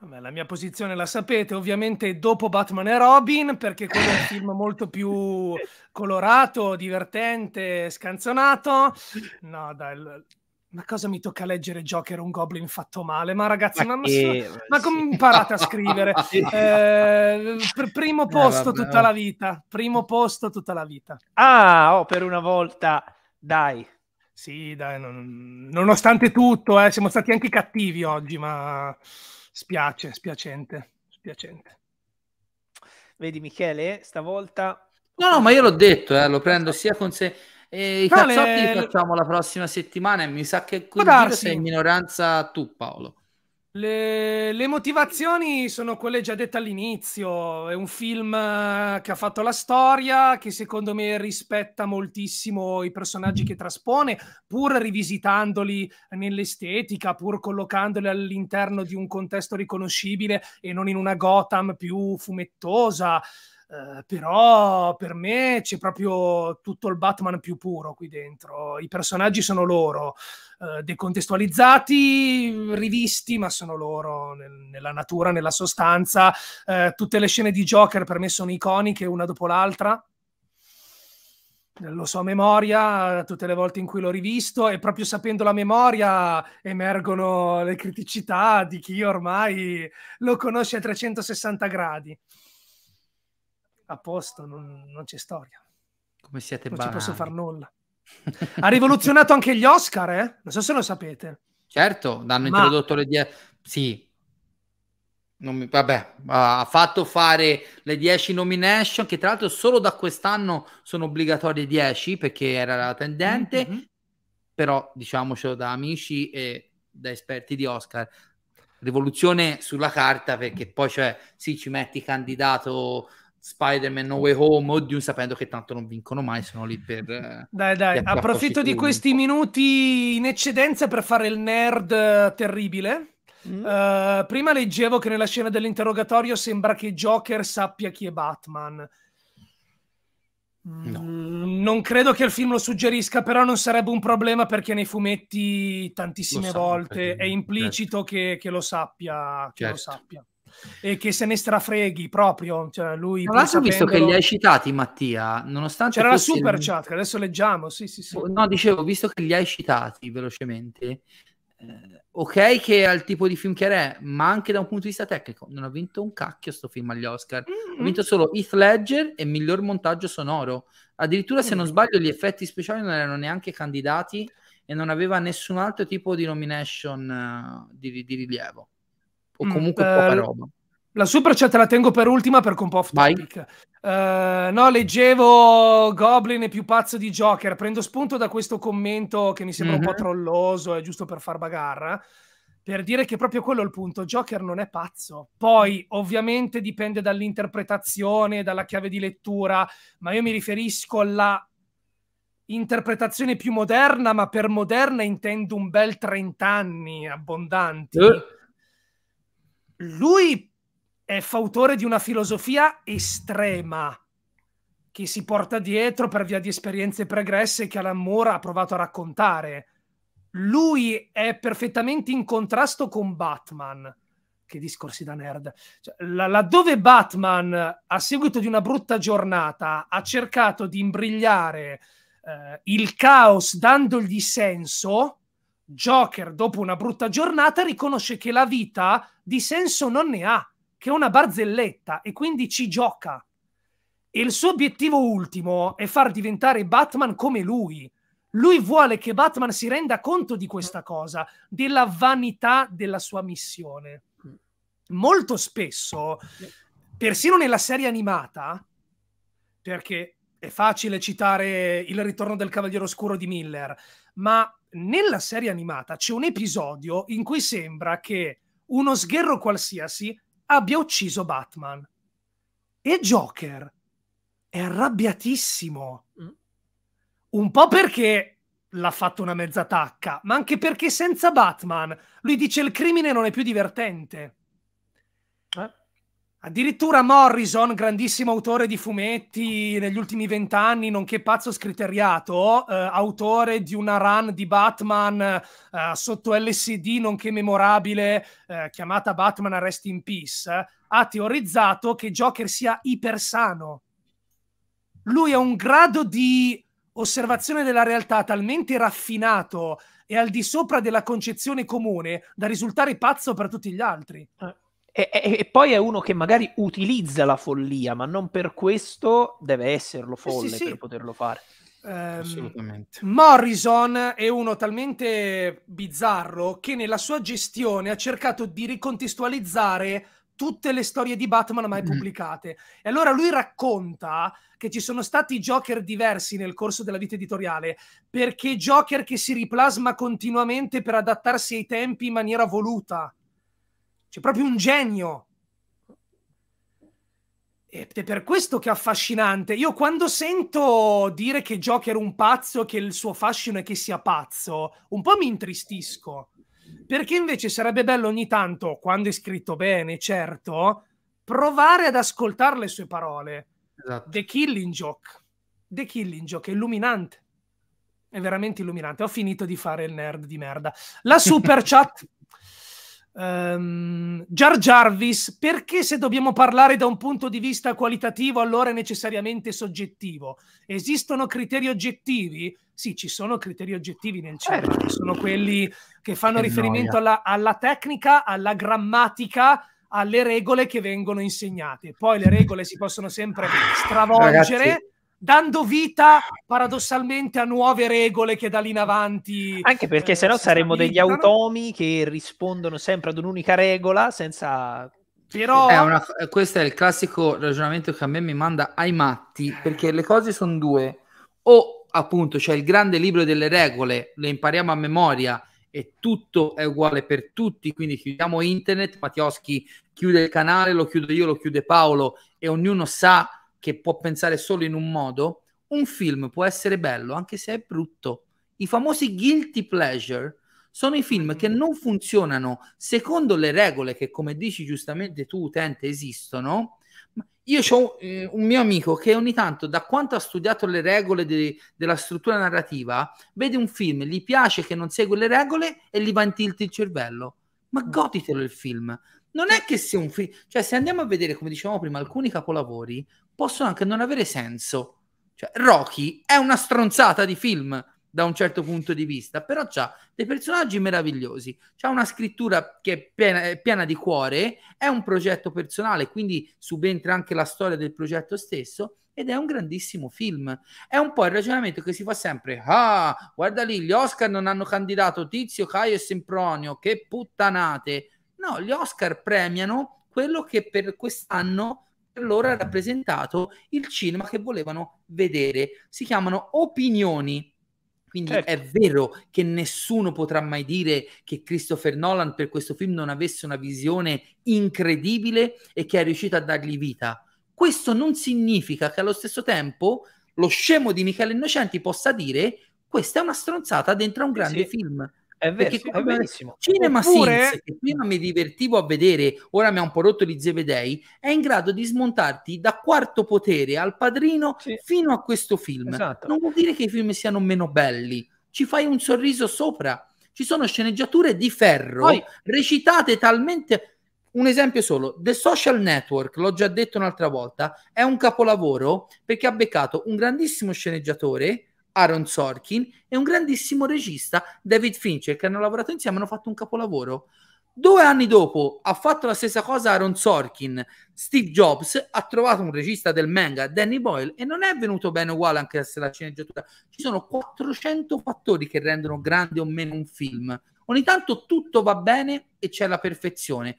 Vabbè, la mia posizione la sapete, ovviamente dopo Batman e Robin, perché quello è un film molto più colorato, divertente, scanzonato. No, dai, ma cosa mi tocca leggere Joker un goblin fatto male? Ma ragazzi, ma, ma, che... ma come imparate a scrivere? eh, primo eh, posto eh, tutta oh. la vita, primo posto tutta la vita. Ah, oh, per una volta, dai. Sì, dai, non... nonostante tutto, eh, siamo stati anche cattivi oggi, ma... Spiace, spiacente, spiacente. Vedi Michele, stavolta... No, no, ma io l'ho detto, eh, lo prendo sia con sé... E I no, cazzotti le... li facciamo la prossima settimana e mi sa che qui sei in minoranza tu Paolo. Le, le, motivazioni sono quelle già dette all'inizio. È un film eh, che ha fatto la storia, che secondo me rispetta moltissimo i personaggi che traspone, pur rivisitandoli nell'estetica, pur collocandoli all'interno di un contesto riconoscibile e non in una Gotham più fumettosa. Uh, però per me c'è proprio tutto il Batman più puro qui dentro. I personaggi sono loro. Eh, decontestualizzati, rivisti, ma sono loro nel, nella natura, nella sostanza. Eh, tutte le scene di Joker per me sono iconiche una dopo l'altra. Lo so a memoria, tutte le volte in cui l'ho rivisto, e proprio sapendo la memoria emergono le criticità di chi ormai lo conosce a 360 gradi. A posto, non, non c'è storia. Come siete banali. Non ci posso far nulla ha rivoluzionato anche gli Oscar, eh? Non so se lo sapete. Certo, hanno Ma... introdotto le 10... Sì. Mi... Vabbè, ha fatto fare le 10 nomination, che tra l'altro solo da quest'anno sono obbligatorie 10 perché era la tendente, mm-hmm. però diciamocelo da amici e da esperti di Oscar, rivoluzione sulla carta perché poi cioè, sì ci metti candidato Spider-Man No Way Home o Dune sapendo che tanto non vincono mai, sono lì per... Eh, dai, dai, approfitto di questi minuti in eccedenza per fare il nerd eh, terribile. Mm. Uh, prima leggevo che nella scena dell'interrogatorio sembra che Joker sappia chi è Batman. No. Mm, non credo che il film lo suggerisca, però non sarebbe un problema perché nei fumetti tantissime lo volte è implicito certo. che, che, lo sappia, che certo. lo sappia e che se ne strafreghi proprio. Cioè, lui Tra l'altro, sapendolo... visto che li hai citati, Mattia, nonostante. C'era la super il... chat che adesso leggiamo. Sì, sì, sì. Oh, no, dicevo, visto che li hai citati velocemente, eh, ok, che è il tipo di film che è, ma anche da un punto di vista tecnico, non ha vinto un cacchio sto film agli Oscar. Mm-hmm. Ha vinto solo Heath Ledger e miglior montaggio sonoro. Addirittura, se non mm. sbaglio, gli effetti speciali non erano neanche candidati e non aveva nessun altro tipo di nomination uh, di, di, rilievo o mm, comunque mm, poca roba. La super chat la tengo per ultima per un off topic. Uh, no, leggevo Goblin è più pazzo di Joker. Prendo spunto da questo commento che mi sembra mm-hmm. un po' mhm. trolloso, è giusto per far bagarra. Per dire che proprio quello è il punto, Joker non è pazzo. Poi ovviamente dipende dall'interpretazione, dalla chiave di lettura, ma io mi riferisco alla interpretazione più moderna, ma per moderna intendo un bel 30 anni abbondanti. Uh lui è fautore di una filosofia estrema che si porta dietro per via di esperienze pregresse che Alan Moore ha provato a raccontare. Lui è perfettamente in contrasto con Batman. Che discorsi da nerd. Cioè, laddove Batman, a seguito di una brutta giornata, ha cercato di imbrigliare eh, il caos dandogli senso, Joker, dopo una brutta giornata, riconosce che la vita di senso non ne ha, che è una barzelletta e quindi ci gioca. E il suo obiettivo ultimo è far diventare Batman come lui. Lui vuole che Batman si renda conto di questa cosa, della vanità della sua missione. Molto spesso, persino nella serie animata, perché è facile citare Il ritorno del Cavaliere Oscuro di Miller, ma nella serie animata c'è un episodio in cui sembra che uno sgherro qualsiasi abbia ucciso Batman. E Joker è arrabbiatissimo. Mm. Un po' perché l'ha fatto una mezza tacca, ma anche perché senza Batman lui dice il crimine non è più divertente. Eh? Addirittura Morrison, grandissimo autore di fumetti negli ultimi vent'anni, nonché pazzo scriteriato, eh, autore di una run di Batman eh, sotto LSD, nonché memorabile, eh, chiamata Batman Arrest in Peace, ha teorizzato che Joker sia ipersano. Lui ha un grado di osservazione della realtà talmente raffinato e al di sopra della concezione comune da risultare pazzo per tutti gli altri. Eh. E, e, e, poi è uno che magari utilizza la follia, ma non per questo deve esserlo folle eh sì, sì. per poterlo fare. Um, Assolutamente. Morrison è uno talmente bizzarro che nella sua gestione ha cercato di ricontestualizzare tutte le storie di Batman mai mm. pubblicate. Mm. E allora lui racconta che ci sono stati Joker diversi nel corso della vita editoriale, perché Joker che si riplasma continuamente per adattarsi ai tempi in maniera voluta. C'è proprio un genio. Ed è per questo che è affascinante. Io quando sento dire che Joker è un pazzo, che il suo fascino è che sia pazzo, un po' mi intristisco. Perché invece sarebbe bello ogni tanto, quando è scritto bene, certo, provare ad ascoltare le sue parole. Esatto. The Killing Joke. The Killing Joke è illuminante. È veramente illuminante. Ho finito di fare il nerd di merda. La super chat Um, Jar Jarvis, perché se dobbiamo parlare da un punto di vista qualitativo allora è necessariamente soggettivo? Esistono criteri oggettivi? Sì, ci sono criteri oggettivi nel cerchio, che sono quelli che fanno che riferimento alla, alla, tecnica, alla grammatica, alle regole che vengono insegnate. Poi le regole si possono sempre stravolgere. Ragazzi dando vita paradossalmente a nuove regole che da lì in avanti. Anche perché eh, sennò saremmo degli automi che rispondono sempre ad un'unica regola senza. Però... È una... Eh, questo è il classico ragionamento che a me mi manda ai matti, perché le cose sono due. O appunto c'è cioè il grande libro delle regole, le impariamo a memoria e tutto è uguale per tutti, quindi chiudiamo internet, Patioschi chiude il canale, lo chiudo io, lo chiude Paolo e ognuno sa che può pensare solo in un modo, un film può essere bello anche se è brutto. I famosi guilty pleasure sono i film che non funzionano secondo le regole che, come dici giustamente tu, utente, esistono. Io ho eh, un mio amico che ogni tanto, da quanto ha studiato le regole de- della struttura narrativa, vede un film, gli piace che non segue le regole e gli va in tilt il cervello. Ma goditelo il film, non è che sia un film, cioè se andiamo a vedere, come dicevamo prima, alcuni capolavori possono anche non avere senso. Cioè, Rocky è una stronzata di film da un certo punto di vista, però ha dei personaggi meravigliosi, ha una scrittura che è piena, è piena, di cuore, è un progetto personale, quindi subentra anche la storia del progetto stesso ed è un grandissimo film. È un po' il ragionamento che si fa sempre, ah, guarda lì, gli Oscar non hanno candidato Tizio, Caio e Sempronio, che puttanate. No, gli Oscar premiano quello che per quest'anno per loro ha rappresentato il cinema che volevano vedere. Si chiamano opinioni. Quindi certo. è vero che nessuno potrà mai dire che Christopher Nolan per questo film non avesse una visione incredibile e che è riuscito a dargli vita. Questo non significa che allo stesso tempo lo scemo di Michele Innocenti possa dire questa è una stronzata dentro a un grande sì. film. È vero, è verissimo. Cinema Oppure... Sins, che prima mi divertivo a vedere, ora mi ha un po' rotto di zevedei, è in grado di smontarti da quarto potere al padrino sì. fino a questo film. Esatto. Non vuol dire che i film siano meno belli, ci fai un sorriso sopra. Ci sono sceneggiature di ferro Poi... recitate talmente un esempio solo, The Social Network, l'ho già detto un'altra volta, è un capolavoro perché ha beccato un grandissimo sceneggiatore Aaron Sorkin e un grandissimo regista David Fincher che hanno lavorato insieme e hanno fatto un capolavoro. Due anni dopo ha fatto la stessa cosa Aaron Sorkin. Steve Jobs ha trovato un regista del manga, Danny Boyle, e non è venuto bene uguale anche se la sceneggiatura. Ci sono 400 fattori che rendono grande o meno un film. Ogni tanto tutto va bene e c'è la perfezione.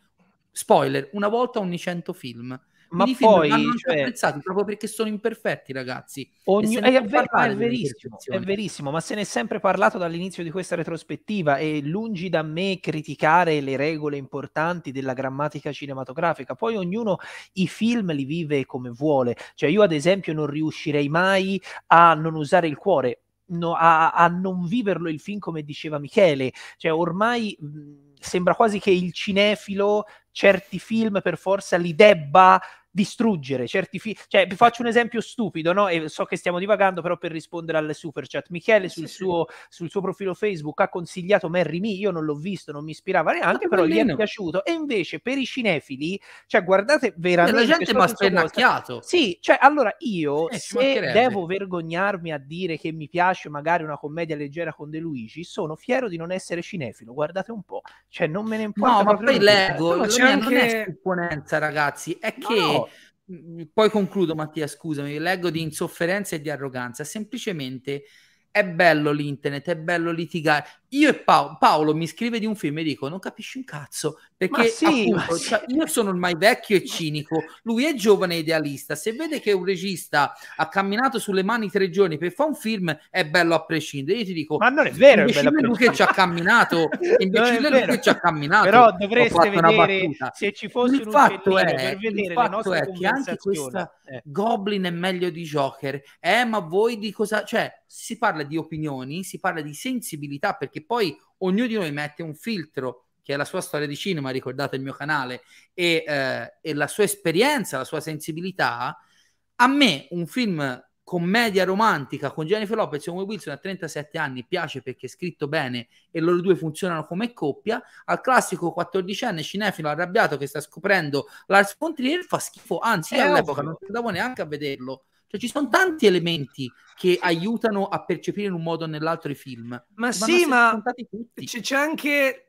Spoiler, una volta ogni 100 film. Ma Quindi poi, film cioè... apprezzati proprio perché sono imperfetti, ragazzi. Ogni... Eh, è, ver- è, verissimo, è verissimo, ma se ne è sempre parlato dall'inizio di questa retrospettiva e lungi da me criticare le regole importanti della grammatica cinematografica. Poi ognuno i film li vive come vuole. Cioè io ad esempio non riuscirei mai a non usare il cuore. No, a, a, non viverlo il film come diceva Michele, cioè ormai mhmm, sembra quasi che il cinefilo certi film per forza li debba distruggere certi film. Cioè, vi faccio un esempio stupido, no? E so che stiamo divagando, però per rispondere alle super chat, Michele eh, sul, sì, suo, sì. sul suo, profilo Facebook ha consigliato Merry Me, io non l'ho visto, non mi ispirava neanche, però gli è piaciuto. E invece per i cinefili, cioè guardate veramente... Cioè, la gente va spennacchiato. Sì, cioè allora io eh, se devo vergognarmi a dire che mi piace magari una commedia leggera con De Luigi, sono fiero di non essere cinefilo, guardate un po'. Cioè non me ne importa. No, ma poi leggo, no, c'è anche... non è supponenza ragazzi, è che... No, Mhmm, poi concludo Mattia, scusami, leggo di insofferenza e di arroganza, semplicemente è bello l'internet, è bello litigare. Io e Paolo, Paolo mi scrive di un film e dico: Non capisci un cazzo perché sì, appunto, sì. cioè, io sono ormai vecchio e cinico. Lui è giovane e idealista. Se vede che un regista ha camminato sulle mani tre giorni per fare un film, è bello a prescindere. Io ti dico: Ma non è vero, invece è lui che ci ha camminato, invece lui che ci ha camminato. Però dovreste vedere se ci fosse il un fatto è, per vedere il fatto è che anche questa eh. Goblin è meglio di Joker. Eh, ma voi di cosa? Cioè, si parla di opinioni, si parla di sensibilità, perché poi ognuno di noi mette un filtro che è la sua storia di cinema, ricordate il mio canale, e, eh, e la sua esperienza, la sua sensibilità. A me un film commedia romantica con Jennifer Lopez e Owen Wilson a 37 anni piace perché è scritto bene e loro due funzionano come coppia, al classico 14enne cinefilo arrabbiato che sta scoprendo Lars von Trier fa schifo, anzi io all'epoca non andavo neanche a vederlo cioè, ci sono tanti elementi che aiutano a percepire in un modo o nell'altro i film. Ma sì, ma c- c'è anche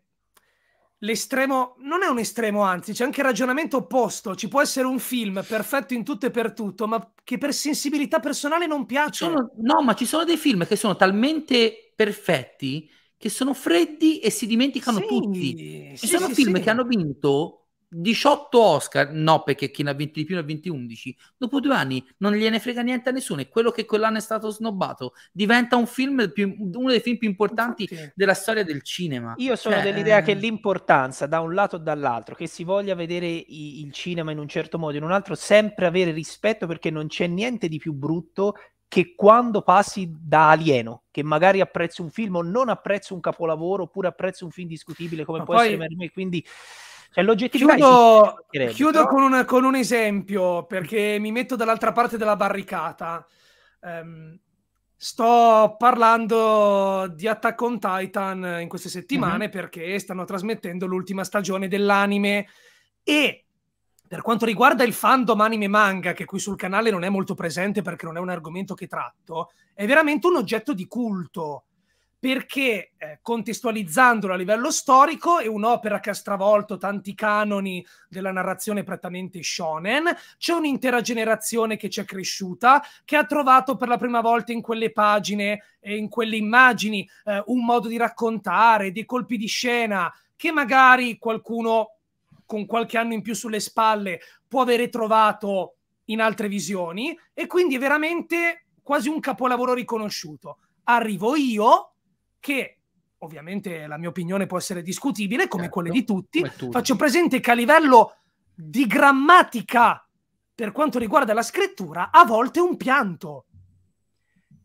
l'estremo, non è un estremo, anzi, c'è anche il ragionamento opposto. Ci può essere un film perfetto in tutto e per tutto, ma che per sensibilità personale non piace. Sono, no, ma ci sono dei film che sono talmente perfetti che sono freddi e si dimenticano sì, tutti. Ci sì, sono sì, film che hanno vinto 18 Oscar, no, perché chi ne ha 20 di più ne ha 20 11. Dopo due anni non gliene frega niente a nessuno e quello che quell'anno è stato snobbato diventa un film più, uno dei film più importanti Infatti. Eh. della storia del cinema. Io sono cioè, dell'idea che eh. l'importanza da un lato o dall'altro, che si voglia vedere i, il cinema in un certo modo, in un altro, sempre avere rispetto perché non c'è niente di più brutto che quando passi da alieno, che magari apprezzo un film o non apprezzo un capolavoro oppure apprezzo un film discutibile come Ma può poi... essere me, quindi cioè, l'oggettività chiudo, esiste, chiudo con, un, con, un, esempio perché mi metto dall'altra parte della barricata. Um, Sto parlando di Attack on Titan eh, in queste settimane mm-hmm. perché stanno trasmettendo l'ultima stagione dell'anime e per quanto riguarda il fandom anime manga, che qui sul canale non è molto presente perché non è un argomento che tratto, è veramente un oggetto di culto perché eh, contestualizzandolo a livello storico è un'opera che ha stravolto tanti canoni della narrazione prettamente shonen, c'è un'intera generazione che ci è cresciuta, che ha trovato per la prima volta in quelle pagine e in quelle immagini eh, un modo di raccontare, dei colpi di scena che magari qualcuno con qualche anno in più sulle spalle può avere trovato in altre visioni e quindi è veramente quasi un capolavoro riconosciuto. Arrivo io che ovviamente la mia opinione può essere discutibile, come certo, quelle di tutti, tutti, faccio presente che a livello di grammatica, per quanto riguarda la scrittura, a volte è un pianto.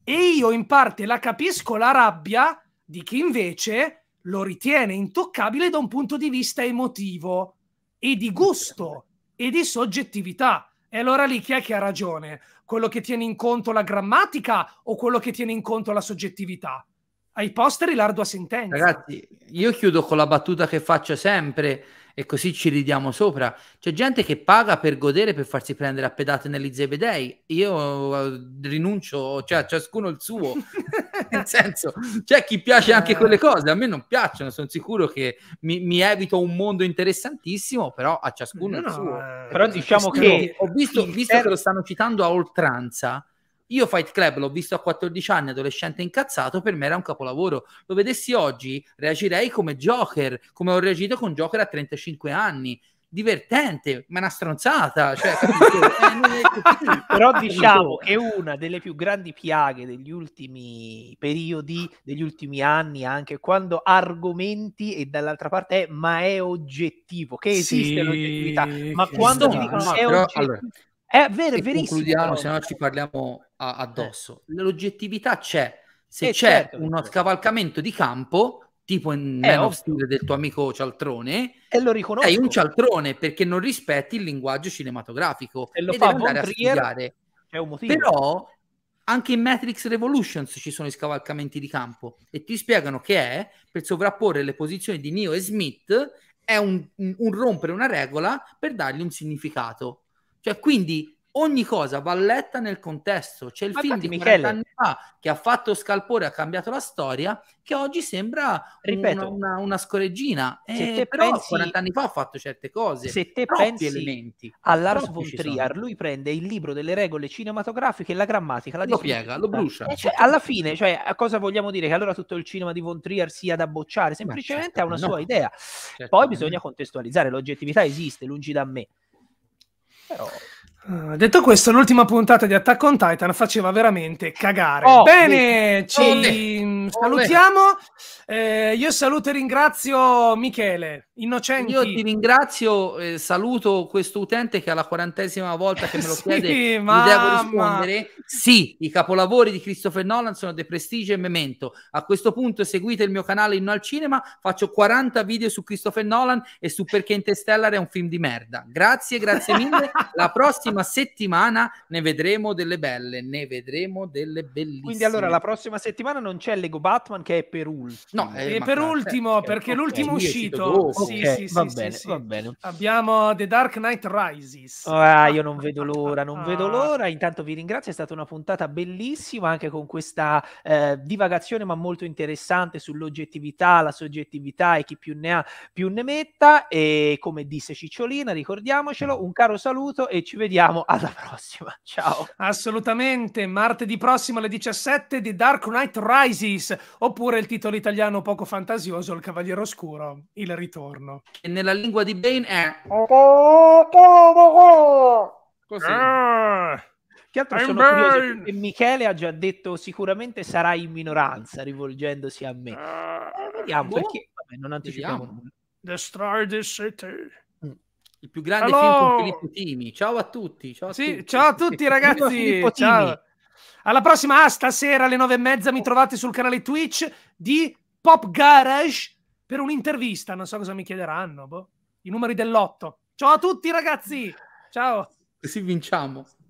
E io in parte la capisco la rabbia di chi invece lo ritiene intoccabile da un punto di vista emotivo e di gusto e di soggettività. E allora lì chi è che ha ragione? Quello che tiene in conto la grammatica o quello che tiene in conto la soggettività? ai posteri l'ardua sentenza. Ragazzi, io chiudo con la battuta che faccio sempre e così ci ridiamo sopra. C'è gente che paga per godere, per farsi prendere a pedate negli zebedei. Io eh, rinuncio, cioè ciascuno il suo. Nel senso, c'è chi piace anche eh. quelle cose, a me non piacciono, sono sicuro che mi, mi evito un mondo interessantissimo, però a ciascuno no, il suo. Eh, però diciamo che... Ho visto, visto che lo stanno citando a oltranza, io Fight Club l'ho visto a 14 anni, adolescente incazzato, per me era un capolavoro. Lo vedessi oggi, reagirei come Joker, come ho reagito con Joker a 35 anni. Divertente, ma è una stronzata. Cioè, eh, Però diciamo che una delle più grandi piaghe degli ultimi periodi, degli ultimi anni, anche quando argomenti e dall'altra parte è ma è oggettivo, che esiste sì, l'oggettività, ma quando ti dicono no, è però, oggettivo. Allora, è vero, è verissimo. Concludiamo, se no ci parliamo a, addosso. Eh. L'oggettività c'è. Se eh, c'è certo, uno certo. scavalcamento di campo, tipo in eh, Man del tuo amico Cialtrone, e lo riconosco. sei un cialtrone perché non rispetti il linguaggio cinematografico. E lo e fa andare a studiare. C'è un motivo. Però anche in Matrix Revolutions ci sono i scavalcamenti di campo e ti spiegano che è per sovrapporre le posizioni di Neo e Smith è un, un rompere una regola per dargli un significato cioè, quindi ogni cosa va letta nel contesto. C'è il Ma film di Michele. 40 anni fa che ha fatto scalpore, ha cambiato la storia, che oggi sembra Ripeto, una, una, una scoreggina. Se eh, te però pensi, 40 anni fa ha fatto certe cose. Se te pensi elementi, a Lars von Trier, lui prende il libro delle regole cinematografiche e la grammatica, la lo piega, lo brucia. Eh, cioè, certo. alla fine, cioè, a cosa vogliamo dire? Che allora tutto il cinema di von Trier sia da bocciare? Semplicemente certo, ha una no. sua idea. Certo, Poi bisogna contestualizzare, l'oggettività esiste, lungi da me. Oh. Uh, detto questo, l'ultima puntata di Attack on Titan faceva veramente cagare. Oh, Bene, ci olè, oh, salutiamo. Olè. Eh, io saluto e ringrazio Michele Innocenti. Io ti ringrazio, eh, saluto questo utente che alla quarantesima volta che me lo sì, chiede ma... devo rispondere. Sì, i capolavori di Christopher Nolan sono The Prestige e Memento. A questo punto seguite il mio canale Inno al Cinema, faccio 40 video su Christopher Nolan e su perché Interstellar è un film di merda. Grazie, grazie mille. La prossima prossima settimana ne vedremo delle belle, ne vedremo delle bellissime. Quindi allora la prossima settimana non c'è Lego Batman che è per ultimo. No, è, eh, è eh, per cioè, ultimo, certo. perché okay. l'ultimo è uscito. Sì, okay. sì, sì, va, bene, va bene. Abbiamo The Dark Knight Rises. Ah, io non vedo l'ora, non vedo ah. l'ora. Intanto vi ringrazio, è stata una puntata bellissima anche con questa eh, divagazione ma molto interessante sull'oggettività, la soggettività e chi più ne ha più ne metta e come disse Cicciolina, ricordiamocelo, un caro saluto e ci vediamo vediamo alla prossima. Ciao. Assolutamente, martedì prossimo alle 17 di Dark Knight Rises, oppure il titolo italiano poco fantasioso, Il Cavaliere Oscuro, Il Ritorno. E nella lingua di Bane è... Così. Ah! Che altro I'm sono curioso che Michele ha già detto sicuramente sarà in minoranza rivolgendosi a me. Eh, vediamo boh. perché Vabbè, non anticipiamo nulla. Destroy the city il più grande Hello. film con Filippo Tini. Ciao a tutti. Ciao a, sì, tutti. Ciao a tutti, ragazzi. ciao. Alla prossima, ah, stasera alle nove e mezza mi oh. trovate sul canale Twitch di Pop Garage per un'intervista. Non so cosa mi chiederanno. Boh. I numeri dell'otto. Ciao a tutti, ragazzi. Ciao. Così vinciamo.